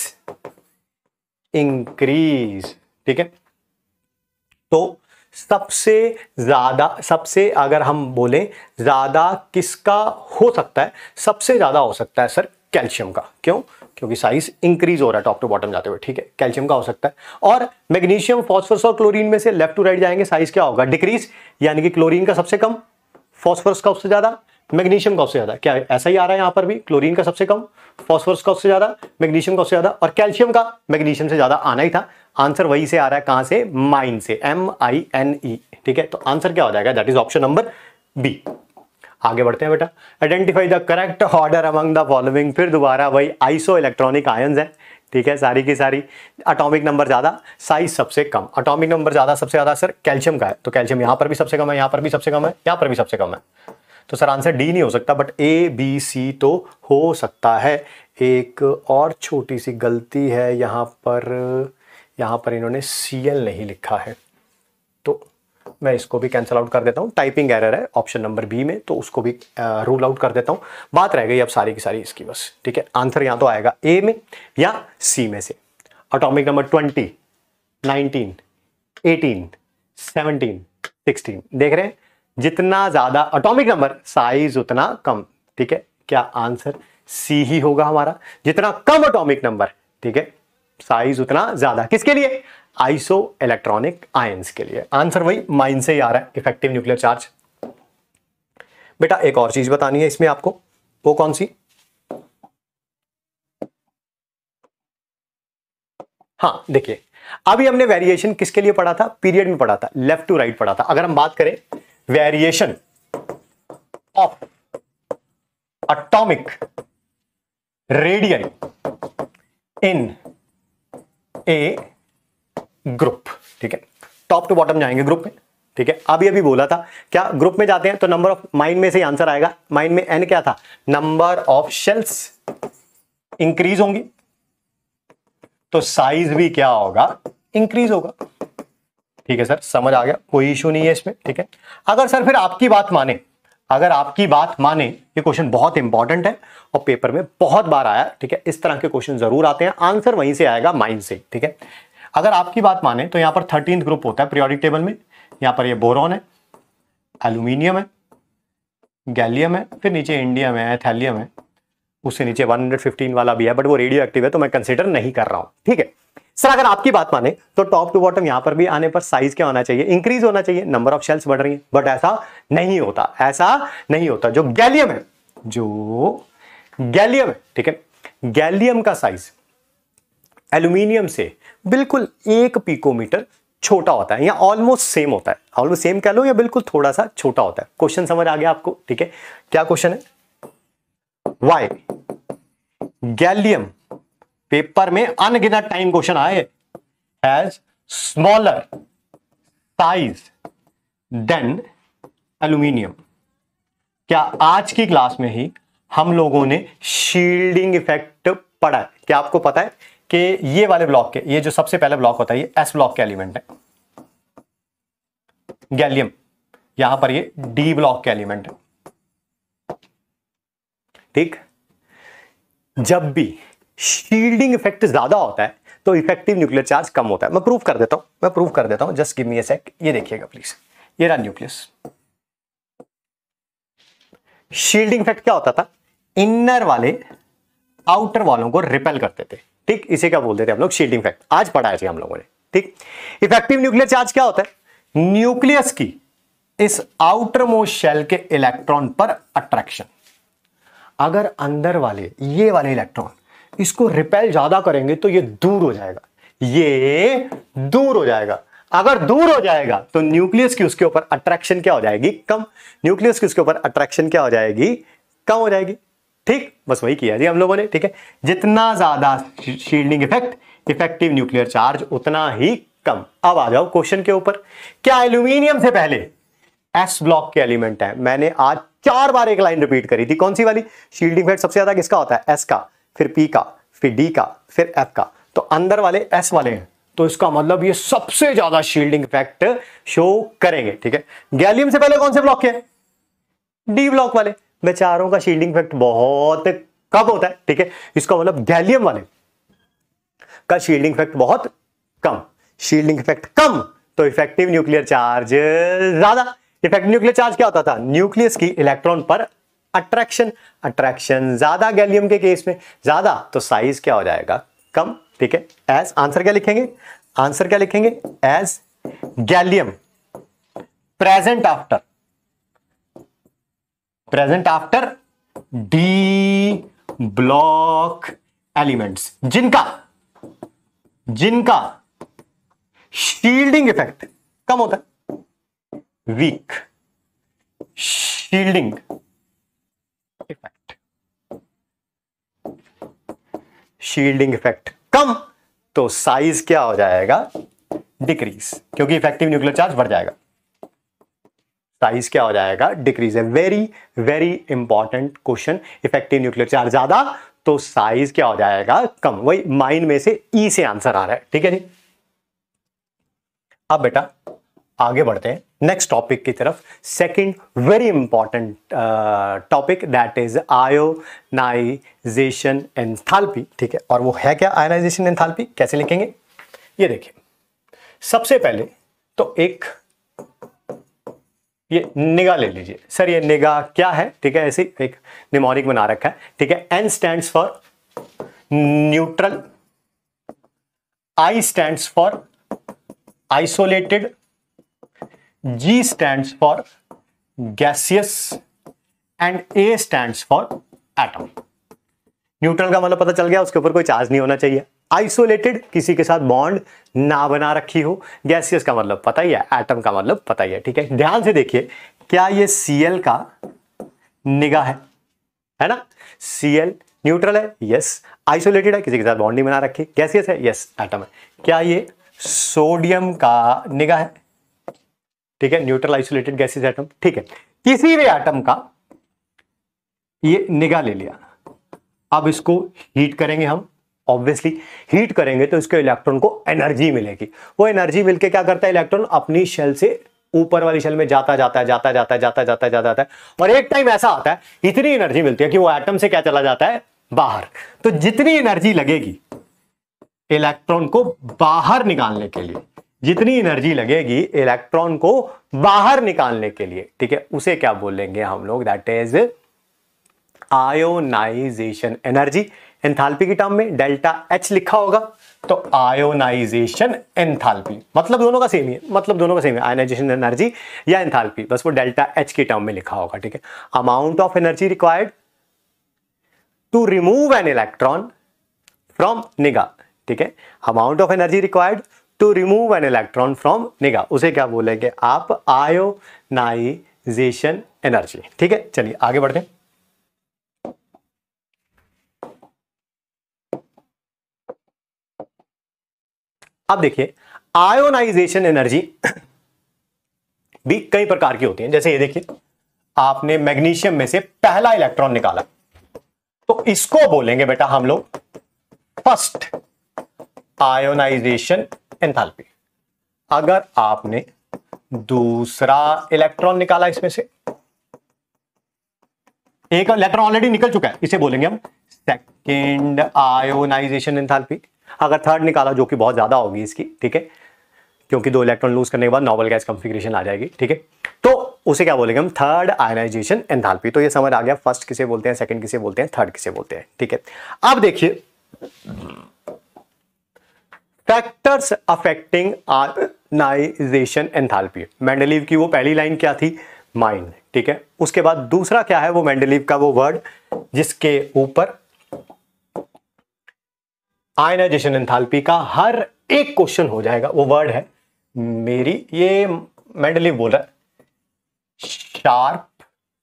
इंक्रीज ठीक है तो सबसे ज़्यादा सबसे अगर हम बोलें ज़्यादा किसका हो सकता है सबसे ज़्यादा हो सकता है सर कैल्शियम का क्यों क्योंकि साइज इंक्रीज हो रहा है टॉप टू बॉटम जाते हुए ठीक है कैल्शियम का हो सकता है और मैग्नीशियम फॉस्फोरस और क्लोरीन में से लेफ्ट टू राइट जाएंगे साइज क्या होगा डिक्रीज यानी कि क्लोरीन का सबसे कम फॉस्फोरस का सबसे ज्यादा मैग्नीशियम का सबसे ज्यादा क्या ऐसा ही आ रहा है यहां पर भी क्लोरीन का सबसे कम फॉस्फोरस का सबसे ज्यादा मैग्नीशियम का सबसे ज्यादा और कैल्शियम का मैग्नीशियम से ज्यादा आना ही था आंसर वही से आ रहा है कहां से माइन से एम आई एन ई ठीक है तो आंसर क्या हो जाएगा that is option number B आगे बढ़ते हैं बेटा identify the correct order among the following फिर दोबारा वही आइसो इलेक्ट्रॉनिक आयन्स है ठीक है सारी की सारी अटोमिक नंबर ज़्यादा साइज सबसे कम अटोमिक नंबर ज़्यादा सबसे ज़्यादा सर कैल्शियम का है तो कैल्शियम यहाँ पर भी सबसे कम है यहाँ पर भी सबसे कम है यहाँ पर भी सबसे कम है तो सर आंसर डी नहीं हो सकता बट ए बी सी तो हो सकता है एक और छोटी सी गलती है यहाँ पर यहां पर इन्होंने सी एल नहीं लिखा है मैं इसको भी कैंसिल आउट कर देता हूँ टाइपिंग एरर है ऑप्शन नंबर बी में तो उसको भी रूल आउट कर देता हूँ बात रह गई अब सारी की सारी इसकी बस ठीक है आंसर यहाँ तो आएगा ए में या सी में से atomic number twenty nineteen eighteen seventeen sixteen देख रहे हैं जितना ज़्यादा अटोमिक नंबर साइज उतना कम ठीक है क्या आंसर सी ही होगा हमारा जितना कम अटोमिक नंबर ठीक है साइज उतना ज़्यादा किसके लिए आइसो इलेक्ट्रॉनिक आयंस के लिए आंसर वही माइन से ही आ रहा है इफेक्टिव न्यूक्लियर चार्ज बेटा एक और चीज बतानी है इसमें आपको वो कौन सी हाँ देखिए अभी हमने वेरिएशन किसके लिए पढ़ा था पीरियड में पढ़ा था लेफ्ट टू राइट पढ़ा था अगर हम बात करें variation of atomic radii in a group ठीक है टॉप टू बॉटम जाएंगे ग्रुप में ठीक है अभी अभी बोला था क्या ग्रुप में जाते हैं तो नंबर ऑफ माइन में से आंसर आएगा माइन में एन क्या था नंबर ऑफ शेल्स इंक्रीज होंगी तो साइज भी क्या होगा इंक्रीज होगा ठीक है सर समझ आ गया कोई इश्यू नहीं है इसमें ठीक है अगर सर फिर आपकी बात माने अगर आपकी बात माने ये क्वेश्चन बहुत इंपॉर्टेंट है और पेपर में बहुत बार आया ठीक है इस तरह के क्वेश्चन जरूर आते हैं आंसर वहीं से आएगा माइंड से ठीक है अगर आपकी बात माने तो यहां पर थर्टीन ग्रुप होता है प्रियोडिक टेबल में यहां पर ये बोरॉन है एल्यूमिनियम है गैलियम है फिर नीचे इंडियम है एथेलियम है उससे नीचे 115 वाला भी है बट वो रेडियो एक्टिव है तो मैं कंसिडर नहीं कर रहा हूं ठीक है सर अगर आपकी बात माने तो टॉप टू बॉटम यहां पर भी आने पर साइज क्या होना चाहिए इंक्रीज होना चाहिए नंबर ऑफ शेल्स बढ़ रही है बट ऐसा नहीं होता ऐसा नहीं होता जो गैलियम है जो गैलियम है ठीक है गैलियम का साइज एल्यूमिनियम से बिल्कुल एक पिकोमीटर छोटा होता है या ऑलमोस्ट सेम होता है ऑलमोस्ट सेम कह लो या बिल्कुल थोड़ा सा छोटा होता है क्वेश्चन समझ आ गया आपको ठीक है क्या क्वेश्चन है वाई गैलियम पेपर में अनगिनत टाइम क्वेश्चन आए has smaller size than aluminium क्या आज की क्लास में ही हम लोगों ने शील्डिंग इफेक्ट पढ़ा है क्या आपको पता है कि ये वाले ब्लॉक के ये जो सबसे पहला ब्लॉक होता है ये एस ब्लॉक के एलिमेंट है गैलियम यहां पर ये डी ब्लॉक के एलिमेंट है ठीक जब भी शील्डिंग इफेक्ट ज्यादा होता है तो इफेक्टिव न्यूक्लियर चार्ज कम होता है मैं प्रूफ कर देता हूं मैं प्रूफ कर देता हूं जस्ट गिव मी सेक ये देखिएगा प्लीज ये रहा न्यूक्लियस शील्डिंग इफेक्ट क्या होता था इनर वाले आउटर वालों को रिपेल करते थे ठीक इसे क्या बोलते थे हम लोग शील्डिंग फैक्ट आज पढ़ाया थे हम लोगों ने ठीक इफेक्टिव न्यूक्लियर चार्ज क्या होता है न्यूक्लियस की इस आउटर मोस्ट शेल के इलेक्ट्रॉन पर अट्रैक्शन अगर अंदर वाले ये वाले इलेक्ट्रॉन इसको रिपेल ज्यादा करेंगे तो ये दूर हो जाएगा ये दूर हो जाएगा अगर दूर हो जाएगा तो न्यूक्लियस की उसके ऊपर अट्रैक्शन क्या हो जाएगी कम न्यूक्लियस की उसके ऊपर अट्रैक्शन क्या हो जाएगी कम हो जाएगी ठीक बस वही किया जी हम लोगों ने ठीक है जितना ज्यादा shielding effect effective nuclear charge उतना ही कम अब आ जाओ क्वेश्चन के ऊपर क्या एल्यूमिनियम से पहले एस ब्लॉक के एलिमेंट है मैंने आज चार बार एक लाइन रिपीट करी थी कौन सी वाली शील्डिंग इफेक्ट सबसे ज्यादा किसका होता है एस का फिर पी का फिर डी का फिर एफ का तो अंदर वाले एस वाले हैं तो इसका मतलब ये सबसे ज्यादा शील्डिंग इफेक्ट शो करेंगे ठीक है गैलियम से पहले कौन से ब्लॉक के डी ब्लॉक वाले चारों का शील्डिंग इफेक्ट बहुत कम होता है ठीक है इसका मतलब गैलियम वाले का शील्डिंग इफेक्ट बहुत कम शील्डिंग इफेक्ट कम तो इफेक्टिव न्यूक्लियर चार्ज ज्यादा इफेक्टिव न्यूक्लियर चार्ज क्या होता था न्यूक्लियस की इलेक्ट्रॉन पर अट्रैक्शन अट्रैक्शन ज्यादा गैलियम के केस में ज्यादा तो साइज क्या हो जाएगा कम ठीक है एज आंसर क्या लिखेंगे आंसर क्या लिखेंगे as gallium present after present after D block elements जिनका जिनका शील्डिंग इफेक्ट कम होता है weak shielding effect shielding effect कम तो साइज क्या हो जाएगा डिक्रीज क्योंकि इफेक्टिव न्यूक्लियर चार्ज बढ़ जाएगा साइज क्या हो जाएगा डिक्रीज है very very important question effective nuclear charge ज्यादा तो साइज क्या हो जाएगा कम वही माइंड में से ई e से आंसर आ रहा है ठीक है जी अब बेटा आगे बढ़ते हैं नेक्स्ट टॉपिक की तरफ second very important topic that is ionisation enthalpy ठीक है और वो है क्या आयोनाइजेशन एंथाल्पी कैसे लिखेंगे ये देखिए सबसे पहले तो एक ये निगाह ले लीजिए सर ये निगाह क्या है ठीक है ऐसी एक निमोनिक बना रखा है ठीक है N stand for neutral I stand for isolated G stand for gaseous and A stand for atom neutral का मतलब पता चल गया उसके ऊपर कोई चार्ज नहीं होना चाहिए आइसोलेटेड किसी के साथ बॉन्ड ना बना रखी हो गैसियस का मतलब पता ही है एटम का मतलब पता ही है ठीक है ध्यान से देखिए क्या ये सीएल का निगाह है है ना सीएल न्यूट्रल है यस आइसोलेटेड है किसी के साथ बॉन्ड नहीं बना रखी गैसियस है यस एटम है क्या ये सोडियम का निगाह है ठीक है न्यूट्रल आइसोलेटेड गैसियस एटम ठीक है किसी भी एटम का ये निगाह ले लिया अब इसको हीट करेंगे हम ऑब्वियसली हीट करेंगे तो इसके इलेक्ट्रॉन को एनर्जी मिलेगी वो एनर्जी मिलकर क्या करता है इलेक्ट्रॉन अपनी शेल से ऊपर वाली शेल में जाता जाता है जाता जाता है जाता जाता जाता जाता है और एक टाइम ऐसा आता है इतनी एनर्जी मिलती है कि वो एटम से क्या चला जाता है बाहर तो जितनी एनर्जी लगेगी इलेक्ट्रॉन को बाहर निकालने के लिए जितनी एनर्जी लगेगी इलेक्ट्रॉन को बाहर निकालने के लिए ठीक है उसे क्या बोलेंगे हम लोग that is ionisation energy enthalpy की टर्म में डेल्टा एच लिखा होगा तो आयोनाइजेशन एंथाल्पी मतलब दोनों का सेम ही है मतलब दोनों का सेम है आयोनाइजेशन एनर्जी या एंथाल्पी बस वो डेल्टा एच के टर्म में लिखा होगा ठीक है amount of energy required to remove an electron from निगा ठीक है amount of energy required to remove an electron from निगा उसे क्या बोलेंगे आप आयोनाइजेशन एनर्जी ठीक है चलिए आगे बढ़ते हैं अब देखिए आयोनाइजेशन एनर्जी (coughs) भी कई प्रकार की होती है जैसे ये देखिए आपने मैग्नीशियम में से पहला इलेक्ट्रॉन निकाला तो इसको बोलेंगे बेटा हम लोग फर्स्ट आयोनाइजेशन एंथैल्पी अगर आपने दूसरा इलेक्ट्रॉन निकाला इसमें से एक इलेक्ट्रॉन ऑलरेडी निकल चुका है इसे बोलेंगे हम सेकेंड आयोनाइजेशन एंथैल्पी अगर थर्ड निकाला जो कि बहुत ज़्यादा होगी इसकी ठीक है क्योंकि दो इलेक्ट्रॉन लूज करने के बाद नॉवल गैस कॉन्फ़िगरेशन आ जाएगी ठीक है तो उसे क्या बोलेंगे हम थर्ड आयनाइजेशन एंथाल्पी तो ये समझ आ गया फर्स्ट किसे बोलते हैं सेकंड किसे बोलते हैं थर्ड किसे बोलते हैं ठीक है अब देखिए factors affecting ionisation enthalpy Mendeleev की वो पहली लाइन क्या थी माइंड ठीक है उसके बाद दूसरा क्या है वो मेंडलीव का वो वर्ड जिसके ऊपर आयनाइजेशन एंथालपी का हर एक क्वेश्चन हो जाएगा वो वर्ड है मेरी ये मेंडली बोल रहा है शार्प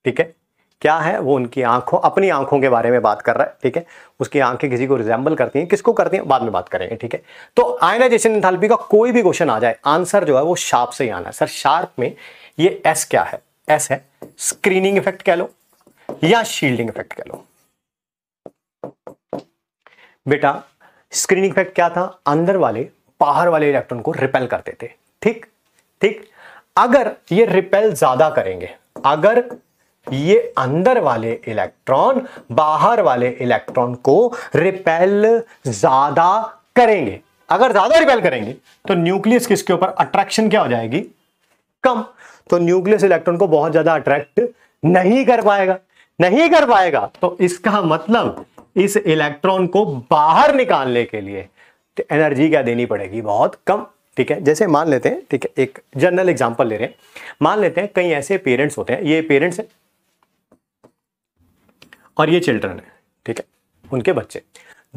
ठीक है क्या है वो उनकी आंखों अपनी आंखों के बारे में बात कर रहा है ठीक है उसकी आंखें किसी को रिजेंबल करती हैं किसको करती हैं बाद में बात करेंगे ठीक है तो आयनाइजेशन एंथालपी का कोई भी क्वेश्चन आ जाए आंसर जो है वो शार्प से ही आना है सर शार्प में ये एस क्या है एस है स्क्रीनिंग इफेक्ट कह लो या शील्डिंग इफेक्ट कह लो बेटा स्क्रीन इफेक्ट क्या था अंदर वाले बाहर वाले इलेक्ट्रॉन को रिपेल करते थे ठीक ठीक अगर ये रिपेल ज्यादा करेंगे अगर ये अंदर वाले इलेक्ट्रॉन बाहर वाले इलेक्ट्रॉन को रिपेल ज्यादा करेंगे अगर ज्यादा रिपेल करेंगे तो न्यूक्लियस किसके ऊपर अट्रैक्शन क्या हो जाएगी कम तो न्यूक्लियस इलेक्ट्रॉन को बहुत ज्यादा अट्रैक्ट नहीं कर पाएगा नहीं कर पाएगा तो इसका मतलब इस इलेक्ट्रॉन को बाहर निकालने के लिए तो एनर्जी क्या देनी पड़ेगी बहुत कम ठीक है जैसे मान लेते हैं ठीक है एक जनरल एग्जाम्पल ले रहे हैं मान लेते हैं कई ऐसे पेरेंट्स होते हैं ये पेरेंट्स हैं और ये चिल्ड्रन है ठीक है उनके बच्चे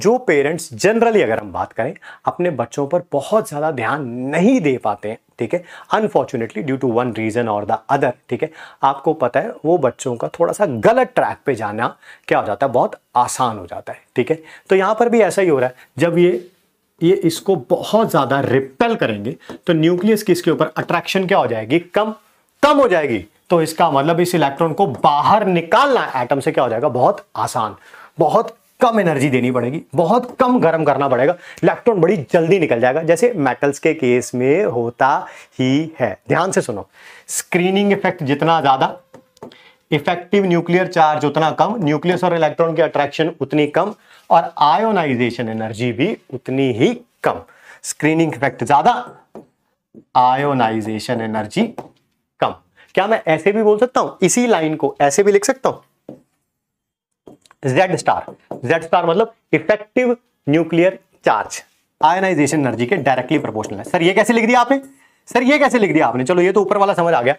जो पेरेंट्स जनरली अगर हम बात करें अपने बच्चों पर बहुत ज़्यादा ध्यान नहीं दे पाते हैं ठीक है unfortunately due to one reason और द अदर ठीक है आपको पता है वो बच्चों का थोड़ा सा गलत ट्रैक पे जाना क्या हो जाता है बहुत आसान हो जाता है ठीक है तो यहाँ पर भी ऐसा ही हो रहा है जब ये ये इसको बहुत ज़्यादा रिपेल करेंगे तो न्यूक्लियस की इसके ऊपर अट्रैक्शन क्या हो जाएगी कम कम हो जाएगी तो इसका मतलब इस इलेक्ट्रॉन को बाहर निकालना एटम से क्या हो जाएगा बहुत आसान बहुत कम एनर्जी देनी पड़ेगी बहुत कम गर्म करना पड़ेगा इलेक्ट्रॉन बड़ी जल्दी निकल जाएगा जैसे मेटल्स के केस में होता ही है ध्यान से सुनो स्क्रीनिंग इफेक्ट जितना ज़्यादा इफेक्टिव न्यूक्लियर चार्ज उतना कम न्यूक्लियस और इलेक्ट्रॉन की अट्रैक्शन उतनी कम और आयोनाइजेशन एनर्जी भी उतनी ही कम स्क्रीनिंग इफेक्ट ज्यादा आयोनाइजेशन एनर्जी कम क्या मैं ऐसे भी बोल सकता हूं इसी लाइन को ऐसे भी लिख सकता हूं जेड स्टार जेड स्टार मतलब effective nuclear charge ionisation energy के डायरेक्टली प्रोपोर्शनल है सर ये कैसे लिख दिया आपने सर ये कैसे लिख दिया आपने चलो ये तो ऊपर वाला समझ आ गया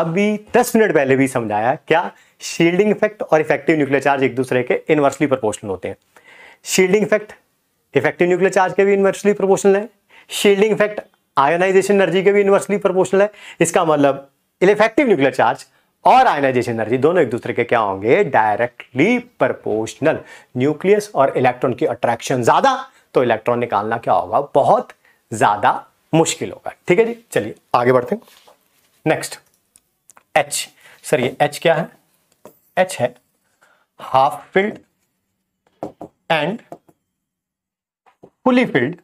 अभी दस मिनट पहले भी समझाया क्या शील्डिंग इफेक्ट और इफेक्टिव न्यूक्लियर चार्ज एक दूसरे के इनवर्सली प्रोपोर्शनल होते हैं shielding effect effective nuclear charge के भी इनवर्सली प्रोपोर्शनल है शील्डिंग इफेक्ट आयोनाइजेशन एनर्जी के भी इनवर्सली प्रोपोर्शनल है इसका मतलब इफेक्टिव न्यूक्लियर चार्ज और आयनाइजेशन एनर्जी दोनों एक दूसरे के क्या होंगे डायरेक्टली प्रपोर्शनल न्यूक्लियस और इलेक्ट्रॉन की अट्रैक्शन ज्यादा तो इलेक्ट्रॉन निकालना क्या होगा बहुत ज्यादा मुश्किल होगा ठीक है जी चलिए आगे बढ़ते हैं नेक्स्ट एच सर ये एच क्या है एच है half filled and fully filled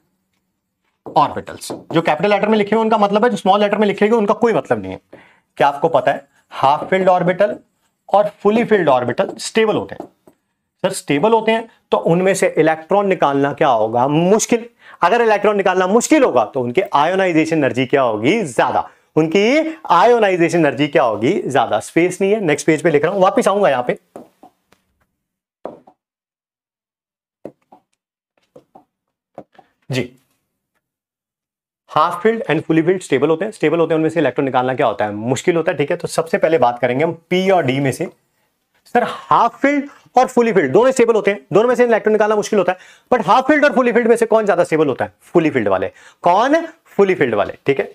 orbitals जो कैपिटल लेटर में लिखे हुए उनका मतलब है जो स्मॉल लेटर में लिखे उनका कोई मतलब नहीं है क्या आपको पता है हाफ फिल्ड ऑर्बिटल और फुली फिल्ड ऑर्बिटल स्टेबल होते हैं सर स्टेबल होते हैं तो उनमें से इलेक्ट्रॉन निकालना क्या होगा मुश्किल अगर इलेक्ट्रॉन निकालना मुश्किल होगा तो उनके आयोनाइजेशन एनर्जी क्या होगी ज्यादा उनकी आयोनाइजेशन एनर्जी क्या होगी ज्यादा स्पेस नहीं है नेक्स्ट पेज पे लिख रहा हूं वापिस आऊंगा यहां पर जी half filled and fully filled stable होते हैं स्टेबल होते हैं उनमें से इलेक्ट्रॉन निकालना क्या होता है मुश्किल होता है ठीक है तो सबसे पहले बात करेंगे हम पी और डी में से सर हाफ फिल्ड और फुली फिल्ड दोनों स्टेबल होते हैं दोनों में से इलेक्ट्रॉन निकालना मुश्किल होता है बट हाफ फिल्ड और फुली फिल्ड में से कौन ज्यादा स्टेबल होता है फुली फिल्ड वाले कौन फुली फिल्ड वाले ठीक है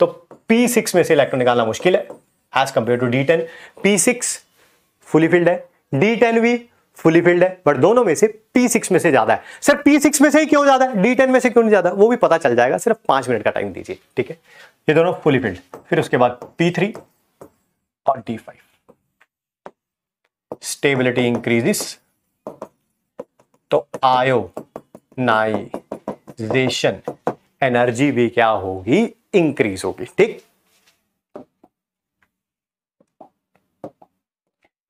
तो पी सिक्स में से इलेक्ट्रॉन निकालना मुश्किल है as compare to D ten P six fully filled है डी टेन भी फुली फील्ड है बट दोनों में से P6 में से ज्यादा है सर P6 में से ही क्यों ज्यादा है D10 में से क्यों नहीं ज्यादा वो भी पता चल जाएगा सिर्फ पांच मिनट का टाइम दीजिए ठीक है ये दोनों फुली फील्ड फिर उसके बाद P3 और D5 स्टेबिलिटी इंक्रीजिस तो आयोनाइजेशन एनर्जी भी क्या होगी इंक्रीज होगी ठीक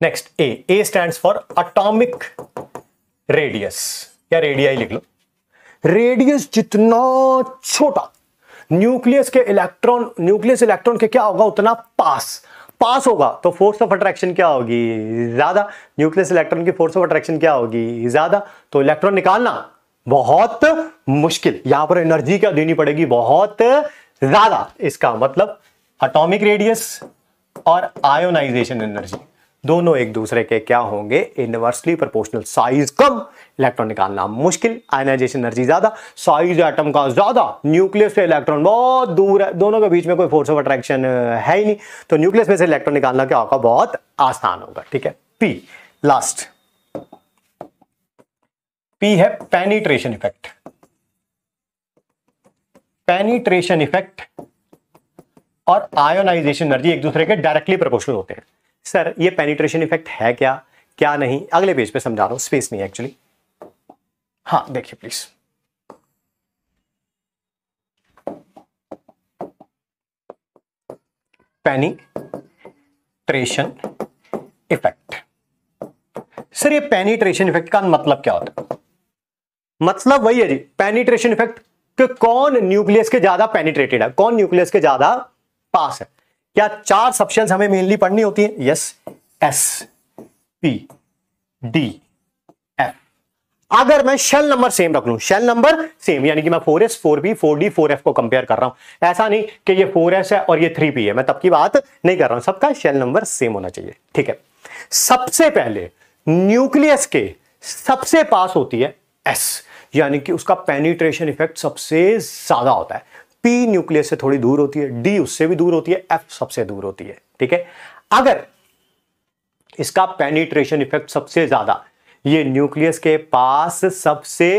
next A A stand for atomic radius या रेडिया लिख लो रेडियस जितना छोटा न्यूक्लियस के इलेक्ट्रॉन न्यूक्लियस इलेक्ट्रॉन के क्या होगा उतना पास पास होगा तो फोर्स ऑफ अट्रैक्शन क्या होगी ज्यादा न्यूक्लियस इलेक्ट्रॉन की फोर्स ऑफ अट्रैक्शन क्या होगी ज्यादा तो इलेक्ट्रॉन निकालना बहुत मुश्किल यहां पर एनर्जी क्या देनी पड़ेगी बहुत ज्यादा इसका मतलब अटोमिक रेडियस और आयोनाइजेशन एनर्जी दोनों एक दूसरे के क्या होंगे इनवर्सली प्रोपोर्शनल साइज कम इलेक्ट्रॉन निकालना मुश्किल आयनाइजेशन एनर्जी ज्यादा साइज एटम का ज्यादा न्यूक्लियस से इलेक्ट्रॉन बहुत दूर है दोनों के बीच में कोई फोर्स ऑफ अट्रैक्शन है ही नहीं तो न्यूक्लियस में से इलेक्ट्रॉन निकालना क्या होगा बहुत आसान होगा ठीक है पी लास्ट पी है पेनिट्रेशन इफेक्ट पेनिट्रेशन इफेक्ट और आयोनाइजेशन एनर्जी एक दूसरे के डायरेक्टली प्रोपोर्शनल होते हैं सर ये पेनिट्रेशन इफेक्ट है क्या क्या नहीं अगले पेज पे समझा रहा हूं स्पेस नहीं एक्चुअली हाँ देखिए प्लीज पेनिट्रेशन इफेक्ट सर ये पेनिट्रेशन इफेक्ट का मतलब क्या होता है मतलब वही है जी पेनिट्रेशन इफेक्ट कौन न्यूक्लियस के ज्यादा पेनिट्रेटेड है कौन न्यूक्लियस के ज्यादा पास है क्या चार सब्शन हमें मेनली पढ़नी होती है yes s p d f अगर मैं शेल नंबर सेम रख लू शेल नंबर सेम यानी कि मैं four s four b four d four f को कंपेयर कर रहा हूं ऐसा नहीं कि ये फोर एस है और ये थ्री पी है मैं तब की बात नहीं कर रहा हूं सबका शेल नंबर सेम होना चाहिए ठीक है सबसे पहले न्यूक्लियस के सबसे पास होती है एस यानी कि उसका पेनिट्रेशन इफेक्ट सबसे ज्यादा होता है पी न्यूक्लियस से थोड़ी दूर होती है डी उससे भी दूर होती है एफ सबसे दूर होती है ठीक है अगर इसका पेनिट्रेशन इफेक्ट सबसे ज्यादा ये न्यूक्लियस के पास सबसे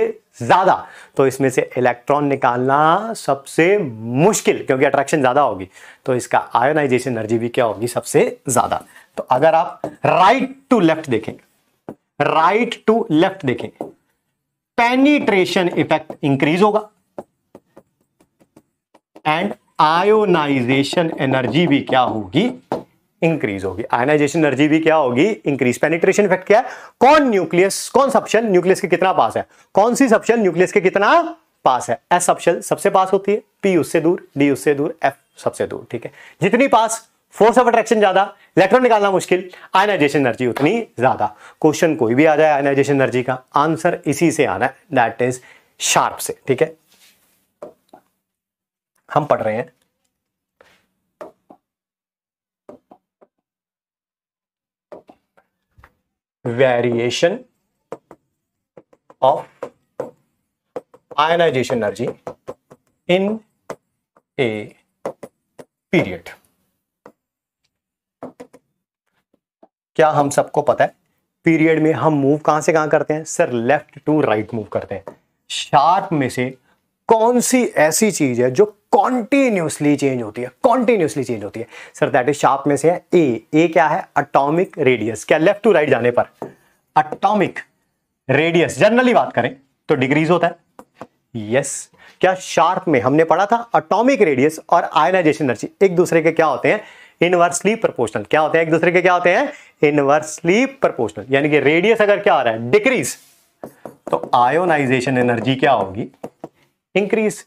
ज्यादा तो इसमें से इलेक्ट्रॉन निकालना सबसे मुश्किल क्योंकि अट्रैक्शन ज्यादा होगी तो इसका आयोनाइजेशन एनर्जी भी क्या होगी सबसे ज्यादा तो अगर आप राइट टू लेफ्ट देखेंगे राइट टू लेफ्ट देखेंगे पेनिट्रेशन इफेक्ट इंक्रीज होगा एंड आयोनाइजेशन एनर्जी भी क्या होगी इंक्रीज होगी आयोनाइजेशन एनर्जी भी क्या होगी इंक्रीज पेनिट्रेशन इफेक्ट क्या है कौन न्यूक्लियस कौन सप्शन न्यूक्लियस के कितना पास है कौन सी सप्शन न्यूक्लियस के कितना पास है एस सप्शन सबसे पास होती है पी उससे दूर डी उससे दूर एफ सबसे दूर ठीक है जितनी पास फोर्स ऑफ अट्रैक्शन ज्यादा इलेक्ट्रॉन निकालना मुश्किल आयनाइजेशन एनर्जी उतनी ज्यादा क्वेश्चन कोई भी आ जाए आयनाइजेशन एनर्जी का आंसर इसी से आना है दैट इज शार्प से ठीक है हम पढ़ रहे हैं variation of ionization energy in a period क्या हम सबको पता है पीरियड में हम मूव कहां से कहां करते हैं sir left to right move करते हैं शार्प में से कौन सी ऐसी चीज है जो कॉन्टिन्यूसली चेंज होती है कॉन्टिन्यूसली चेंज होती है सर दैट इज शार्प में से है ए ए क्या है अटोमिक रेडियस क्या लेफ्ट टू राइट जाने पर अटोमिक रेडियस जनरली बात करें तो डिग्रीज होता है यस yes. क्या शार्प में हमने पढ़ा था अटोमिक रेडियस और आयनाइजेशन एनर्जी एक दूसरे के क्या होते हैं इनवर्सली प्रोपोर्शनल क्या होते हैं एक दूसरे के क्या होते हैं इनवर्सली प्रोपोर्शनल यानी कि रेडियस अगर क्या हो रहा है डिक्रीज तो आयोनाइजेशन एनर्जी क्या होगी इंक्रीज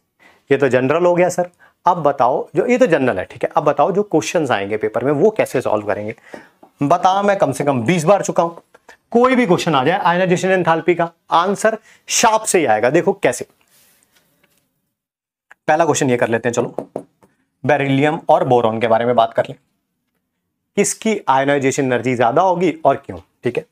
ये तो जनरल हो गया सर अब बताओ जो ये तो जनरल है ठीक है अब बताओ जो क्वेश्चन आएंगे पेपर में वो कैसे सॉल्व करेंगे बता मैं कम से कम बीस बार चुका हूं कोई भी क्वेश्चन आ जाए आयनाइजेशन एंथैल्पी का आंसर शार्प से ही आएगा देखो कैसे पहला क्वेश्चन ये कर लेते हैं चलो बेरिलियम और बोरोन के बारे में बात कर ले किसकी आयनाइजेशन एनर्जी ज्यादा होगी और क्यों ठीक है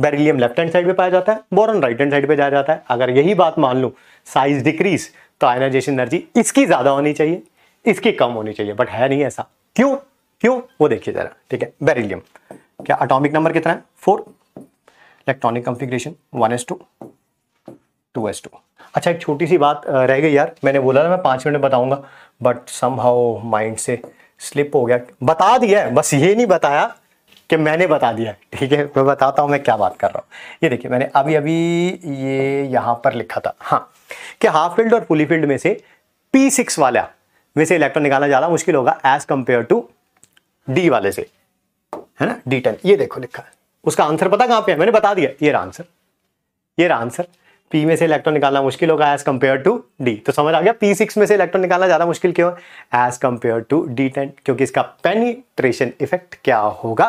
बेरिलियम लेफ्ट हैंड साइड पे पाया जाता है बोरोन राइट हैंड साइड पे जाया जाता है अगर यही बात मान लू साइज डिक्रीज तो आयनाइजेशन एनर्जी इसकी ज़्यादा होनी चाहिए इसकी कम होनी चाहिए बट है नहीं ऐसा क्यों क्यों वो देखिए ज़रा ठीक है बेरिलियम क्या अटोमिक नंबर कितना है four electronic configuration one S two two S two अच्छा एक छोटी सी बात रह गई यार मैंने बोला ना मैं पाँच मिनट बताऊंगा बट सम माइंड से स्लिप हो गया बता दिया बस ये नहीं बताया कि मैंने बता दिया ठीक है मैं बताता हूँ मैं क्या बात कर रहा हूँ ये देखिए मैंने अभी अभी ये यहाँ पर लिखा था हाँ कि हाफ फील्ड और फुली फील्ड में से पी सिक्स वाला में से इलेक्ट्रॉन निकालना ज़्यादा मुश्किल होगा एज कम्पेयर टू डी वाले से है ना डी ये देखो लिखा है उसका आंसर पता कहाँ पे है मैंने बता दिया ये रहा आंसर ये रहा आंसर पी में से इलेक्ट्रॉन निकालना मुश्किल होगा एज कम्पेयर टू डी तो समझ आ गया पी सिक्स में से इलेक्ट्रॉन निकालना ज़्यादा मुश्किल क्यों है एज कम्पेयर टू डी क्योंकि इसका पेनिट्रेशन इफेक्ट क्या होगा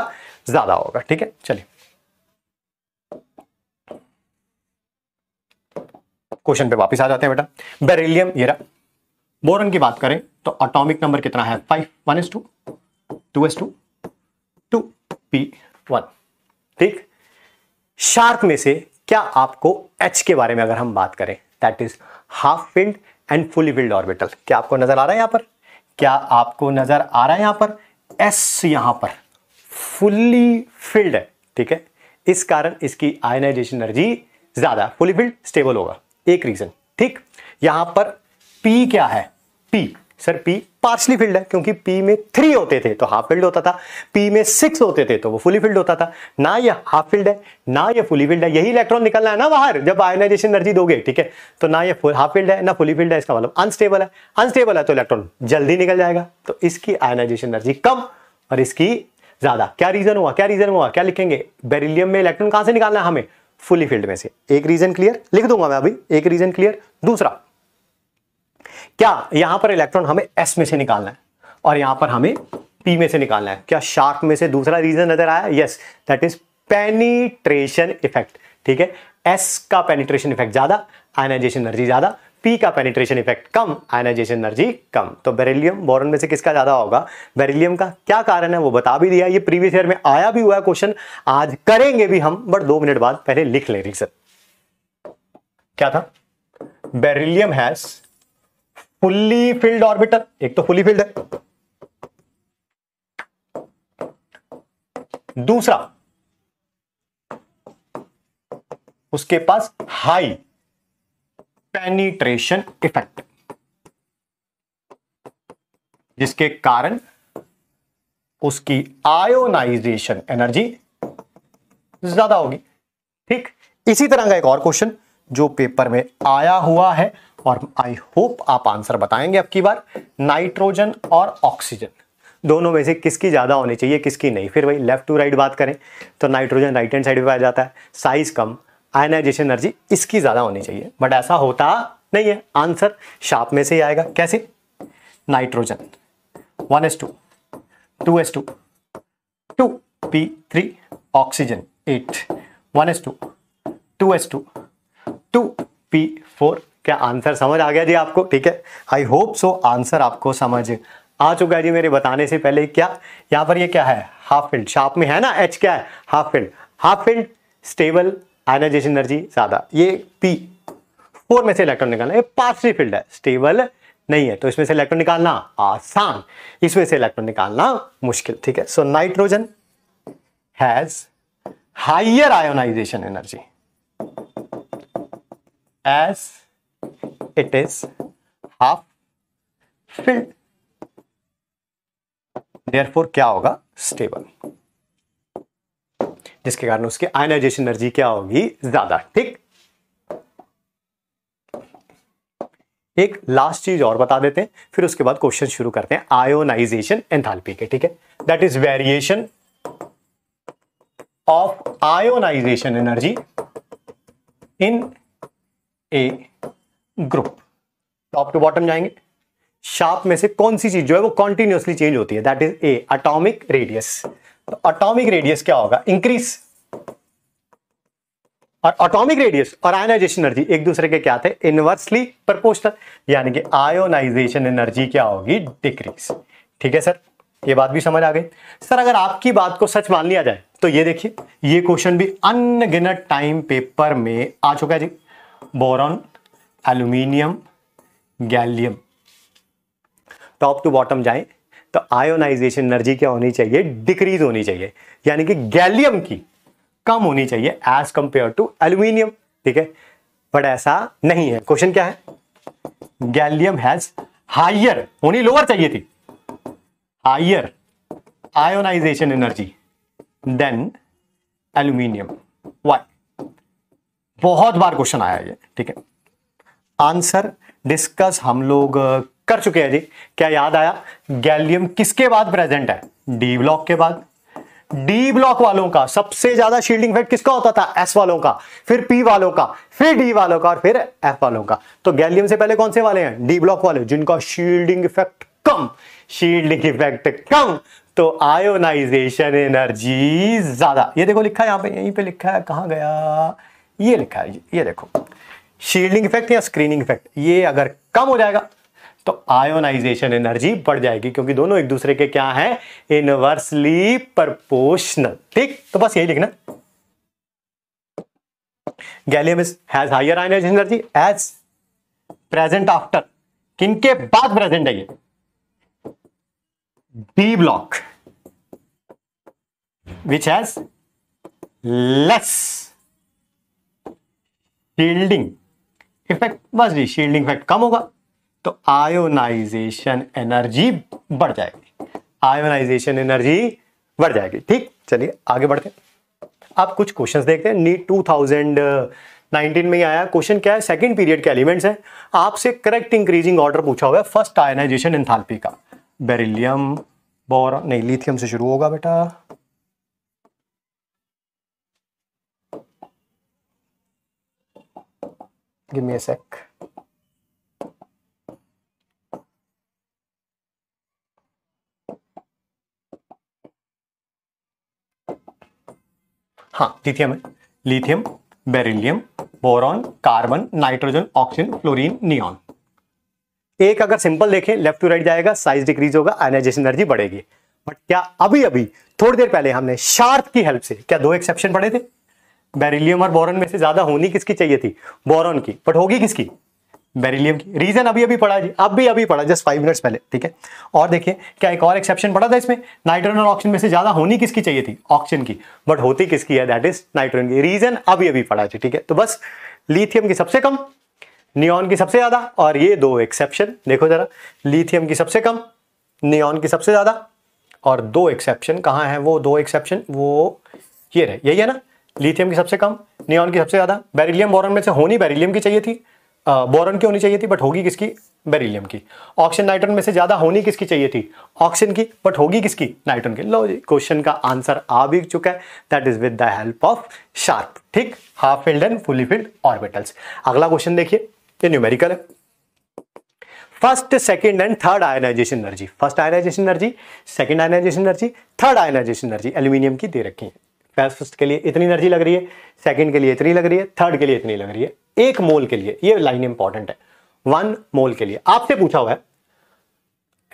ज्यादा होगा ठीक है चलिए क्वेश्चन पे वापस आ जाते हैं बेटा बेरिलियम ये रहा बोरन की बात करें तो अटोमिक नंबर कितना है five one S two two S two two p one ठीक शार्क में से क्या आपको एच के बारे में अगर हम बात करें that is half filled and fully filled orbital क्या आपको नजर आ रहा है यहां पर क्या आपको नजर आ रहा है यहां पर एस यहां पर फुल्ली फिल्ड है ठीक है इस कारण इसकी आयनाइजेशन एनर्जी ज़्यादा फुली फिल्ड स्टेबल होगा एक रीज़न ठीक यहां पर पी क्या है p sir p partially filled है क्योंकि पी में थ्री होते थे तो हाफ फील्ड होता था पी में सिक्स होते थे तो वो फुली फील्ड होता था ना ये हाफ फील्ड है ना ये फुली फील्ड है यही इलेक्ट्रॉन निकलना है ना बाहर जब आयनाइजेशन एनर्जी दोगे ठीक है तो ना ये हाफ फील्ड है ना फुली फील्ड है इसका मतलब अनस्टेबल है अनस्टेबल है तो इलेक्ट्रॉन जल्दी निकल जाएगा तो इसकी आयनाइजेशन एनर्जी कम और इसकी ज्यादा क्या रीजन हुआ क्या रीजन हुआ क्या लिखेंगे बेरिलियम में इलेक्ट्रॉन कहां से निकालना है हमें फुली फील्ड में से एक रीजन क्लियर लिख दूंगा मैं अभी एक रीजन क्लियर दूसरा क्या यहां पर इलेक्ट्रॉन हमें एस में से निकालना है और यहां पर हमें पी में से निकालना है क्या शार्क में से दूसरा रीजन नजर आया yes that is penetration effect ठीक है एस का पेनिट्रेशन इफेक्ट ज्यादा आयनाइजेशन एनर्जी ज्यादा पी का पेनिट्रेशन इफेक्ट कम आयनाइजेशन एनर्जी कम तो बेरिलियम बोरन में से किसका ज़्यादा होगा बेरिलियम का क्या कारण है वो बता भी दिया ये प्रीवियस ईयर में आया भी हुआ है क्वेश्चन आज करेंगे भी हम बट दो मिनट बाद पहले लिख ले रिक्सर क्या था beryllium has fully filled orbital एक तो फुली फिल्ड है दूसरा उसके पास हाई पेनिट्रेशन इफेक्ट जिसके कारण उसकी आयोनाइजेशन एनर्जी ज्यादा होगी ठीक इसी तरह का एक और क्वेश्चन जो पेपर में आया हुआ है और आई होप आप आंसर बताएंगे अब की बार नाइट्रोजन और ऑक्सीजन दोनों में से किसकी ज़्यादा होनी चाहिए किसकी नहीं फिर वही लेफ्ट टू राइट बात करें तो नाइट्रोजन राइट हैंड साइड पे पाया जाता है साइज कम आयनाइजेशन एनर्जी इसकी ज़्यादा होनी चाहिए बट ऐसा होता नहीं है आंसर शार्प में से ही आएगा कैसे nitrogen one S two two S two two P three oxygen eight one S two two S two two p four क्या आंसर समझ आ गया जी आपको ठीक है आई होप सो आंसर आपको समझ आ चुका है जी मेरे बताने से पहले क्या यहां पर ये क्या है हाफ फील्ड शार्प में है ना एच क्या है half filled half filled stable ionization energy ज़्यादा ये पी फोर में से इलेक्ट्रॉन निकालना ये पासरी फील्ड है स्टेबल नहीं है तो इसमें से इलेक्ट्रॉन निकालना आसान इसमें से इलेक्ट्रॉन निकालना मुश्किल ठीक है so nitrogen has higher ionization energy as it is half filled therefore क्या होगा स्टेबल जिसके कारण उसकी आयनाइजेशन एनर्जी क्या होगी ज्यादा ठीक एक लास्ट चीज और बता देते हैं फिर उसके बाद क्वेश्चन शुरू करते हैं आयोनाइजेशन एंथाल्पी के ठीक है that is variation of ionization energy in a group top to bottom जाएंगे शार्प में से कौन सी चीज जो है वो कॉन्टिन्यूसली चेंज होती है that is a atomic radius तो अटोमिक रेडियस क्या होगा इंक्रीज और अटोमिक रेडियस और आयोनाइजेशन एनर्जी एक दूसरे के क्या थे इनवर्सली प्रपोर्शनल यानी कि आयोनाइजेशन एनर्जी क्या होगी डिक्रीज ठीक है सर ये बात भी समझ आ गई सर अगर आपकी बात को सच मान लिया जाए तो ये देखिए ये क्वेश्चन भी अनगिनत टाइम पेपर में आ चुका है जी boron aluminium gallium top to bottom जाए तो आयोनाइजेशन एनर्जी क्या होनी चाहिए डिक्रीज होनी चाहिए यानी कि गैलियम की कम होनी चाहिए एज कंपेयर टू एल्यूमिनियम ठीक है बट ऐसा नहीं है क्वेश्चन क्या है गैलियम हैज हाइयर होनी लोअर चाहिए थी higher ionization energy than aluminium why बहुत बार क्वेश्चन आया ये ठीक है आंसर डिस्कस हम लोग कर चुके हैं जी क्या याद आया गैलियम किसके बाद प्रेजेंट है डी ब्लॉक के बाद डी ब्लॉक वालों का सबसे ज्यादा शील्डिंग इफेक्ट किसका होता था एस वालों का फिर पी वालों का फिर डी वालों का और फिर एफ वालों का तो गैलियम से पहले कौन से वाले हैं डी ब्लॉक वाले जिनका शील्डिंग इफेक्ट कम शील्डिंग इफेक्ट कम तो आयोनाइजेशन एनर्जी ज्यादा ये देखो लिखा है यहां पे यहीं पे लिखा है कहा गया ये लिखा है ये देखो शील्डिंग इफेक्ट या स्क्रीनिंग इफेक्ट ये अगर कम हो जाएगा तो आयोनाइजेशन एनर्जी बढ़ जाएगी क्योंकि दोनों एक दूसरे के क्या है इनवर्सली प्रपोर्शनल ठीक तो बस यही लिखना gallium is has higher ionization energy as present after किनके बाद प्रेजेंट है ये b block which has less shielding effect बस जी शील्डिंग इफेक्ट कम होगा तो आयोनाइजेशन एनर्जी बढ़ जाएगी आयोनाइजेशन एनर्जी बढ़ जाएगी ठीक चलिए आगे बढ़ते हैं कुछ क्वेश्चंस देखते हैं नीट 2019 में ही आया क्वेश्चन क्या है सेकंड पीरियड के एलिमेंट्स हैं आपसे करेक्ट इंक्रीजिंग ऑर्डर पूछा हुआ है फर्स्ट आयोनाइजेशन एंथाल्पी का बेरिलियम बोर नहीं लिथियम से शुरू होगा बेटा गिव मी a सेक हाँ लिथियम है lithium beryllium boron carbon nitrogen oxygen fluorine neon एक अगर सिंपल देखें लेफ्ट टू राइट जाएगा साइज डिक्रीज होगा आयनाइजेशन एनर्जी बढ़ेगी बट क्या अभी अभी थोड़ी देर पहले हमने शार्प की हेल्प से क्या दो एक्सेप्शन पढ़े थे बेरिलियम और बोरन में से ज्यादा होनी किसकी चाहिए थी बोरन की बट होगी किसकी बेरिलियम की रीजन अभी अभी पढ़ा जी अब भी अभी पढ़ा जस्ट फाइव मिनट्स पहले ठीक है और देखिए क्या एक और एक्सेप्शन पड़ा था इसमें नाइट्रोजन और ऑक्सीजन में से ज्यादा होनी किसकी चाहिए थी ऑक्सीजन की बट होती किसकी है दैट इज नाइट्रोजन की रीजन अभी अभी पढ़ा जी ठीक है तो बस लिथियम की सबसे कम नियॉन की सबसे ज्यादा और ये दो एक्सेप्शन देखो जरा लिथियम की सबसे कम नियॉन की सबसे ज्यादा और दो एक्सेप्शन कहाँ है वो दो एक्सेप्शन वो ये रहे यही है ना लिथियम की सबसे कम नियॉन की सबसे ज्यादा बेरिलियम बोरन में से होनी बेरिलियम की चाहिए थी बोरन की होनी चाहिए थी बट होगी किसकी बेरिलियम की ऑक्सीजन नाइट्रोन में से ज़्यादा होनी किसकी चाहिए थी ऑक्सीजन की बट होगी किसकी नाइट्रोन की लो जी क्वेश्चन का आंसर आ भी चुका है that is with the help of sharp ठीक half filled and fully filled orbitals अगला क्वेश्चन देखिए ये न्यूमेरिकल है first second and third ionization energy first ionization energy second ionization energy third ionization energy aluminium की दे रखी है first के लिए इतनी एनर्जी लग रही है सेकंड के लिए इतनी लग रही है थर्ड के लिए इतनी लग रही है एक मोल के लिए ये लाइन इंपॉर्टेंट है वन मोल के लिए आपसे पूछा हुआ है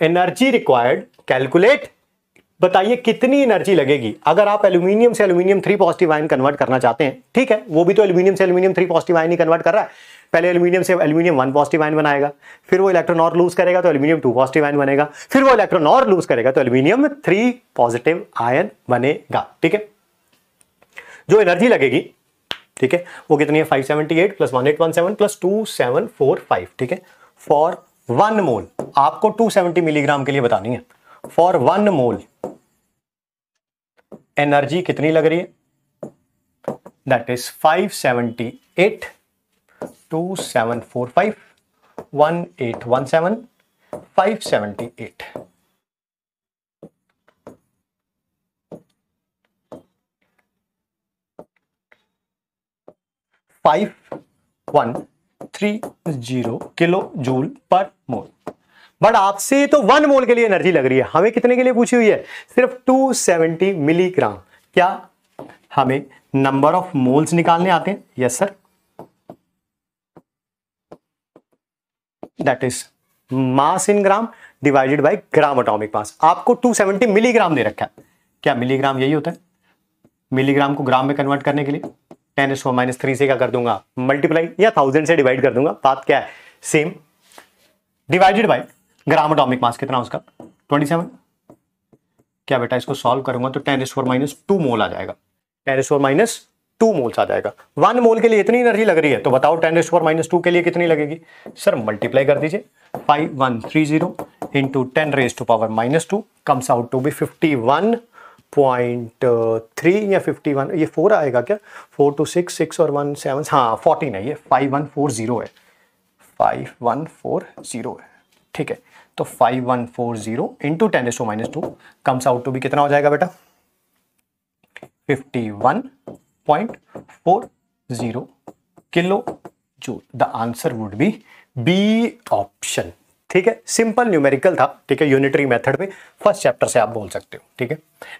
एनर्जी रिक्वायर्ड कैलकुलेट बताइए कितनी एनर्जी लगेगी अगर आप एल्यूमिनियम से aluminium three positive ion convert करना चाहते हैं ठीक है वो भी तो एल्यूमिनियम से एल्यूमिनियम थ्री पॉजिटिव आयन ही कन्वर्ट कर रहा है पहले एल्यूमिनियम से एल्यूमिनियम वन पॉजिटिव आयन बनाएगा फिर वो इलेक्ट्रॉन और लूज करेगा तो एल्यूमिनियम टू पॉजिटिव आयन बनेगा फिर वो इलेक्ट्रॉन और लूज करेगा तो एल्यूमिनियम थ्री पॉजिटिव आयन बनेगा ठीक है जो एनर्जी लगेगी ठीक है वो कितनी है 578 प्लस 1817 प्लस 2745 ठीक है फॉर वन मोल आपको 270 मिलीग्राम के लिए बतानी है फॉर वन मोल एनर्जी कितनी लग रही है that is 578 2745 1817 578 five one three zero kilo joule per mole but आपसे तो वन मोल के लिए एनर्जी लग रही है हमें कितने के लिए पूछी हुई है सिर्फ 270 मिलीग्राम क्या हमें नंबर ऑफ मोल्स निकालने आते हैं yes sir that is mass in gram divided by gram atomic mass आपको 270 मिलीग्राम दे रखा है क्या मिलीग्राम यही होता है मिलीग्राम को ग्राम में कन्वर्ट करने के लिए ten s four minus three से क्या कर दूंगा मल्टीप्लाई या थाउजेंड से डिवाइड कर दूंगा बात क्या है same divided by gram atomic mass कितना उसका ट्वेंटी सेवन क्या बेटा इसको सॉल्व करूंगा तो ten s four minus two mole आ जाएगा ten s four minus two moles आ जाएगा वन मोल के लिए इतनी एनर्जी लग रही है तो बताओ ten s four minus two के लिए कितनी लगेगी सर मल्टीप्लाई कर दीजिए five one three zero into ten raise to power minus two comes out to be fifty one point three uh, या फिफ्टी वन ये फोर आएगा क्या फोर टू सिक्स सिक्स और वन सेवन हाँ fourteen है ये फाइव वन फोर ज़ीरो है five one four zero है ठीक है तो five one four zero into ten s two minus two comes out to भी कितना हो जाएगा बेटा fifty one point four zero kilo joule the answer would be b option ठीक है सिंपल न्यूमेरिकल था ठीक है यूनिटरी मेथड में फर्स्ट चैप्टर से आप बोल सकते हो ठीक है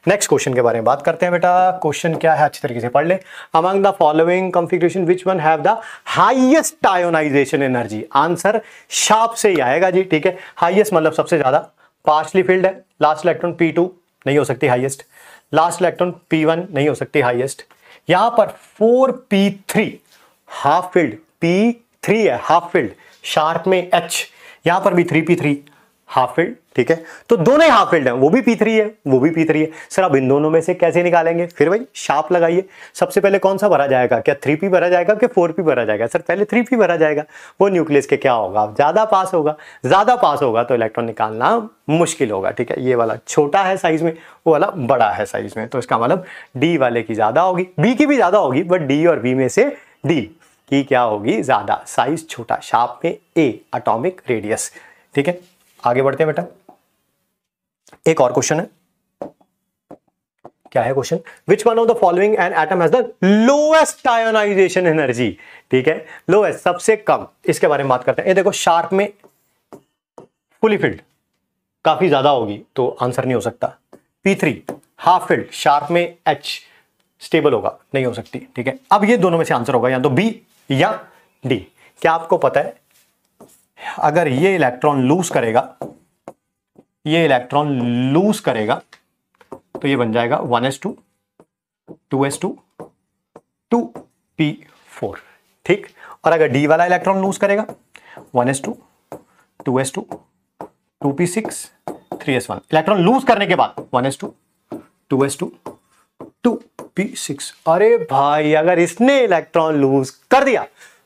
नेक्स्ट क्वेश्चन के बारे में बात करते हैं बेटा क्वेश्चन क्या है अच्छी तरीके से पढ़ ले among the following configuration which one have the highest ionization energy answer sharp से ही आएगा जी ठीक है हाइएस्ट मतलब सबसे ज्यादा पार्शली फील्ड है लास्ट इलेक्ट्रॉन पी नहीं हो सकती हाइएस्ट लास्ट इलेक्ट्रॉन पी नहीं हो सकती हाइएस्ट यहां पर four p three half filled p three है हाफ फील्ड शार्प में एच यहां पर भी three p three half filled ठीक है तो दोनों ही हाफ फील्ड है वो भी पी थ्री है वो भी पी थ्री है सर अब इन दोनों में से कैसे निकालेंगे फिर भाई शार्प लगाइए सबसे पहले कौन सा भरा जाएगा क्या थ्री पी भरा जाएगा कि फोर पी भरा जाएगा सर पहले थ्री पी भरा जाएगा वो न्यूक्लियस के क्या होगा ज़्यादा पास होगा ज़्यादा पास होगा तो इलेक्ट्रॉन निकालना मुश्किल होगा ठीक है ये वाला छोटा है साइज में वो वाला बड़ा है साइज में तो इसका मतलब डी वाले की ज़्यादा होगी बी की भी ज़्यादा होगी बट डी और बी में से डी की क्या होगी ज़्यादा साइज छोटा शार्प में ए अटोमिक रेडियस ठीक है आगे बढ़ते हैं बेटा एक और क्वेश्चन है क्या है question which one of the following an atom has the lowest ionization energy ठीक है लोएस्ट सबसे कम इसके बारे में बात करते हैं ये देखो शार्प में फुली फील्ड काफी ज्यादा होगी तो आंसर नहीं हो सकता p three half filled sharp में एच स्टेबल होगा नहीं हो सकती ठीक है अब ये दोनों में से आंसर होगा या तो बी या डी क्या आपको पता है अगर ये इलेक्ट्रॉन लूज करेगा ये इलेक्ट्रॉन लूज करेगा तो ये बन जाएगा 1s2 2s2 2p4 ठीक और अगर डी वाला इलेक्ट्रॉन लूज करेगा 1s2 2s2 2p6 3s1 electron lose करने के बाद 1s2 2s2 to P six अरे भाई अगर इसने इलेक्ट्रॉन लूज कर दिया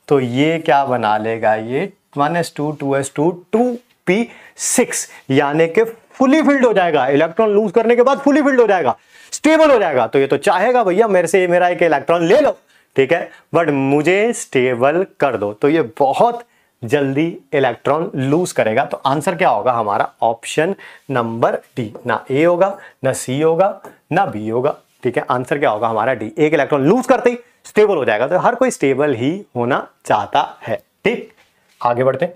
तो ये क्या बना लेगा ये one S two two S two two P six यानी कि फुली फिल्ड हो जाएगा इलेक्ट्रॉन लूज करने के बाद फुली फिल्ड हो जाएगा स्टेबल हो जाएगा तो ये तो चाहेगा भैया मेरे से मेरा एक इलेक्ट्रॉन ले लो ठीक है बट मुझे स्टेबल कर दो तो ये बहुत जल्दी इलेक्ट्रॉन लूज करेगा तो आंसर क्या होगा हमारा ऑप्शन नंबर डी ना ए होगा ना सी होगा ना बी होगा ठीक है आंसर क्या होगा हमारा डी एक इलेक्ट्रॉन लूज करते ही स्टेबल हो जाएगा तो हर कोई स्टेबल ही होना चाहता है ठीक आगे बढ़ते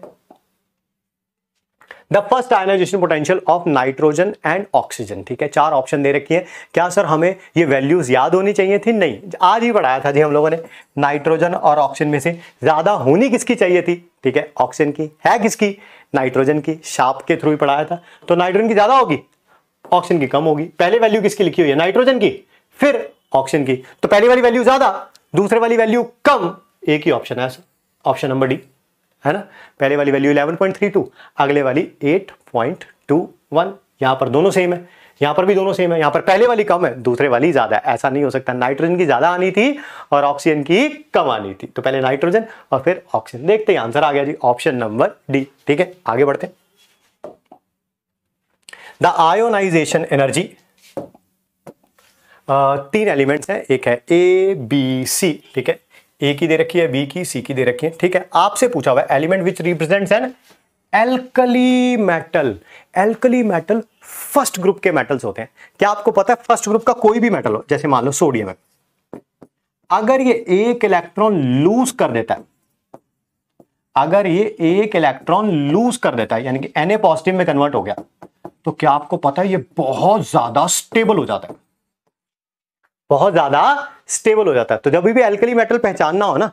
the first ionization potential of nitrogen and oxygen ठीक है चार ऑप्शन दे रखी है क्या सर हमें ये वैल्यूज याद होनी चाहिए थी नहीं आज ही पढ़ाया था जी हम लोगों ने नाइट्रोजन और ऑक्सीजन में से ज्यादा होनी किसकी चाहिए थी ठीक है ऑक्सीजन की है किसकी नाइट्रोजन की शाप के थ्रू ही पढ़ाया था तो नाइट्रोजन की ज्यादा होगी ऑक्सीजन की कम होगी पहले वैल्यू किसकी लिखी हुई है नाइट्रोजन की फिर ऑप्शन की तो पहली वाली वैल्यू ज्यादा दूसरे वाली वैल्यू कम एक ही ऑप्शन है ऑप्शन नंबर डी है ना पहले वाली वैल्यू 11.32 अगले वाली 8.21 यहां पर दोनों सेम है यहां पर भी दोनों सेम है यहां पर पहले वाली कम है दूसरे वाली ज्यादा है ऐसा नहीं हो सकता नाइट्रोजन की ज्यादा आनी थी और ऑक्सीजन की कम आनी थी तो पहले नाइट्रोजन और फिर ऑक्सीजन देखते हैं आंसर आ गया जी ऑप्शन नंबर डी ठीक है आगे बढ़ते हैं द आयोनाइजेशन एनर्जी तीन एलिमेंट्स हैं एक है ए बी सी ठीक है ए की दे रखी है बी की सी की दे रखी है ठीक है आपसे पूछा हुआ है element which represent an alkali metal alkali metal first group के मेटल्स होते हैं क्या आपको पता है फर्स्ट ग्रुप का कोई भी मेटल हो जैसे मान लो सोडियम है अगर ये एक इलेक्ट्रॉन लूज कर देता है अगर ये एक इलेक्ट्रॉन लूज कर देता है यानी कि Na पॉजिटिव में कन्वर्ट हो गया तो क्या आपको पता है ये बहुत ज्यादा स्टेबल हो जाता है बहुत ज्यादा स्टेबल हो जाता है तो जब भी एल्कली मेटल पहचानना हो ना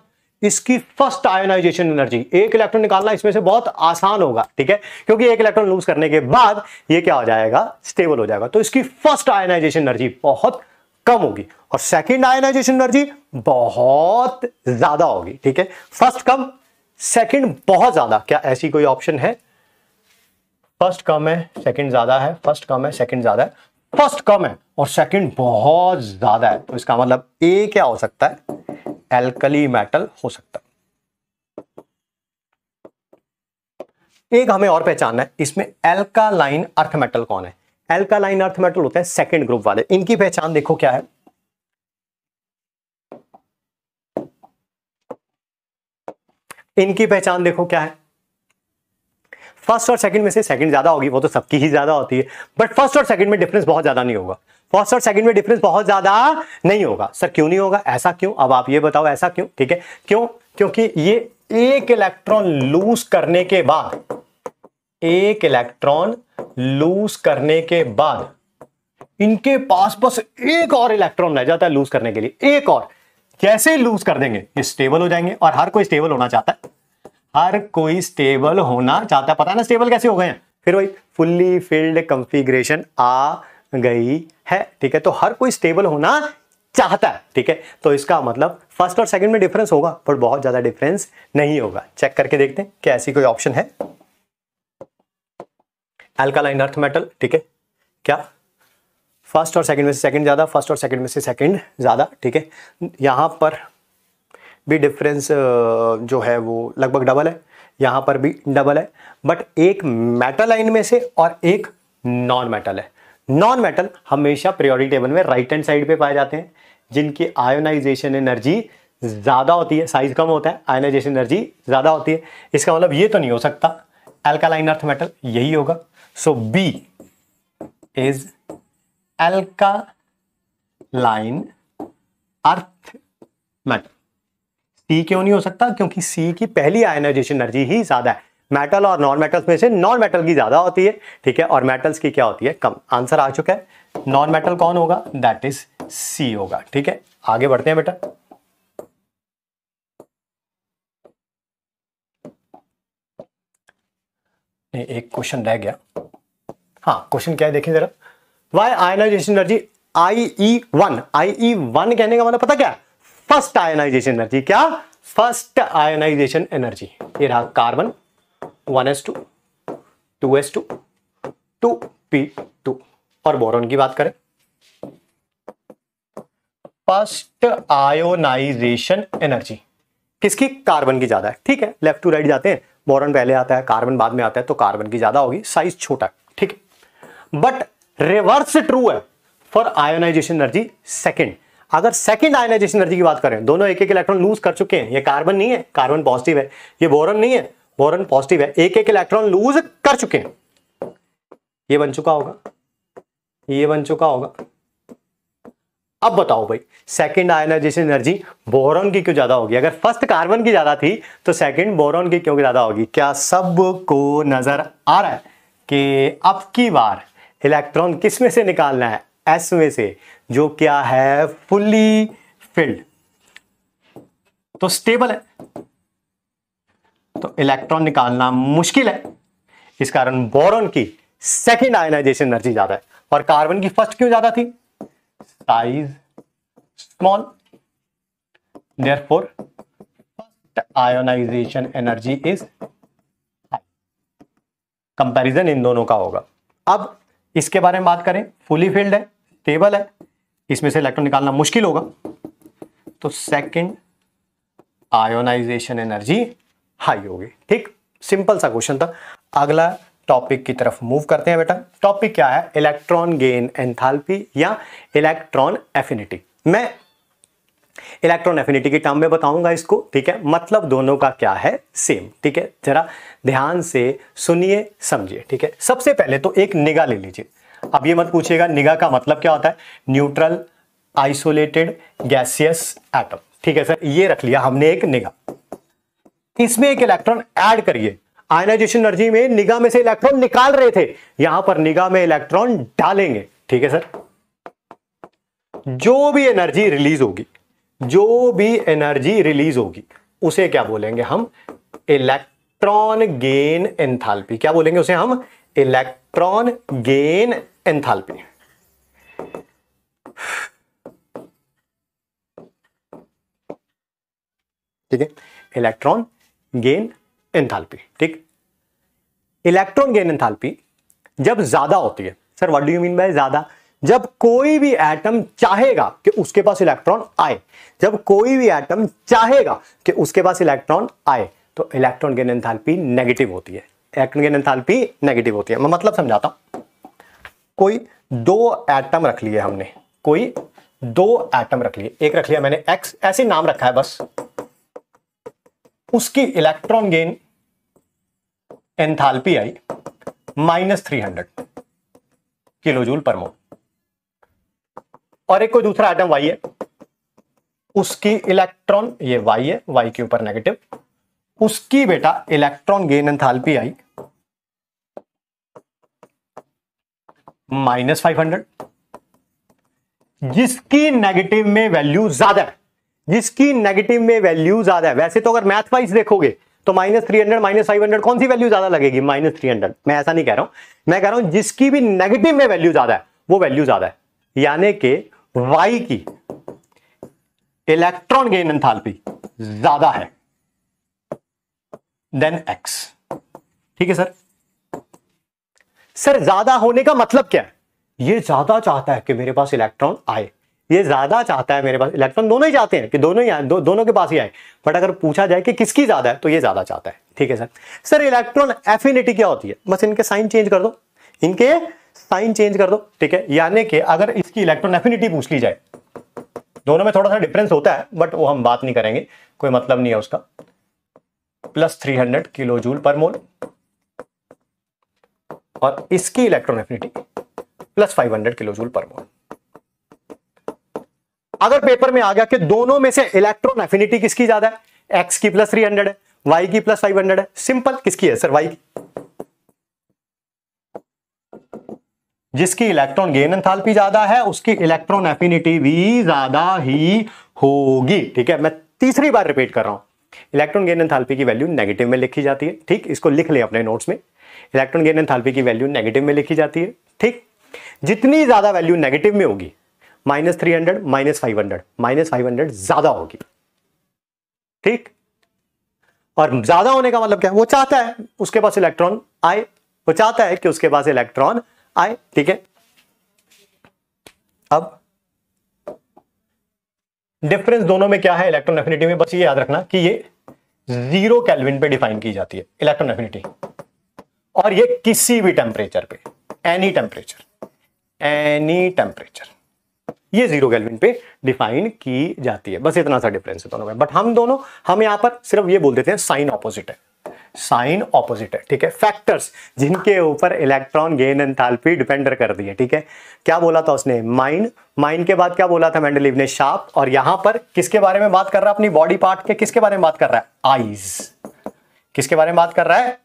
इसकी फर्स्ट आयोनाइजेशन एनर्जी एक इलेक्ट्रॉन निकालना इसमें से बहुत आसान होगा ठीक है क्योंकि एक इलेक्ट्रॉन लूज करने के बाद ये क्या हो जाएगा स्टेबल हो जाएगा तो इसकी फर्स्ट आयोनाइजेशन एनर्जी बहुत कम होगी और सेकेंड आयोनाइजेशन एनर्जी बहुत ज्यादा होगी ठीक है फर्स्ट कम सेकेंड बहुत ज्यादा क्या ऐसी कोई ऑप्शन है फर्स्ट कम है सेकंड ज्यादा है फर्स्ट कम है सेकंड ज्यादा है फर्स्ट कम है और सेकंड बहुत ज्यादा है तो इसका मतलब ए क्या हो सकता है एल्कली मेटल हो सकता है एक हमें और पहचानना है इसमें एल्कालाइन अर्थ मेटल कौन है एल्कालाइन अर्थ मेटल होते हैं सेकंड ग्रुप वाले इनकी पहचान देखो क्या है इनकी पहचान देखो क्या है फर्स्ट और सेकंड में से सेकंड ज्यादा होगी वो तो सबकी ही ज्यादा होती है बट फर्स्ट और सेकंड में डिफरेंस बहुत ज्यादा नहीं होगा फर्स्ट और सेकंड में डिफरेंस बहुत ज्यादा नहीं होगा सर क्यों नहीं होगा ऐसा क्यों अब आप ये बताओ ऐसा क्यों ठीक है क्यों क्योंकि ये एक इलेक्ट्रॉन लूज करने के बाद एक इलेक्ट्रॉन लूज करने के बाद इनके पास बस एक और इलेक्ट्रॉन रह जाता है लूज करने के लिए एक और कैसे लूज कर देंगे ये स्टेबल हो जाएंगे और हर कोई स्टेबल होना चाहता है हर कोई स्टेबल होना चाहता है पता है ना स्टेबल कैसे हो गए फिर वही फुल्ली फील्ड कंफिग्रेशन आ गई है ठीक है तो हर कोई स्टेबल होना चाहता है ठीक है तो इसका मतलब फर्स्ट और सेकंड में डिफरेंस होगा पर बहुत ज्यादा डिफरेंस नहीं होगा चेक करके देखते हैं क्या ऐसी कोई ऑप्शन है एल्कालाइन अर्थ मेटल ठीक है क्या फर्स्ट और सेकंड में से सेकंड ज्यादा फर्स्ट और सेकंड में से सेकंड ज्यादा ठीक है यहां पर भी डिफरेंस जो है वो लगभग डबल है यहाँ पर भी डबल है बट एक मेटल लाइन में से और एक नॉन मेटल है नॉन मेटल हमेशा प्रियोरिटी टेबल में राइट हैंड साइड पे पाए जाते हैं जिनकी आयोनाइजेशन एनर्जी ज़्यादा होती है साइज कम होता है आयोनाइजेशन एनर्जी ज़्यादा होती है इसका मतलब ये तो नहीं हो सकता एल्कालाइन अर्थ मेटल यही होगा so b is alkaline earth metal p क्यों नहीं हो सकता क्योंकि सी की पहली आयनाइजेशन एनर्जी ही ज्यादा है मेटल और नॉन मेटल्स में से नॉन मेटल की ज्यादा होती है ठीक है और मेटल्स की क्या होती है कम आंसर आ चुका है नॉन मेटल कौन होगा दैट इज सी होगा ठीक है आगे बढ़ते हैं बेटा नहीं एक क्वेश्चन रह गया हाँ क्वेश्चन क्या है देखें जरा why ionization energy I E one I E one कहने का मतलब पता क्या है फर्स्ट आयोनाइजेशन एनर्जी क्या फर्स्ट आयोनाइजेशन एनर्जी ये रहा carbon one S two two S two two p two और बोरोन की बात करें फर्स्ट आयोनाइजेशन एनर्जी किसकी कार्बन की ज्यादा है ठीक है लेफ्ट टू राइट जाते हैं बोरन पहले आता है कार्बन बाद में आता है तो कार्बन की ज्यादा होगी साइज छोटा ठीक है बट रिवर्स ट्रू है फॉर आयोनाइजेशन एनर्जी सेकेंड अगर सेकंड आयनाइजेशन एनर्जी की बात करें दोनों एक एक इलेक्ट्रॉन लूज कर चुके हैं ये कार्बन नहीं है कार्बन पॉजिटिव है ये बोरन नहीं है बोरन पॉजिटिव है एक एक इलेक्ट्रॉन लूज कर चुके हैं ये बन चुका होगा ये बन चुका होगा अब बताओ भाई सेकंड आयनाइजेशन एनर्जी बोरॉन की क्यों ज्यादा होगी अगर फर्स्ट कार्बन की ज्यादा थी तो सेकंड बोरॉन की क्यों ज्यादा होगी क्या सबको नजर आ रहा है कि अब की बार इलेक्ट्रॉन किस में से निकालना है एस में से जो क्या है फुल्ली फिल्ड तो स्टेबल है तो इलेक्ट्रॉन निकालना मुश्किल है इस कारण बोरोन की सेकेंड आयनाइजेशन एनर्जी ज्यादा है और कार्बन की फर्स्ट क्यों ज्यादा थी size small therefore first ionization energy is comparison इन दोनों का होगा अब इसके बारे में बात करें फुली फील्ड है स्टेबल है इसमें से इलेक्ट्रॉन निकालना मुश्किल होगा तो सेकंड आयोनाइजेशन एनर्जी हाई होगी ठीक सिंपल सा क्वेश्चन था अगला टॉपिक की तरफ मूव करते हैं बेटा टॉपिक क्या है इलेक्ट्रॉन गेन एंथाल्पी या इलेक्ट्रॉन एफिनिटी मैं इलेक्ट्रॉन एफिनिटी के टर्म में बताऊंगा इसको ठीक है मतलब दोनों का क्या है सेम ठीक है जरा ध्यान से सुनिए समझिए ठीक है सबसे पहले तो एक निगाह ले लीजिए अब ये मत पूछेगा निगाह का मतलब क्या होता है न्यूट्रल आइसोलेटेड गैसियस एटम ठीक है सर ये रख लिया हमने एक निगाह इसमें एक इलेक्ट्रॉन ऐड करिए आयनाइजेशन एनर्जी में निगाह में से इलेक्ट्रॉन निकाल रहे थे यहां पर निगाह में इलेक्ट्रॉन डालेंगे ठीक है सर जो भी एनर्जी रिलीज होगी जो भी एनर्जी रिलीज होगी उसे क्या बोलेंगे हम इलेक्ट्रॉन गेन एंथाल्पी क्या बोलेंगे उसे हम इलेक्ट्रॉन गेन एंथाल्पी ठीक है इलेक्ट्रॉन गेन एंथाल्पी ठीक इलेक्ट्रॉन गेन एंथाल्पी जब ज्यादा होती है sir what do you mean by ज्यादा जब कोई भी एटम चाहेगा कि उसके पास इलेक्ट्रॉन आए जब कोई भी एटम चाहेगा कि उसके पास इलेक्ट्रॉन आए तो इलेक्ट्रॉन गेन एंथाल्पी नेगेटिव होती है इलेक्ट्रॉन गेन एंथाल्पी नेगेटिव होती है मैं मतलब समझाता हूं कोई दो एटम रख लिए हमने कोई दो एटम रख लिए एक रख लिया मैंने एक्स ऐसे नाम रखा है बस उसकी इलेक्ट्रॉन गेन एंथाल्पी आई minus three hundred kilojoule per mole और एक कोई दूसरा एटम वाई है उसकी इलेक्ट्रॉन ये वाई है वाई के ऊपर नेगेटिव उसकी बेटा इलेक्ट्रॉन गेन एंथाल्पी आई माइनस फाइव हंड्रेड जिसकी नेगेटिव में वैल्यू ज्यादा है जिसकी नेगेटिव में वैल्यू ज्यादा है वैसे तो अगर मैथ वाइज देखोगे तो minus three hundred minus five hundred कौन सी वैल्यू ज्यादा लगेगी माइनस थ्री हंड्रेड मैं ऐसा नहीं कह रहा हूं मैं कह रहा हूं जिसकी भी नेगेटिव में वैल्यू ज्यादा है वो वैल्यू ज्यादा है यानी कि वाई की इलेक्ट्रॉन गेन एंथाल्पी ज्यादा है देन एक्स ठीक है सर सर ज्यादा होने का मतलब क्या है ये ज्यादा चाहता है कि मेरे पास इलेक्ट्रॉन आए ये ज्यादा चाहता है मेरे पास इलेक्ट्रॉन दोनों ही चाहते हैं कि दोनों ही आए दो, दोनों के पास ही आए बट अगर पूछा जाए कि किसकी ज्यादा है तो ये ज्यादा चाहता है ठीक है सर सर इलेक्ट्रॉन एफिनिटी क्या होती है बस इनके साइन चेंज कर दो इनके साइन चेंज कर दो ठीक है यानी कि अगर इसकी इलेक्ट्रॉन एफिनिटी पूछ ली जाए दोनों में थोड़ा सा डिफरेंस होता है बट वो हम बात नहीं करेंगे कोई मतलब नहीं है उसका plus three hundred kilo joule per mole और इसकी electron affinity plus 500 kilo joule per mole अगर पेपर में आ गया कि दोनों में से इलेक्ट्रॉन एफिनिटी किसकी ज्यादा है एक्स की प्लस थ्री हंड्रेड है वाई की प्लस फाइव हंड्रेड है सिंपल किसकी है सर वाई की जिसकी इलेक्ट्रॉन गेन एंथाल्पी ज्यादा है उसकी इलेक्ट्रॉन एफिनिटी भी ज्यादा ही होगी ठीक है मैं तीसरी बार रिपीट कर रहा हूं इलेक्ट्रॉन गेन एंथाल्पी की वैल्यू नेगेटिव में लिखी जाती है ठीक इसको लिख ले अपने नोट्स में इलेक्ट्रॉन गेन एंथैल्पी की वैल्यू नेगेटिव में लिखी जाती है ठीक जितनी ज़्यादा वैल्यू नेगेटिव में होगी minus three hundred minus five hundred minus five hundred ज़्यादा होगी ठीक और ज़्यादा होने का मतलब क्या वो चाहता है उसके पास इलेक्ट्रॉन आए वो चाहता है कि उसके पास इलेक्ट्रॉन आए ठीक है अब डिफरेंस दोनों में क्या है इलेक्ट्रॉन एफिनिटी में बस ये याद रखना कि ये जीरो कैलविन पे डिफाइन की जाती है इलेक्ट्रॉन एफिनिटी और ये किसी भी टेम्परेचर पे एनी टेम्परेचर एनी टेम्परेचर ये जीरो गैलविन पे डिफाइन की जाती है बस इतना सा डिफरेंस है दोनों में बट हम दोनों हम यहां पर सिर्फ ये बोल देते हैं साइन ऑपोजिट है साइन ऑपोजिट है ठीक है फैक्टर्स जिनके ऊपर इलेक्ट्रॉन गेन एंथैल्पी डिपेंडर कर दी है ठीक है क्या बोला था उसने माइंड माइंड के बाद क्या बोला था मैंडलिव ने शार्प और यहां पर किसके बारे में बात कर रहा है अपनी बॉडी पार्ट के किसके बारे में बात कर रहा है आईज किसके बारे में बात कर रहा है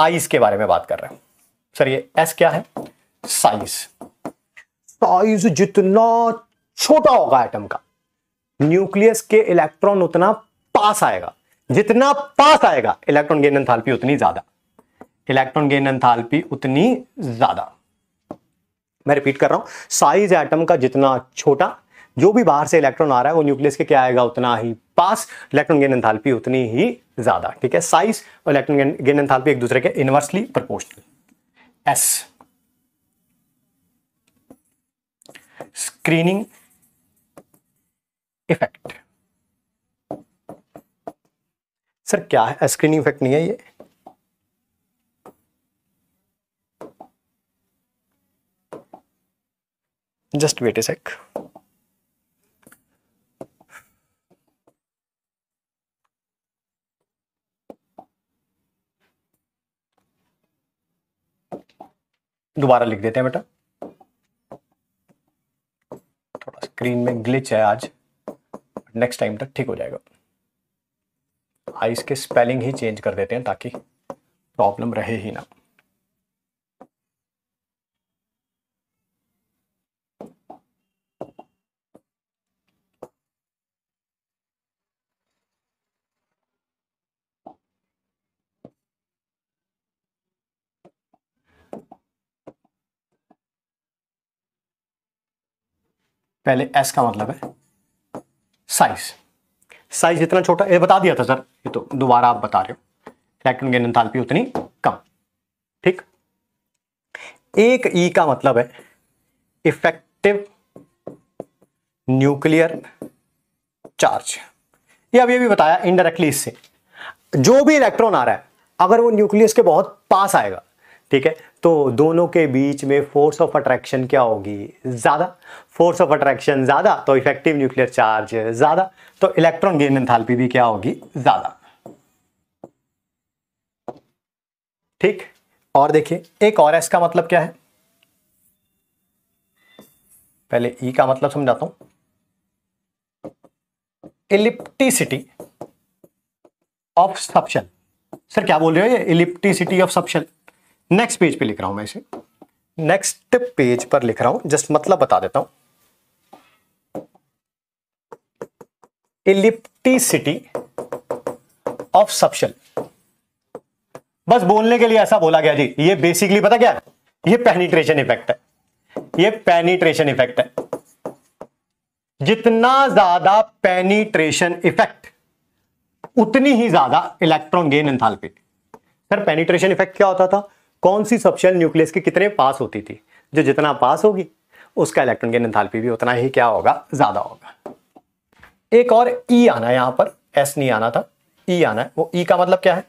आइज के बारे में बात कर रहे हैं सर ये एस क्या है साइज साइज जितना छोटा होगा एटम का न्यूक्लियस के इलेक्ट्रॉन उतना पास आएगा जितना पास आएगा इलेक्ट्रॉन गेन एंथाल्पी उतनी ज्यादा इलेक्ट्रॉन गेन एंथाल्पी उतनी ज्यादा मैं रिपीट कर रहा हूं साइज एटम का जितना छोटा जो भी बाहर से इलेक्ट्रॉन आ रहा है वो न्यूक्लियस के क्या आएगा उतना ही पास इलेक्ट्रॉन गेन एंथैल्पी उतनी ही ज्यादा ठीक है साइज और इलेक्ट्रॉन गेन एंथैल्पी एक दूसरे के inversely proportional S screening effect sir क्या है स्क्रीनिंग इफेक्ट नहीं है ये जस्ट वेट ए सेक दोबारा लिख देते हैं बेटा थोड़ा स्क्रीन में ग्लिच है आज नेक्स्ट टाइम तक ठीक हो जाएगा आइस के स्पेलिंग ही चेंज कर देते हैं ताकि प्रॉब्लम रहे ही ना पहले एस का मतलब है साइज साइज जितना छोटा ये बता दिया था सर ये तो दोबारा आप बता रहे हो इलेक्ट्रॉन की एंथैल्पी उतनी कम ठीक एक ई e का मतलब है इफेक्टिव न्यूक्लियर चार्ज ये अब ये भी बताया इनडायरेक्टली इससे जो भी इलेक्ट्रॉन आ रहा है अगर वो न्यूक्लियस के बहुत पास आएगा ठीक है तो दोनों के बीच में फोर्स ऑफ अट्रैक्शन क्या होगी ज़्यादा फोर्स ऑफ अट्रैक्शन ज़्यादा तो इफेक्टिव न्यूक्लियर चार्ज ज़्यादा तो इलेक्ट्रॉन गेन एंथैल्पी भी क्या होगी ज़्यादा ठीक और देखिए एक और एस का मतलब क्या है पहले ई e का मतलब समझाता हूं इलिप्टिसिटी ऑफ सप्शन सर क्या बोल रहे हो ये इलिप्टिसिटी ऑफ सप्शन नेक्स्ट पेज पे लिख रहा हूं मैं इसे नेक्स्ट पेज पर लिख रहा हूं जस्ट मतलब बता देता हूं इलिप्टिसिटी ऑफ सप्शन बस बोलने के लिए ऐसा बोला गया जी ये बेसिकली पता क्या ये पेनिट्रेशन इफेक्ट है ये पेनिट्रेशन इफेक्ट है जितना ज्यादा पेनिट्रेशन इफेक्ट उतनी ही ज्यादा electron gain enthalpy sir penetration effect क्या होता था कौन सी सबशेल न्यूक्लियस के कितने पास होती थी जो जितना पास होगी उसका इलेक्ट्रॉन गेन एंथैल्पी भी उतना ही क्या होगा ज़्यादा होगा एक और ई e आना यहां पर एस नहीं आना था ई e आना है वो ई e का मतलब क्या है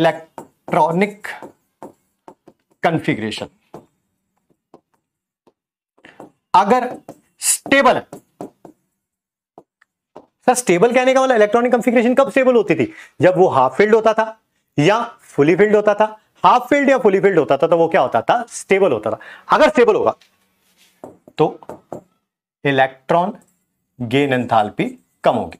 इलेक्ट्रॉनिक कंफिग्रेशन अगर स्टेबल सर स्टेबल कहने का मतलब इलेक्ट्रॉनिक कंफिग्रेशन कब स्टेबल होती थी जब वो हाफ फील्ड होता था या फुली फील्ड होता था हाफ फील्ड या फुली फील्ड होता था तो वो क्या होता था स्टेबल होता था अगर स्टेबल होगा तो इलेक्ट्रॉन गेन एंथाल्पी कम होगी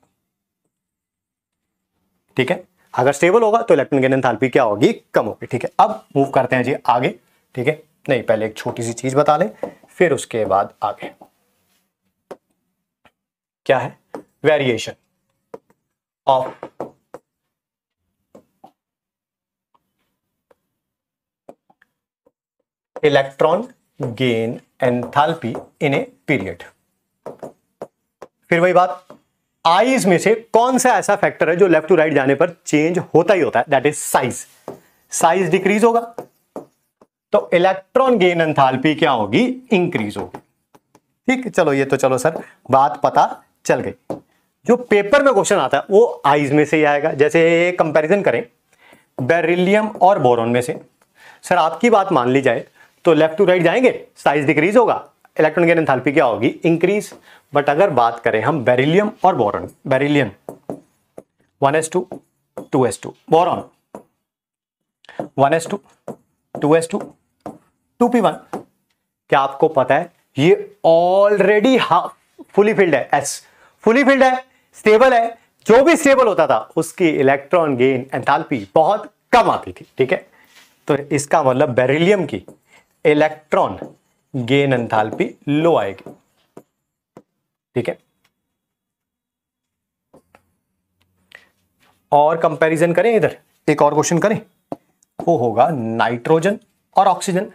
ठीक है अगर स्टेबल होगा तो इलेक्ट्रॉन गेन एंथाल्पी क्या होगी कम होगी ठीक है अब मूव करते हैं जी आगे ठीक है नहीं पहले एक छोटी सी चीज बता लें फिर उसके बाद आगे क्या है variation of electron gain enthalpy in a period फिर वही बात आईज में से कौन सा ऐसा फैक्टर है जो लेफ्ट टू राइट जाने पर चेंज होता ही होता है that is size size decrease होगा तो इलेक्ट्रॉन गेन एंथाल्पी क्या होगी इंक्रीज होगी ठीक चलो ये तो चलो सर बात पता चल गई जो पेपर में क्वेश्चन आता है वो आईज में से ही आएगा जैसे कंपैरिजन करें बेरिलियम और बोरोन में से सर आपकी बात मान ली जाए तो लेफ्ट टू राइट जाएंगे साइज डिक्रीज होगा इलेक्ट्रॉन गेन एंथैल्पी क्या होगी इंक्रीज बट अगर बात करें हम बेरिलियम और boron beryllium 1s2 2s2 boron 1s2 2s2 2p1 क्या आपको पता है ये ऑलरेडी फुली फील्ड है एस फुली फील्ड है स्टेबल है जो भी स्टेबल होता था उसकी इलेक्ट्रॉन गेन एंथैल्पी बहुत कम आती थी ठीक है तो इसका मतलब बेरिलियम की इलेक्ट्रॉन गेन एंथैल्पी लो आएगी ठीक है और कंपैरिजन करें इधर एक और क्वेश्चन करें वो होगा नाइट्रोजन और ऑक्सीजन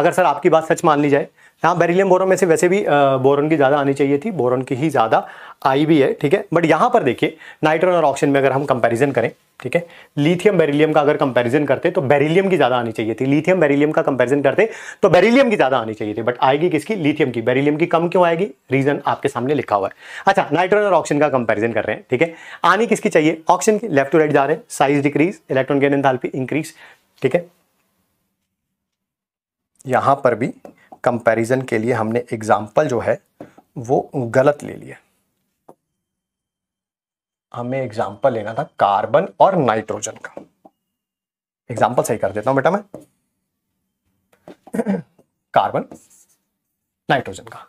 अगर सर आपकी बात सच मान ली जाए यहाँ बेरिलियम बोरोन में से वैसे भी बोरोन की ज़्यादा आनी चाहिए थी बोरोन की ही ज़्यादा आई भी है ठीक है बट यहाँ पर देखिए नाइट्रोन और ऑक्सीजन में अगर हम कंपैरिजन करें ठीक है लिथियम बेरिलियम का अगर कंपैरिजन करते तो बेरिलियम की ज़्यादा आनी चाहिए थी लिथियम बेरिलियम का कंपेरिजन करते तो बेरिलियम की ज़्यादा आनी चाहिए थी बट आएगी किसकी लिथियम की बेरिलियम की कम क्यों आएगी रीज़न आपके सामने लिखा हुआ है अच्छा नाइट्रोन और ऑक्सीजन का कंपेरिजन कर रहे हैं ठीक है आनी किसकी चाहिए ऑक्सीजन की लेफ्ट टू राइट जा रहे हैं size decrease electron gain increase ठीक है यहां पर भी कंपैरिजन के लिए हमने एग्ज़ाम्पल जो है वो गलत ले लिया हमें एग्जाम्पल लेना था कार्बन और नाइट्रोजन का एग्जाम्पल सही कर देता हूं बेटा मैं कार्बन नाइट्रोजन का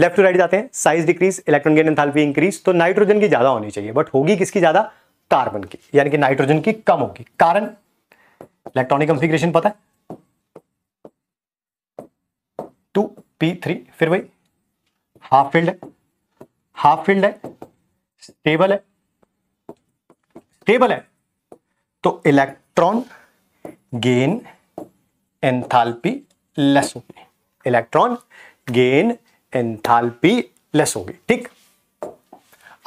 लेफ्ट टू राइट जाते हैं size decrease electron gain enthalpy increase तो नाइट्रोजन की ज्यादा होनी चाहिए बट होगी किसकी ज्यादा कार्बन की यानी कि नाइट्रोजन की कम होगी कारण इलेक्ट्रॉनिक कंफिग्रेशन पता है पी थ्री फिर वही हाफ फील्ड है हाफ फील्ड है स्टेबल है स्टेबल है तो इलेक्ट्रॉन गेन एंथाल्पी लेस होगी इलेक्ट्रॉन गेन एंथाल्पी लेस होगी ठीक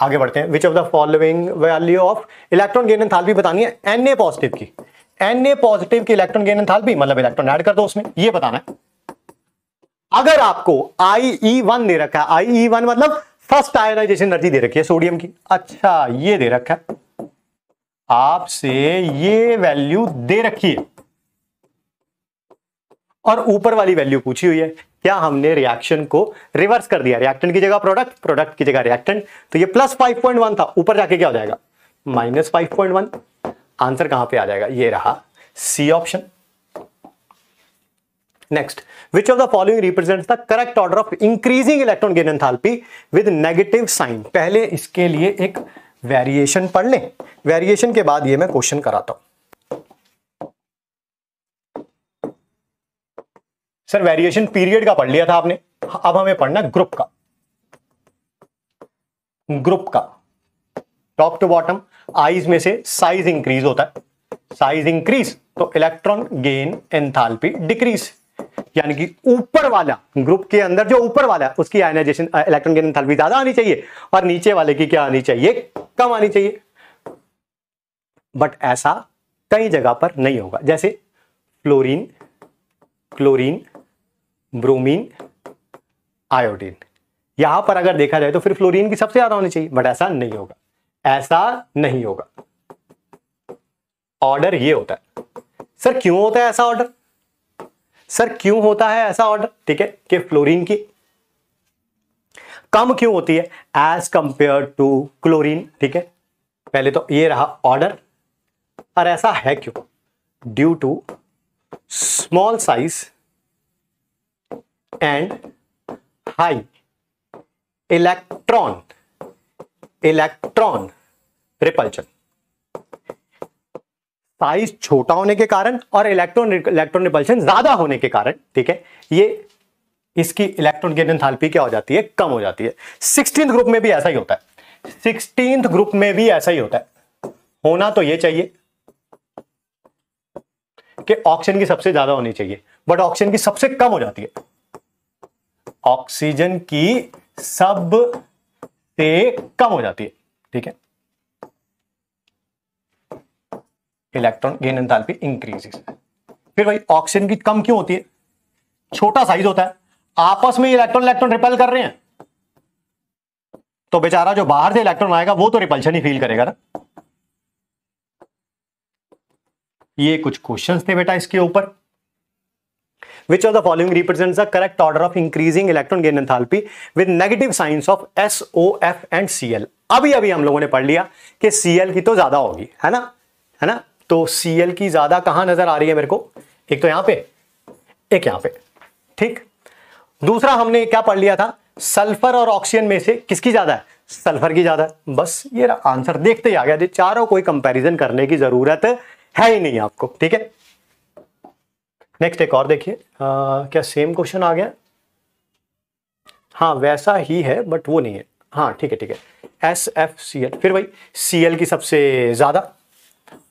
आगे बढ़ते हैं which of the following value of electron gain enthalpy बतानी है एन ए पॉजिटिव की एन ए पॉजिटिव की इलेक्ट्रॉन गेन एंथाल्पी मतलब इलेक्ट्रॉन ऐड कर दो उसमें ये बताना है अगर आपको आई ई वन दे रखा है आई ई वन मतलब फर्स्ट आयोनाइजेशन एनर्जी दे रखी है सोडियम की अच्छा ये दे रखा है आपसे ये वैल्यू दे रखी है और ऊपर वाली वैल्यू पूछी हुई है क्या हमने रिएक्शन को रिवर्स कर दिया रिएक्टेंट की जगह प्रोडक्ट प्रोडक्ट की जगह रिएक्टेंट तो ये प्लस फाइव पॉइंट वन था ऊपर जाके क्या हो जाएगा minus five point one answer कहां पे आ जाएगा ये रहा C option next Which of the following represents the correct order of increasing electron gain enthalpy with negative sign? पहले इसके लिए एक वेरिएशन पढ़ लें वेरिएशन के बाद ये मैं क्वेश्चन कराता हूं सर वेरिएशन पीरियड का पढ़ लिया था आपने अब हमें पढ़ना ग्रुप का ग्रुप का टॉप टू बॉटम आईज में से साइज इंक्रीज होता है साइज इंक्रीज तो इलेक्ट्रॉन गेन एंथाल्पी डिक्रीज यानी कि ऊपर वाला ग्रुप के अंदर जो ऊपर वाला उसकी आयनाइजेशन इलेक्ट्रॉन की एंथैल्पी ज्यादा आनी चाहिए और नीचे वाले की क्या आनी चाहिए कम आनी चाहिए बट ऐसा कई जगह पर नहीं होगा जैसे फ्लोरीन क्लोरीन ब्रोमीन आयोडीन यहां पर अगर देखा जाए तो फिर फ्लोरीन की सबसे ज्यादा होनी चाहिए बट ऐसा नहीं होगा ऐसा नहीं होगा ऑर्डर ये होता है सर क्यों होता है ऐसा ऑर्डर सर क्यों होता है ऐसा ऑर्डर ठीक है कि फ्लोरीन की कम क्यों होती है एज कंपेयर टू क्लोरीन ठीक है पहले तो ये रहा ऑर्डर और ऐसा है क्यों due to small size and high electron electron repulsion size छोटा होने के कारण और इलेक्ट्रॉन इलेक्ट्रॉन रिपल्शन ज्यादा होने के कारण ठीक है ये इसकी इलेक्ट्रॉन की एंथैल्पी क्या हो जाती है कम हो जाती है सिक्सटींथ ग्रुप में भी ऐसा ही होता है सिक्सटींथ ग्रुप में भी ऐसा ही होता है होना तो ये चाहिए कि ऑक्सीजन की सबसे ज्यादा होनी चाहिए बट ऑक्सीजन की सबसे कम हो जाती है ऑक्सीजन की सब से कम हो जाती है ठीक है इलेक्ट्रॉन गेन एंथैल्पी इंक्रीजेस फिर भाई ऑक्सीजन की कम क्यों होती है छोटा साइज होता है आपस में इलेक्ट्रॉन इलेक्ट्रॉन रिपेल कर रहे हैं तो बेचारा जो बाहर से इलेक्ट्रॉन आएगा वो तो रिपल्शन ही फील करेगा ना ये कुछ क्वेश्चंस थे बेटा इसके ऊपर which of the following represents the correct order of increasing electron gain enthalpy with negative signs of S, O, F and Cl अभी अभी हम लोगों ने पढ़ लिया कि सीएल की तो ज्यादा होगी है ना है ना तो सी एल की ज़्यादा कहां नज़र आ रही है मेरे को एक तो यहां पे एक यहां पे ठीक दूसरा हमने क्या पढ़ लिया था सल्फर और ऑक्सीजन में से किसकी ज़्यादा है सल्फर की ज़्यादा है बस ये आंसर देखते ही आ गया चारों कोई कंपैरिजन करने की ज़रूरत है ही नहीं आपको ठीक है नेक्स्ट एक और देखिए क्या सेम क्वेश्चन आ गया हाँ वैसा ही है बट वो नहीं है हाँ ठीक है ठीक है एस एफ सी एल फिर भाई सी एल की सबसे ज़्यादा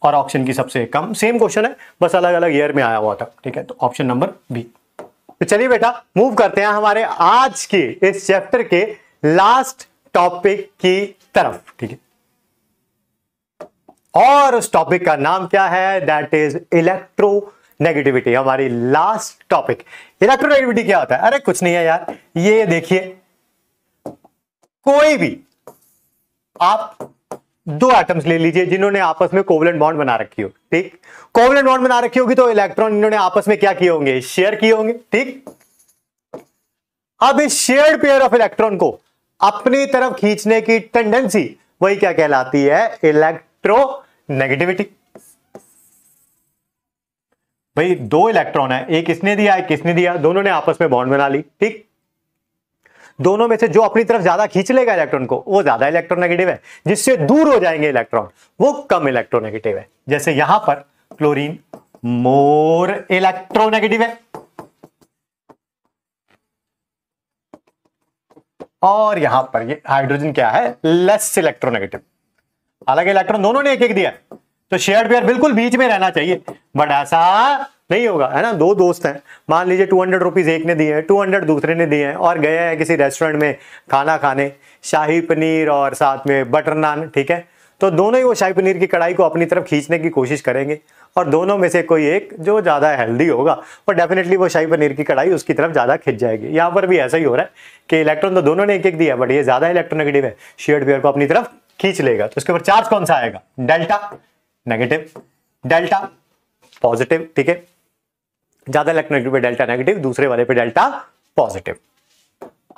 और ऑप्शन की सबसे कम सेम क्वेश्चन है बस अलग अलग ईयर में आया हुआ था ठीक है तो ऑप्शन नंबर बी तो चलिए बेटा मूव करते हैं हमारे आज के इस चैप्टर के लास्ट टॉपिक की तरफ ठीक है और उस टॉपिक का नाम क्या है दैट इज इलेक्ट्रो नेगेटिविटी हमारी लास्ट टॉपिक इलेक्ट्रोनेगेटिविटी क्या होता है अरे कुछ नहीं है यार ये देखिए कोई भी आप हम्म। दो एटम्स ले लीजिए जिन्होंने आपस में कोवलेंट बॉन्ड बना रखी हो ठीक कोवलेंट बॉन्ड बना रखी होगी तो इलेक्ट्रॉन इन्होंने आपस में क्या किए होंगे शेयर किए होंगे ठीक अब इस शेयर्ड पेयर ऑफ इलेक्ट्रॉन को अपनी तरफ खींचने की टेंडेंसी वही क्या कहलाती है इलेक्ट्रो नेगेटिविटी भाई दो इलेक्ट्रॉन है एक किसने दिया एक किसने दिया दोनों ने आपस में बॉन्ड बना ली ठीक दोनों में से जो अपनी तरफ ज्यादा खींच लेगा इलेक्ट्रॉन को वो ज्यादा इलेक्ट्रोनेगेटिव है जिससे दूर हो जाएंगे इलेक्ट्रॉन वो कम इलेक्ट्रोनेगेटिव है जैसे यहां पर क्लोरीन मोर इलेक्ट्रोनेगेटिव है और यहां पर ये हाइड्रोजन क्या है लेस इलेक्ट्रोनेगेटिव हालांकि इलेक्ट्रॉन दोनों ने एक एक दिया तो शेयर पेयर बिल्कुल बीच में रहना चाहिए बट ऐसा नहीं होगा है ना दो दोस्त हैं मान लीजिए टू हंड्रेड रुपीज़ एक ने दिए टू हंड्रेड दूसरे ने दिए हैं और गए हैं किसी रेस्टोरेंट में खाना खाने शाही पनीर और साथ में बटर नान ठीक है तो दोनों ही वो शाही पनीर की कढ़ाई को अपनी तरफ खींचने की कोशिश करेंगे और दोनों में से कोई एक जो ज़्यादा हेल्दी होगा और डेफिनेटली वो शाही पनीर की कढ़ाई उसकी तरफ ज़्यादा खिंच जाएगी यहाँ पर भी ऐसा ही हो रहा है कि इलेक्ट्रॉन तो दोनों ने एक एक दिया बट ये ज़्यादा इलेक्ट्रोनेगेटिव है शेयर पेयर को अपनी तरफ खींच लेगा तो उसके ऊपर चार्ज कौन सा आएगा डेल्टा नेगेटिव डेल्टा पॉजिटिव ठीक है ज्यादा इलेक्ट्रोनेगेटिव पे डेल्टा नेगेटिव दूसरे वाले पे डेल्टा पॉजिटिव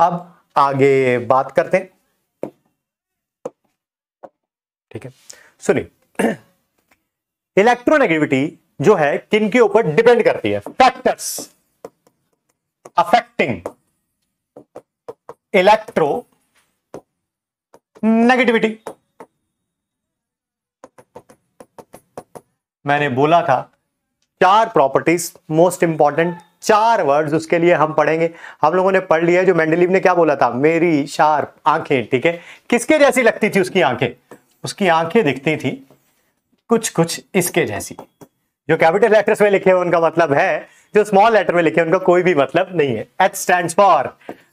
अब आगे बात करते हैं ठीक है सुनिए इलेक्ट्रोनेगेटिविटी (clears throat) जो है किन के ऊपर डिपेंड करती है फैक्टर्स अफेक्टिंग इलेक्ट्रो नेगेटिविटी मैंने बोला था चार प्रॉपर्टीज मोस्ट इंपॉर्टेंट चार वर्ड्स उसके लिए हम पढ़ेंगे हम लोगों ने पढ़ लिया जो मैंडलीव ने क्या बोला था मेरी शार्प आंखें ठीक है किसके जैसी लगती थी उसकी आंखें उसकी आंखें दिखती थी कुछ कुछ इसके जैसी जो कैपिटल लेटर्स में लिखे हैं उनका मतलब है जो स्मॉल लेटर में लिखे हैं उनका कोई भी मतलब नहीं है H stand for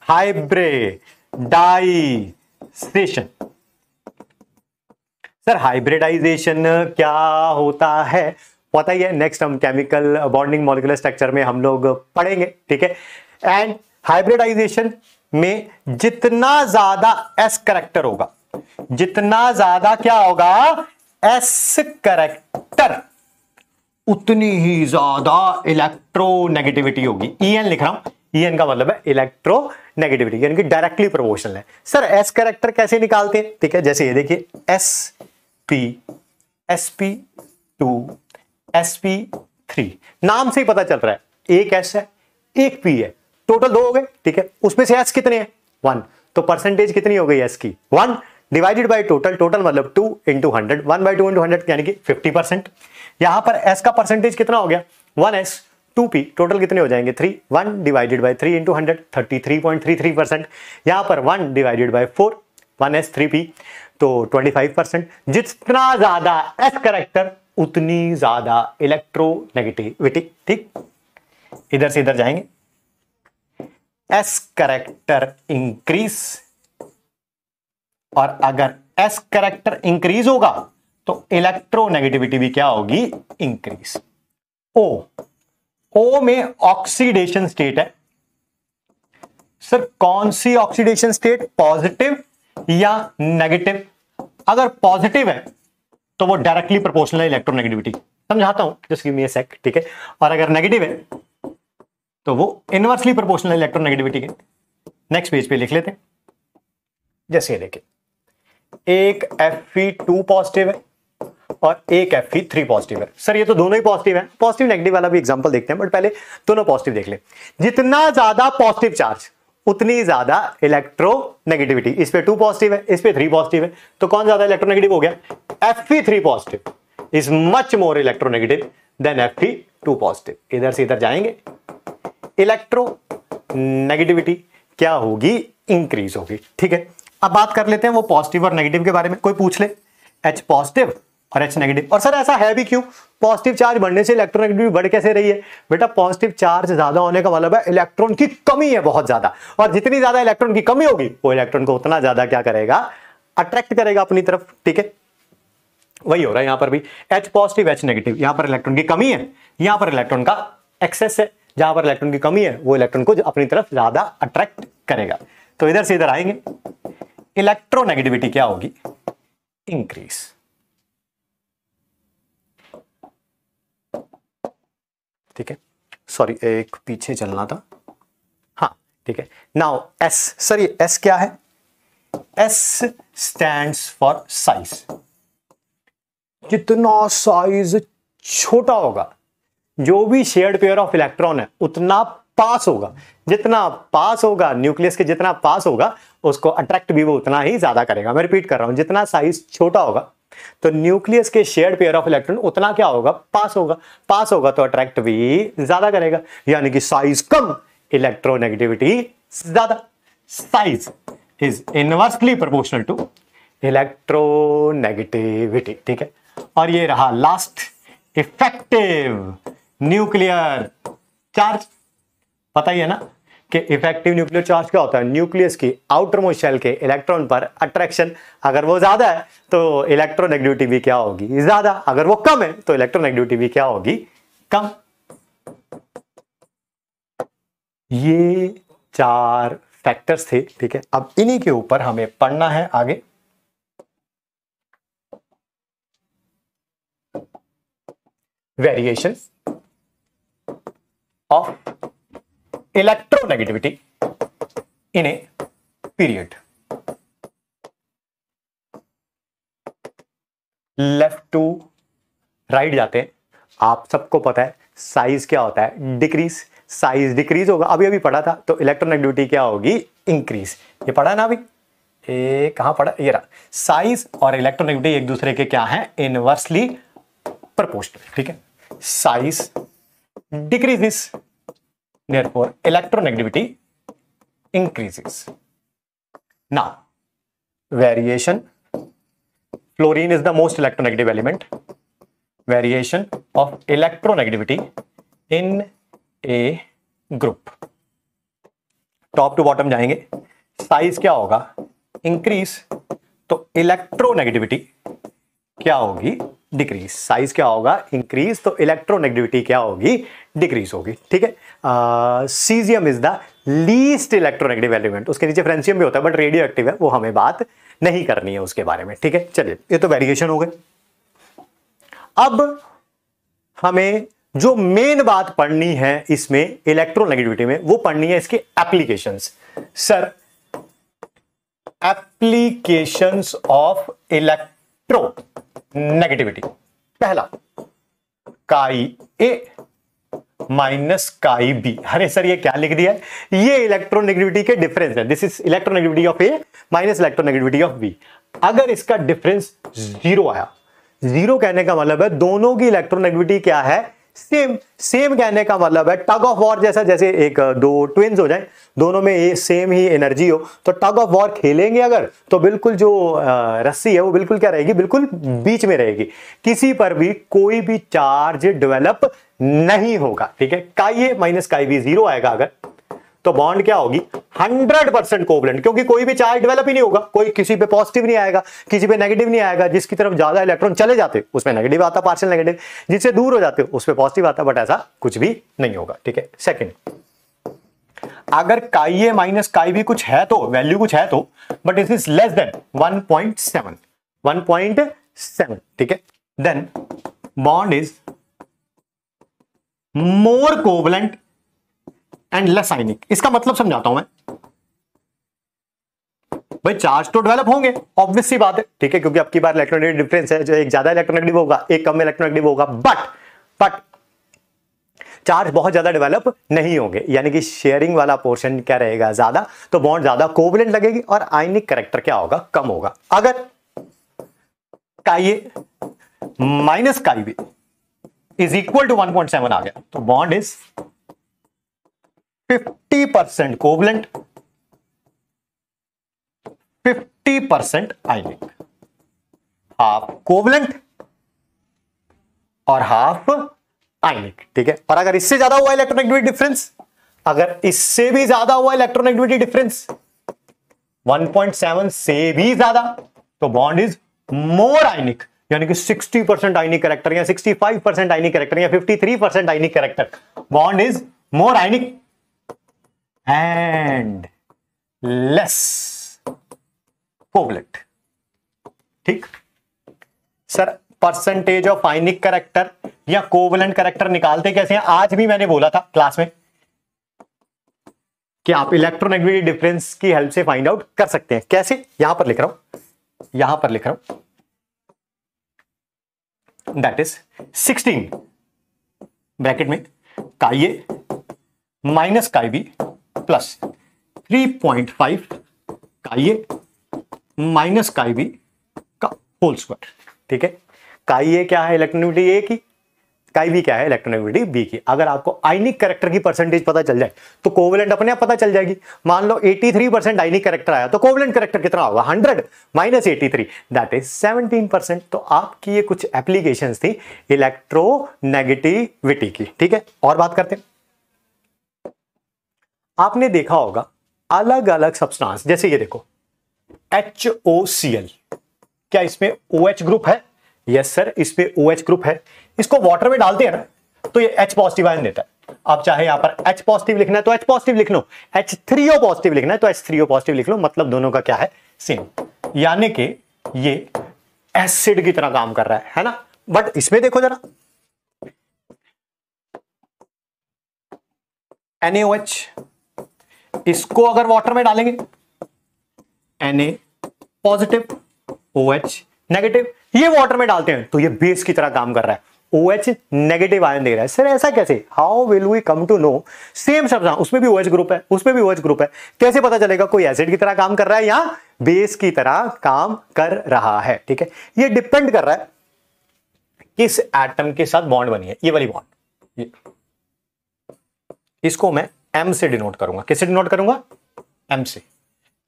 hybridization sir hybridization क्या होता है पता ही है नेक्स्ट हम केमिकल बॉन्डिंग मॉलिकुलर स्ट्रक्चर में हम लोग पढ़ेंगे ठीक है एंड हाइब्रिडाइजेशन में जितना ज्यादा एस करेक्टर होगा जितना ज्यादा क्या होगा एस करेक्टर उतनी ही ज्यादा इलेक्ट्रोनेगेटिविटी होगी ई e एन लिख रहा हूं ईएन e का मतलब है इलेक्ट्रो नेगेटिविटी यानी कि डायरेक्टली प्रोपोर्शनल है सर एस करेक्टर कैसे निकालते हैं ठीक है जैसे ये देखिए s p s p two sp3 नाम से ही पता चल रहा है एक s है एक p है टोटल दो हो गए ठीक है उसमें से s कितने हैं वन तो परसेंटेज कितनी हो गई s की one divided by total total मतलब two into hundred one by two into hundred यानी कि फिफ्टी परसेंट यहां पर s का परसेंटेज कितना हो गया one S two p total कितने हो जाएंगे three one divided by three into hundred thirty three point three three percent यहाँ पर one divided by four one s three p तो ट्वेंटी फाइव परसेंट जितना ज्यादा s करेक्टर उतनी ज़्यादा इलेक्ट्रोनेगेटिविटी ठीक इधर से इधर जाएंगे एस करेक्टर इंक्रीज और अगर एस करेक्टर इंक्रीज होगा तो इलेक्ट्रोनेगेटिविटी भी क्या होगी इंक्रीज ओ ओ में ऑक्सीडेशन स्टेट है सर कौन सी ऑक्सीडेशन स्टेट पॉजिटिव या नेगेटिव अगर पॉजिटिव है तो वो डायरेक्टली प्रोपोर्शनल है इलेक्ट्रोनेगेटिविटी समझाता हूं जस्ट गिव मी सेक ठीक है और अगर नेगेटिव है तो वो इनवर्सली प्रोपोर्शनल है इलेक्ट्रोनेगेटिविटी के नेक्स्ट पेज पे लिख लेते हैं जैसे ये देखिए एक एफ टू पॉजिटिव है और एक एफ थ्री पॉजिटिव है सर ये तो दोनों ही पॉजिटिव है पॉजिटिव नेगेटिव वाला भी एग्जांपल देखते हैं बट पहले दोनों पॉजिटिव देख ले जितना ज्यादा पॉजिटिव चार्ज उतनी ज्यादा इलेक्ट्रोनेगेटिविटी इस पर टू पॉजिटिव है इस पर थ्री पॉजिटिव है तो कौन ज्यादा इलेक्ट्रोनेगेटिव हो गया F P three positive is much more electronegative than F P two positive इधर से इधर जाएंगे इलेक्ट्रो नेगेटिविटी क्या होगी इंक्रीज होगी ठीक है अब बात कर लेते हैं वो पॉजिटिव और नेगेटिव के बारे में कोई पूछ ले एच पॉजिटिव और एच नेगेटिव और सर ऐसा है भी क्यों पॉजिटिव चार्ज बढ़ने से इलेक्ट्रोनेगेटिविटी बढ़ कैसे रही है बेटा पॉजिटिव चार्ज ज्यादा होने का मतलब है इलेक्ट्रॉन की कमी है बहुत ज्यादा और जितनी ज्यादा इलेक्ट्रॉन की कमी होगी वो इलेक्ट्रॉन को उतना ज्यादा क्या करेगा अट्रैक्ट करेगा अपनी तरफ ठीक है वही हो रहा है यहां पर भी एच पॉजिटिव एच नेगेटिव यहां पर इलेक्ट्रॉन की कमी है यहां पर इलेक्ट्रॉन का एक्सेस है जहां पर इलेक्ट्रॉन की कमी है वो इलेक्ट्रॉन को अपनी तरफ ज्यादा अट्रैक्ट करेगा तो इधर से इधर आएंगे इलेक्ट्रोनेगेटिविटी क्या होगी इंक्रीज ठीक है सॉरी एक पीछे चलना था हाँ ठीक है नाउ एस सर ये एस क्या है एस स्टैंड फॉर साइज जितना साइज छोटा होगा जो भी शेयर्ड पेयर ऑफ इलेक्ट्रॉन है उतना पास होगा जितना पास होगा न्यूक्लियस के जितना पास होगा उसको अट्रैक्ट भी वो उतना ही ज्यादा करेगा मैं रिपीट कर रहा हूं जितना साइज छोटा होगा तो न्यूक्लियस के शेयर पेयर ऑफ इलेक्ट्रॉन उतना क्या होगा पास होगा पास होगा तो अट्रैक्ट भी ज्यादा करेगा यानी कि साइज कम इलेक्ट्रोनेगेटिविटी ज्यादा size is inversely proportional to electronegativity ठीक है और ये रहा लास्ट इफेक्टिव न्यूक्लियर चार्ज पता ही है ना कि इफेक्टिव न्यूक्लियर चार्ज क्या होता है न्यूक्लियस की आउटर मोस्ट शेल के इलेक्ट्रॉन पर अट्रैक्शन अगर वो ज़्यादा है तो इलेक्ट्रोनेगेटिविटी क्या होगी ज़्यादा अगर वो कम है तो इलेक्ट्रोनेगेटिविटी क्या होगी कम ये चार फैक्टर्स थे ठीक है अब इन्हीं के ऊपर हमें पढ़ना है आगे variation of electronegativity in a period. Left to right जाते हैं आप सबको पता है साइज क्या होता है डिक्रीज साइज डिक्रीज होगा अभी अभी पढ़ा था तो इलेक्ट्रोनेगेटिविटी क्या होगी इंक्रीज ये पढ़ा ना अभी ए कहाँ पढ़ा ये रहा साइज और इलेक्ट्रोनेगेटिविटी एक दूसरे के क्या है इनवर्सली प्रपोस्ट ठीक है size decreases Therefore, electronegativity increases. Now, variation. Fluorine is the most electronegative element. Variation of electronegativity in a group. top to bottom jayenge size kya hoga increase to electronegativity kya hogi decrease size क्या होगा increase तो electronegativity क्या होगी decrease होगी ठीक है caesium is the least electronegative element उसके नीचे फ्रेंसियम भी होता है बट रेडियो एक्टिव है वो हमें बात नहीं करनी है उसके बारे में ठीक है चलिए ये तो वेरिएशन हो गए अब हमें जो मेन बात पढ़नी है इसमें इलेक्ट्रोनेगेटिविटी में वो पढ़नी है इसके application sir application of electro pro negativity पहला chi A minus chi B अरे सर ये क्या लिख दिया है ये इलेक्ट्रोनेगेटिविटी के डिफरेंस है this is electronegativity of A minus electronegativity of B अगर इसका डिफरेंस जीरो आया जीरो कहने का मतलब है दोनों की इलेक्ट्रोनेगेटिविटी क्या है सेम सेम कहने का मतलब है टग ऑफ वॉर जैसा जैसे एक दो ट्विंस हो जाए दोनों में ये सेम ही एनर्जी हो तो टग ऑफ वॉर खेलेंगे अगर तो बिल्कुल जो रस्सी है वो बिल्कुल क्या रहेगी बिल्कुल बीच में रहेगी किसी पर भी कोई भी चार्ज डेवलप नहीं होगा ठीक है काइए माइनस काई भी जीरो आएगा अगर तो बॉन्ड क्या होगी 100 परसेंट कोवलेंट क्योंकि कोई भी चार्ज डेवलप ही नहीं होगा कोई किसी पे पॉजिटिव नहीं आएगा किसी पे नेगेटिव नहीं आएगा जिसकी तरफ ज्यादा इलेक्ट्रॉन चले जाते उसमें नेगेटिव आता पार्सल नेगेटिव जिससे दूर हो जाते उस पर पॉजिटिव आता बट ऐसा कुछ भी नहीं होगा ठीक है सेकेंड अगर काई ए माइनस काई भी कुछ है तो वैल्यू कुछ है तो but it is less than point seven ठीक है then bond is more covalent and less ionic इसका मतलब समझाता हूं मैं भाई चार्ज तो डेवलप होंगे ऑब्वियस सी बात है ठीक है क्योंकि आपकी बार इलेक्ट्रोनेगेटिव डिफरेंस है जो एक ज्यादा इलेक्ट्रोनेगेटिव होगा एक कम इलेक्ट्रोनेगेटिव होगा बट बट चार्ज बहुत ज्यादा डेवलप नहीं होंगे यानी कि शेयरिंग वाला पोर्शन क्या रहेगा ज्यादा तो बॉन्ड ज्यादा कोवलेंट लगेगी और आइनिक करेक्टर क्या होगा कम होगा अगर काइए माइनस काइवे इज इक्वल टू 1.7 आ गया तो bond is fifty percent covalent fifty percent ionic half covalent और हाफ आइनिक ठीक है और अगर इससे ज्यादा हुआ इलेक्ट्रोनेगेटिविटी डिफरेंस अगर इससे भी ज्यादा हुआ इलेक्ट्रोनेगेटिविटी डिफरेंस 1.7 से भी ज्यादा तो बॉन्ड इज मोर आइनिक यानी कि 60 परसेंट आइनिक करेक्टर या 65 परसेंट आइनिक करेक्टर या 53 percent ionic character bond is more ionic and less covalent ठीक sir percentage of ionic character या कोवलेंट करेक्टर निकालते कैसे हैं आज भी मैंने बोला था क्लास में कि आप इलेक्ट्रोनेगेटिविटी डिफरेंस की हेल्प से फाइंड आउट कर सकते हैं कैसे यहां पर लिख रहा हूं यहां पर लिख रहा हूं दैट इज सिक्सटीन ब्रैकेट में काइए माइनस का B plus three point five का ये माइनस काई बी का होल स्क्वायर ठीक है काई ये क्या है इलेक्ट्रोनिविटी ए की काई बी क्या है इलेक्ट्रोनिविटी बी की अगर आपको आइनिक करेक्टर की परसेंटेज पता चल जाए तो कोवलेंट अपने आप पता चल जाएगी मान लो 83 परसेंट आइनिक करेक्टर आया तो कोवलेंट करेक्टर कितना होगा 100 minus eighty three that is 17 percent तो आपकी ये कुछ एप्लीकेशन थी इलेक्ट्रोनेगेटिविटी की ठीक है और बात करते हैं आपने देखा होगा अलग अलग सब्सटेंस जैसे ये देखो एच ओ सी एल क्या इसमें ओ एच ग्रुप है यस सर इसमें ओ एच ग्रुप है इसको वाटर में डालते हैं ना तो ये एच पॉजिटिव आयन देता है आप चाहे यहां पर एच पॉजिटिव लिखना है तो एच पॉजिटिव लिख लो एच थ्री ओ पॉजिटिव लिखना है तो एच थ्री ओ पॉजिटिव लिख लो मतलब दोनों का क्या है सेम यानी कि ये एसिड की तरह काम कर रहा है है ना बट इसमें देखो जरा NaOH इसको अगर वाटर में डालेंगे N positive O H negative ये वाटर में डालते हैं तो ये बेस की तरह काम कर रहा है ओ एच नेगेटिव आयन दे रहा है सर ऐसा कैसे how will we come to know same शब्द हाँ, उसमें भी ओ OH ग्रुप है उसमें भी ओ OH ग्रुप है कैसे पता चलेगा कोई एसिड की तरह काम कर रहा है या बेस की तरह काम कर रहा है ठीक है ये डिपेंड कर रहा है किस एटम के साथ बॉन्ड बनी है ये वाली बॉन्ड इसको मैं एम से डिनोट करूंगा किससे डिनोट करूंगा एम से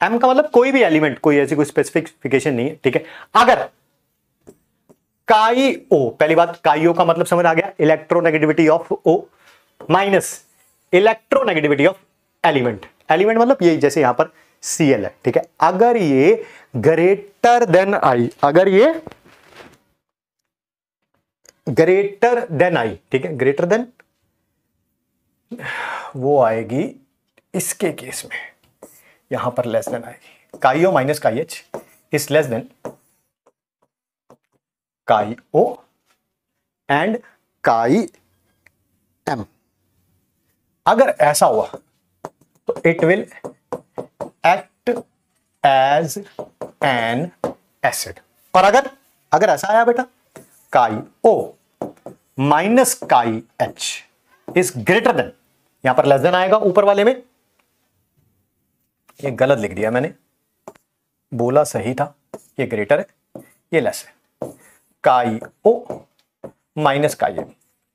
एम का मतलब कोई भी एलिमेंट कोई ऐसी कोई स्पेसिफिकेशन नहीं है ठीक है अगर ओ पहली बात काईओ का मतलब समझ आ गया electronegativity of O minus electronegativity of element element मतलब यही जैसे यहां पर सीएल है ठीक है अगर ये ग्रेटर देन आई अगर ये ग्रेटर देन आई ठीक है ग्रेटर देन वो आएगी इसके केस में यहां पर लेस देन आएगी chi O minus chi H is less than chi O and chi M अगर ऐसा हुआ तो it will act as an acid पर अगर अगर ऐसा आया बेटा chi O minus chi H is greater than यहां पर लेस देन आएगा ऊपर वाले में ये गलत लिख दिया मैंने बोला सही था ये ग्रेटर है ये लेस है काई ओ माइनस काई एम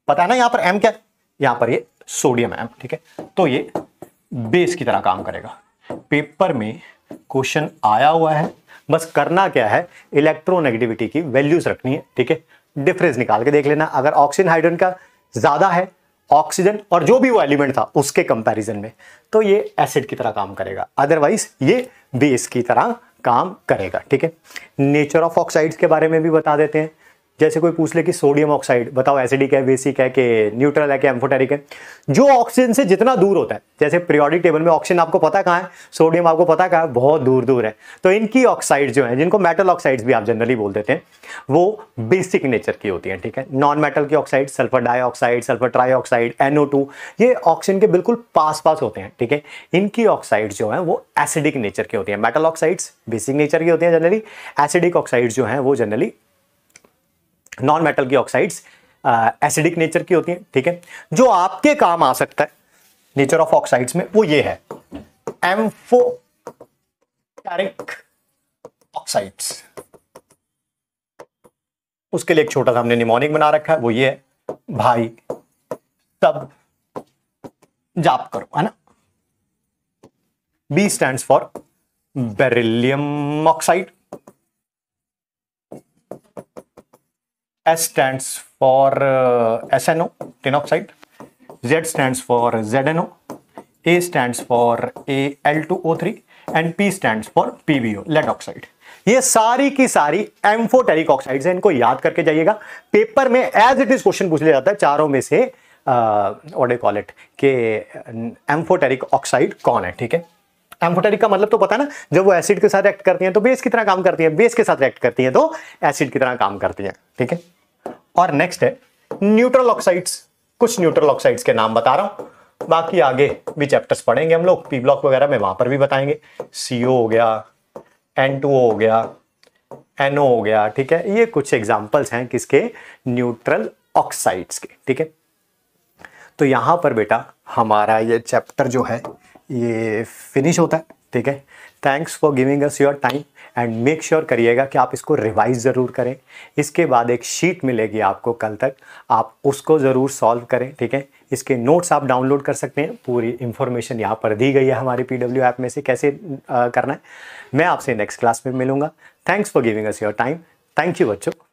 पता है ना यहां पर एम क्या है यहां पर ये सोडियम एम ठीक है तो ये बेस की तरह काम करेगा पेपर में क्वेश्चन आया हुआ है बस करना क्या है इलेक्ट्रोनेगेटिविटी की वैल्यूज रखनी है ठीक है डिफरेंस निकाल के देख लेना अगर ऑक्सीजन हाइड्रोजन का ज़्यादा है ऑक्सीजन और जो भी वो एलिमेंट था उसके कंपैरिजन में तो ये एसिड की तरह काम करेगा अदरवाइज ये बेस की तरह काम करेगा ठीक है नेचर ऑफ ऑक्साइड्स के बारे में भी बता देते हैं जैसे कोई पूछ ले कि सोडियम ऑक्साइड बताओ एसिडिक है बेसिक है कि न्यूट्रल है कि एम्फोटेरिक है जो ऑक्सीजन से जितना दूर होता है जैसे प्रियोडिक टेबल में ऑक्सीजन आपको पता कहाँ है सोडियम आपको पता कहाँ है बहुत दूर दूर है तो इनकी ऑक्साइड जो है जिनको मेटल ऑक्साइड्स भी आप जनरली बोल देते हैं वो बेसिक नेचर की होती है ठीक है नॉन मेटल की oxide sulphur dioxide sulphur trioxide NO ये ऑक्सीजन के बिल्कुल पास पास होते हैं ठीक है इनकी ऑक्साइड जो है वो एसिडिक नेचर की होती है मेटल ऑक्साइड्स बेसिक नेचर की होती है जनरली एसिडिक ऑक्साइड जो है वो जनरली नॉन मेटल की ऑक्साइड्स एसिडिक नेचर की होती है ठीक है जो आपके काम आ सकता है नेचर ऑफ ऑक्साइड्स में वो ये है एम्फोटैरिक ऑक्साइड्स उसके लिए एक छोटा सा हमने निमोनिक बना रखा है वो ये है भाई तब जाप करो है ना B stand for beryllium oxide S stands for uh, SNO, tin oxide. Z stands for ZNO. A stands for Al2O3 and P stand for O लेट ऑक्साइड ये सारी की सारी एम्फोटेरिक ऑक्साइड्स हैं इनको याद करके जाइएगा पेपर में एज इट इज क्वेश्चन पूछ लिया जाता है चारों में से व्हाट डू कॉल इट के एम्फोटेरिक uh, ऑक्साइड कौन है ठीक है एम्फोटेरिक का मतलब तो पता ना जब वो एसिड के साथ एक्ट करती है तो बेस की तरह काम करती है बेस के साथ एक्ट करती है तो एसिड की तरह काम करती है ठीक है और नेक्स्ट है न्यूट्रल ऑक्साइड्स कुछ न्यूट्रल ऑक्साइड्स के नाम बता रहा हूं बाकी आगे भी चैप्टर्स पढ़ेंगे हम लोग पी ब्लॉक वगैरह में वहां पर भी बताएंगे सीओ हो गया एन हो गया एनओ हो गया ठीक है ये कुछ एग्जाम्पल्स हैं किसके न्यूट्रल ऑक्साइड्स के ठीक है तो यहां पर बेटा हमारा ये चैप्टर जो है ये फिनिश होता है ठीक है thanks for giving us your time and make sure करिएगा कि आप इसको रिवाइज ज़रूर करें इसके बाद एक शीट मिलेगी आपको कल तक आप उसको ज़रूर सॉल्व करें ठीक है इसके नोट्स आप डाउनलोड कर सकते हैं पूरी इन्फॉर्मेशन यहाँ पर दी गई है हमारे पी डब्ल्यू ऐप में से कैसे आ, करना है मैं आपसे नेक्स्ट क्लास में मिलूँगा thanks for giving us your time thank you बच्चों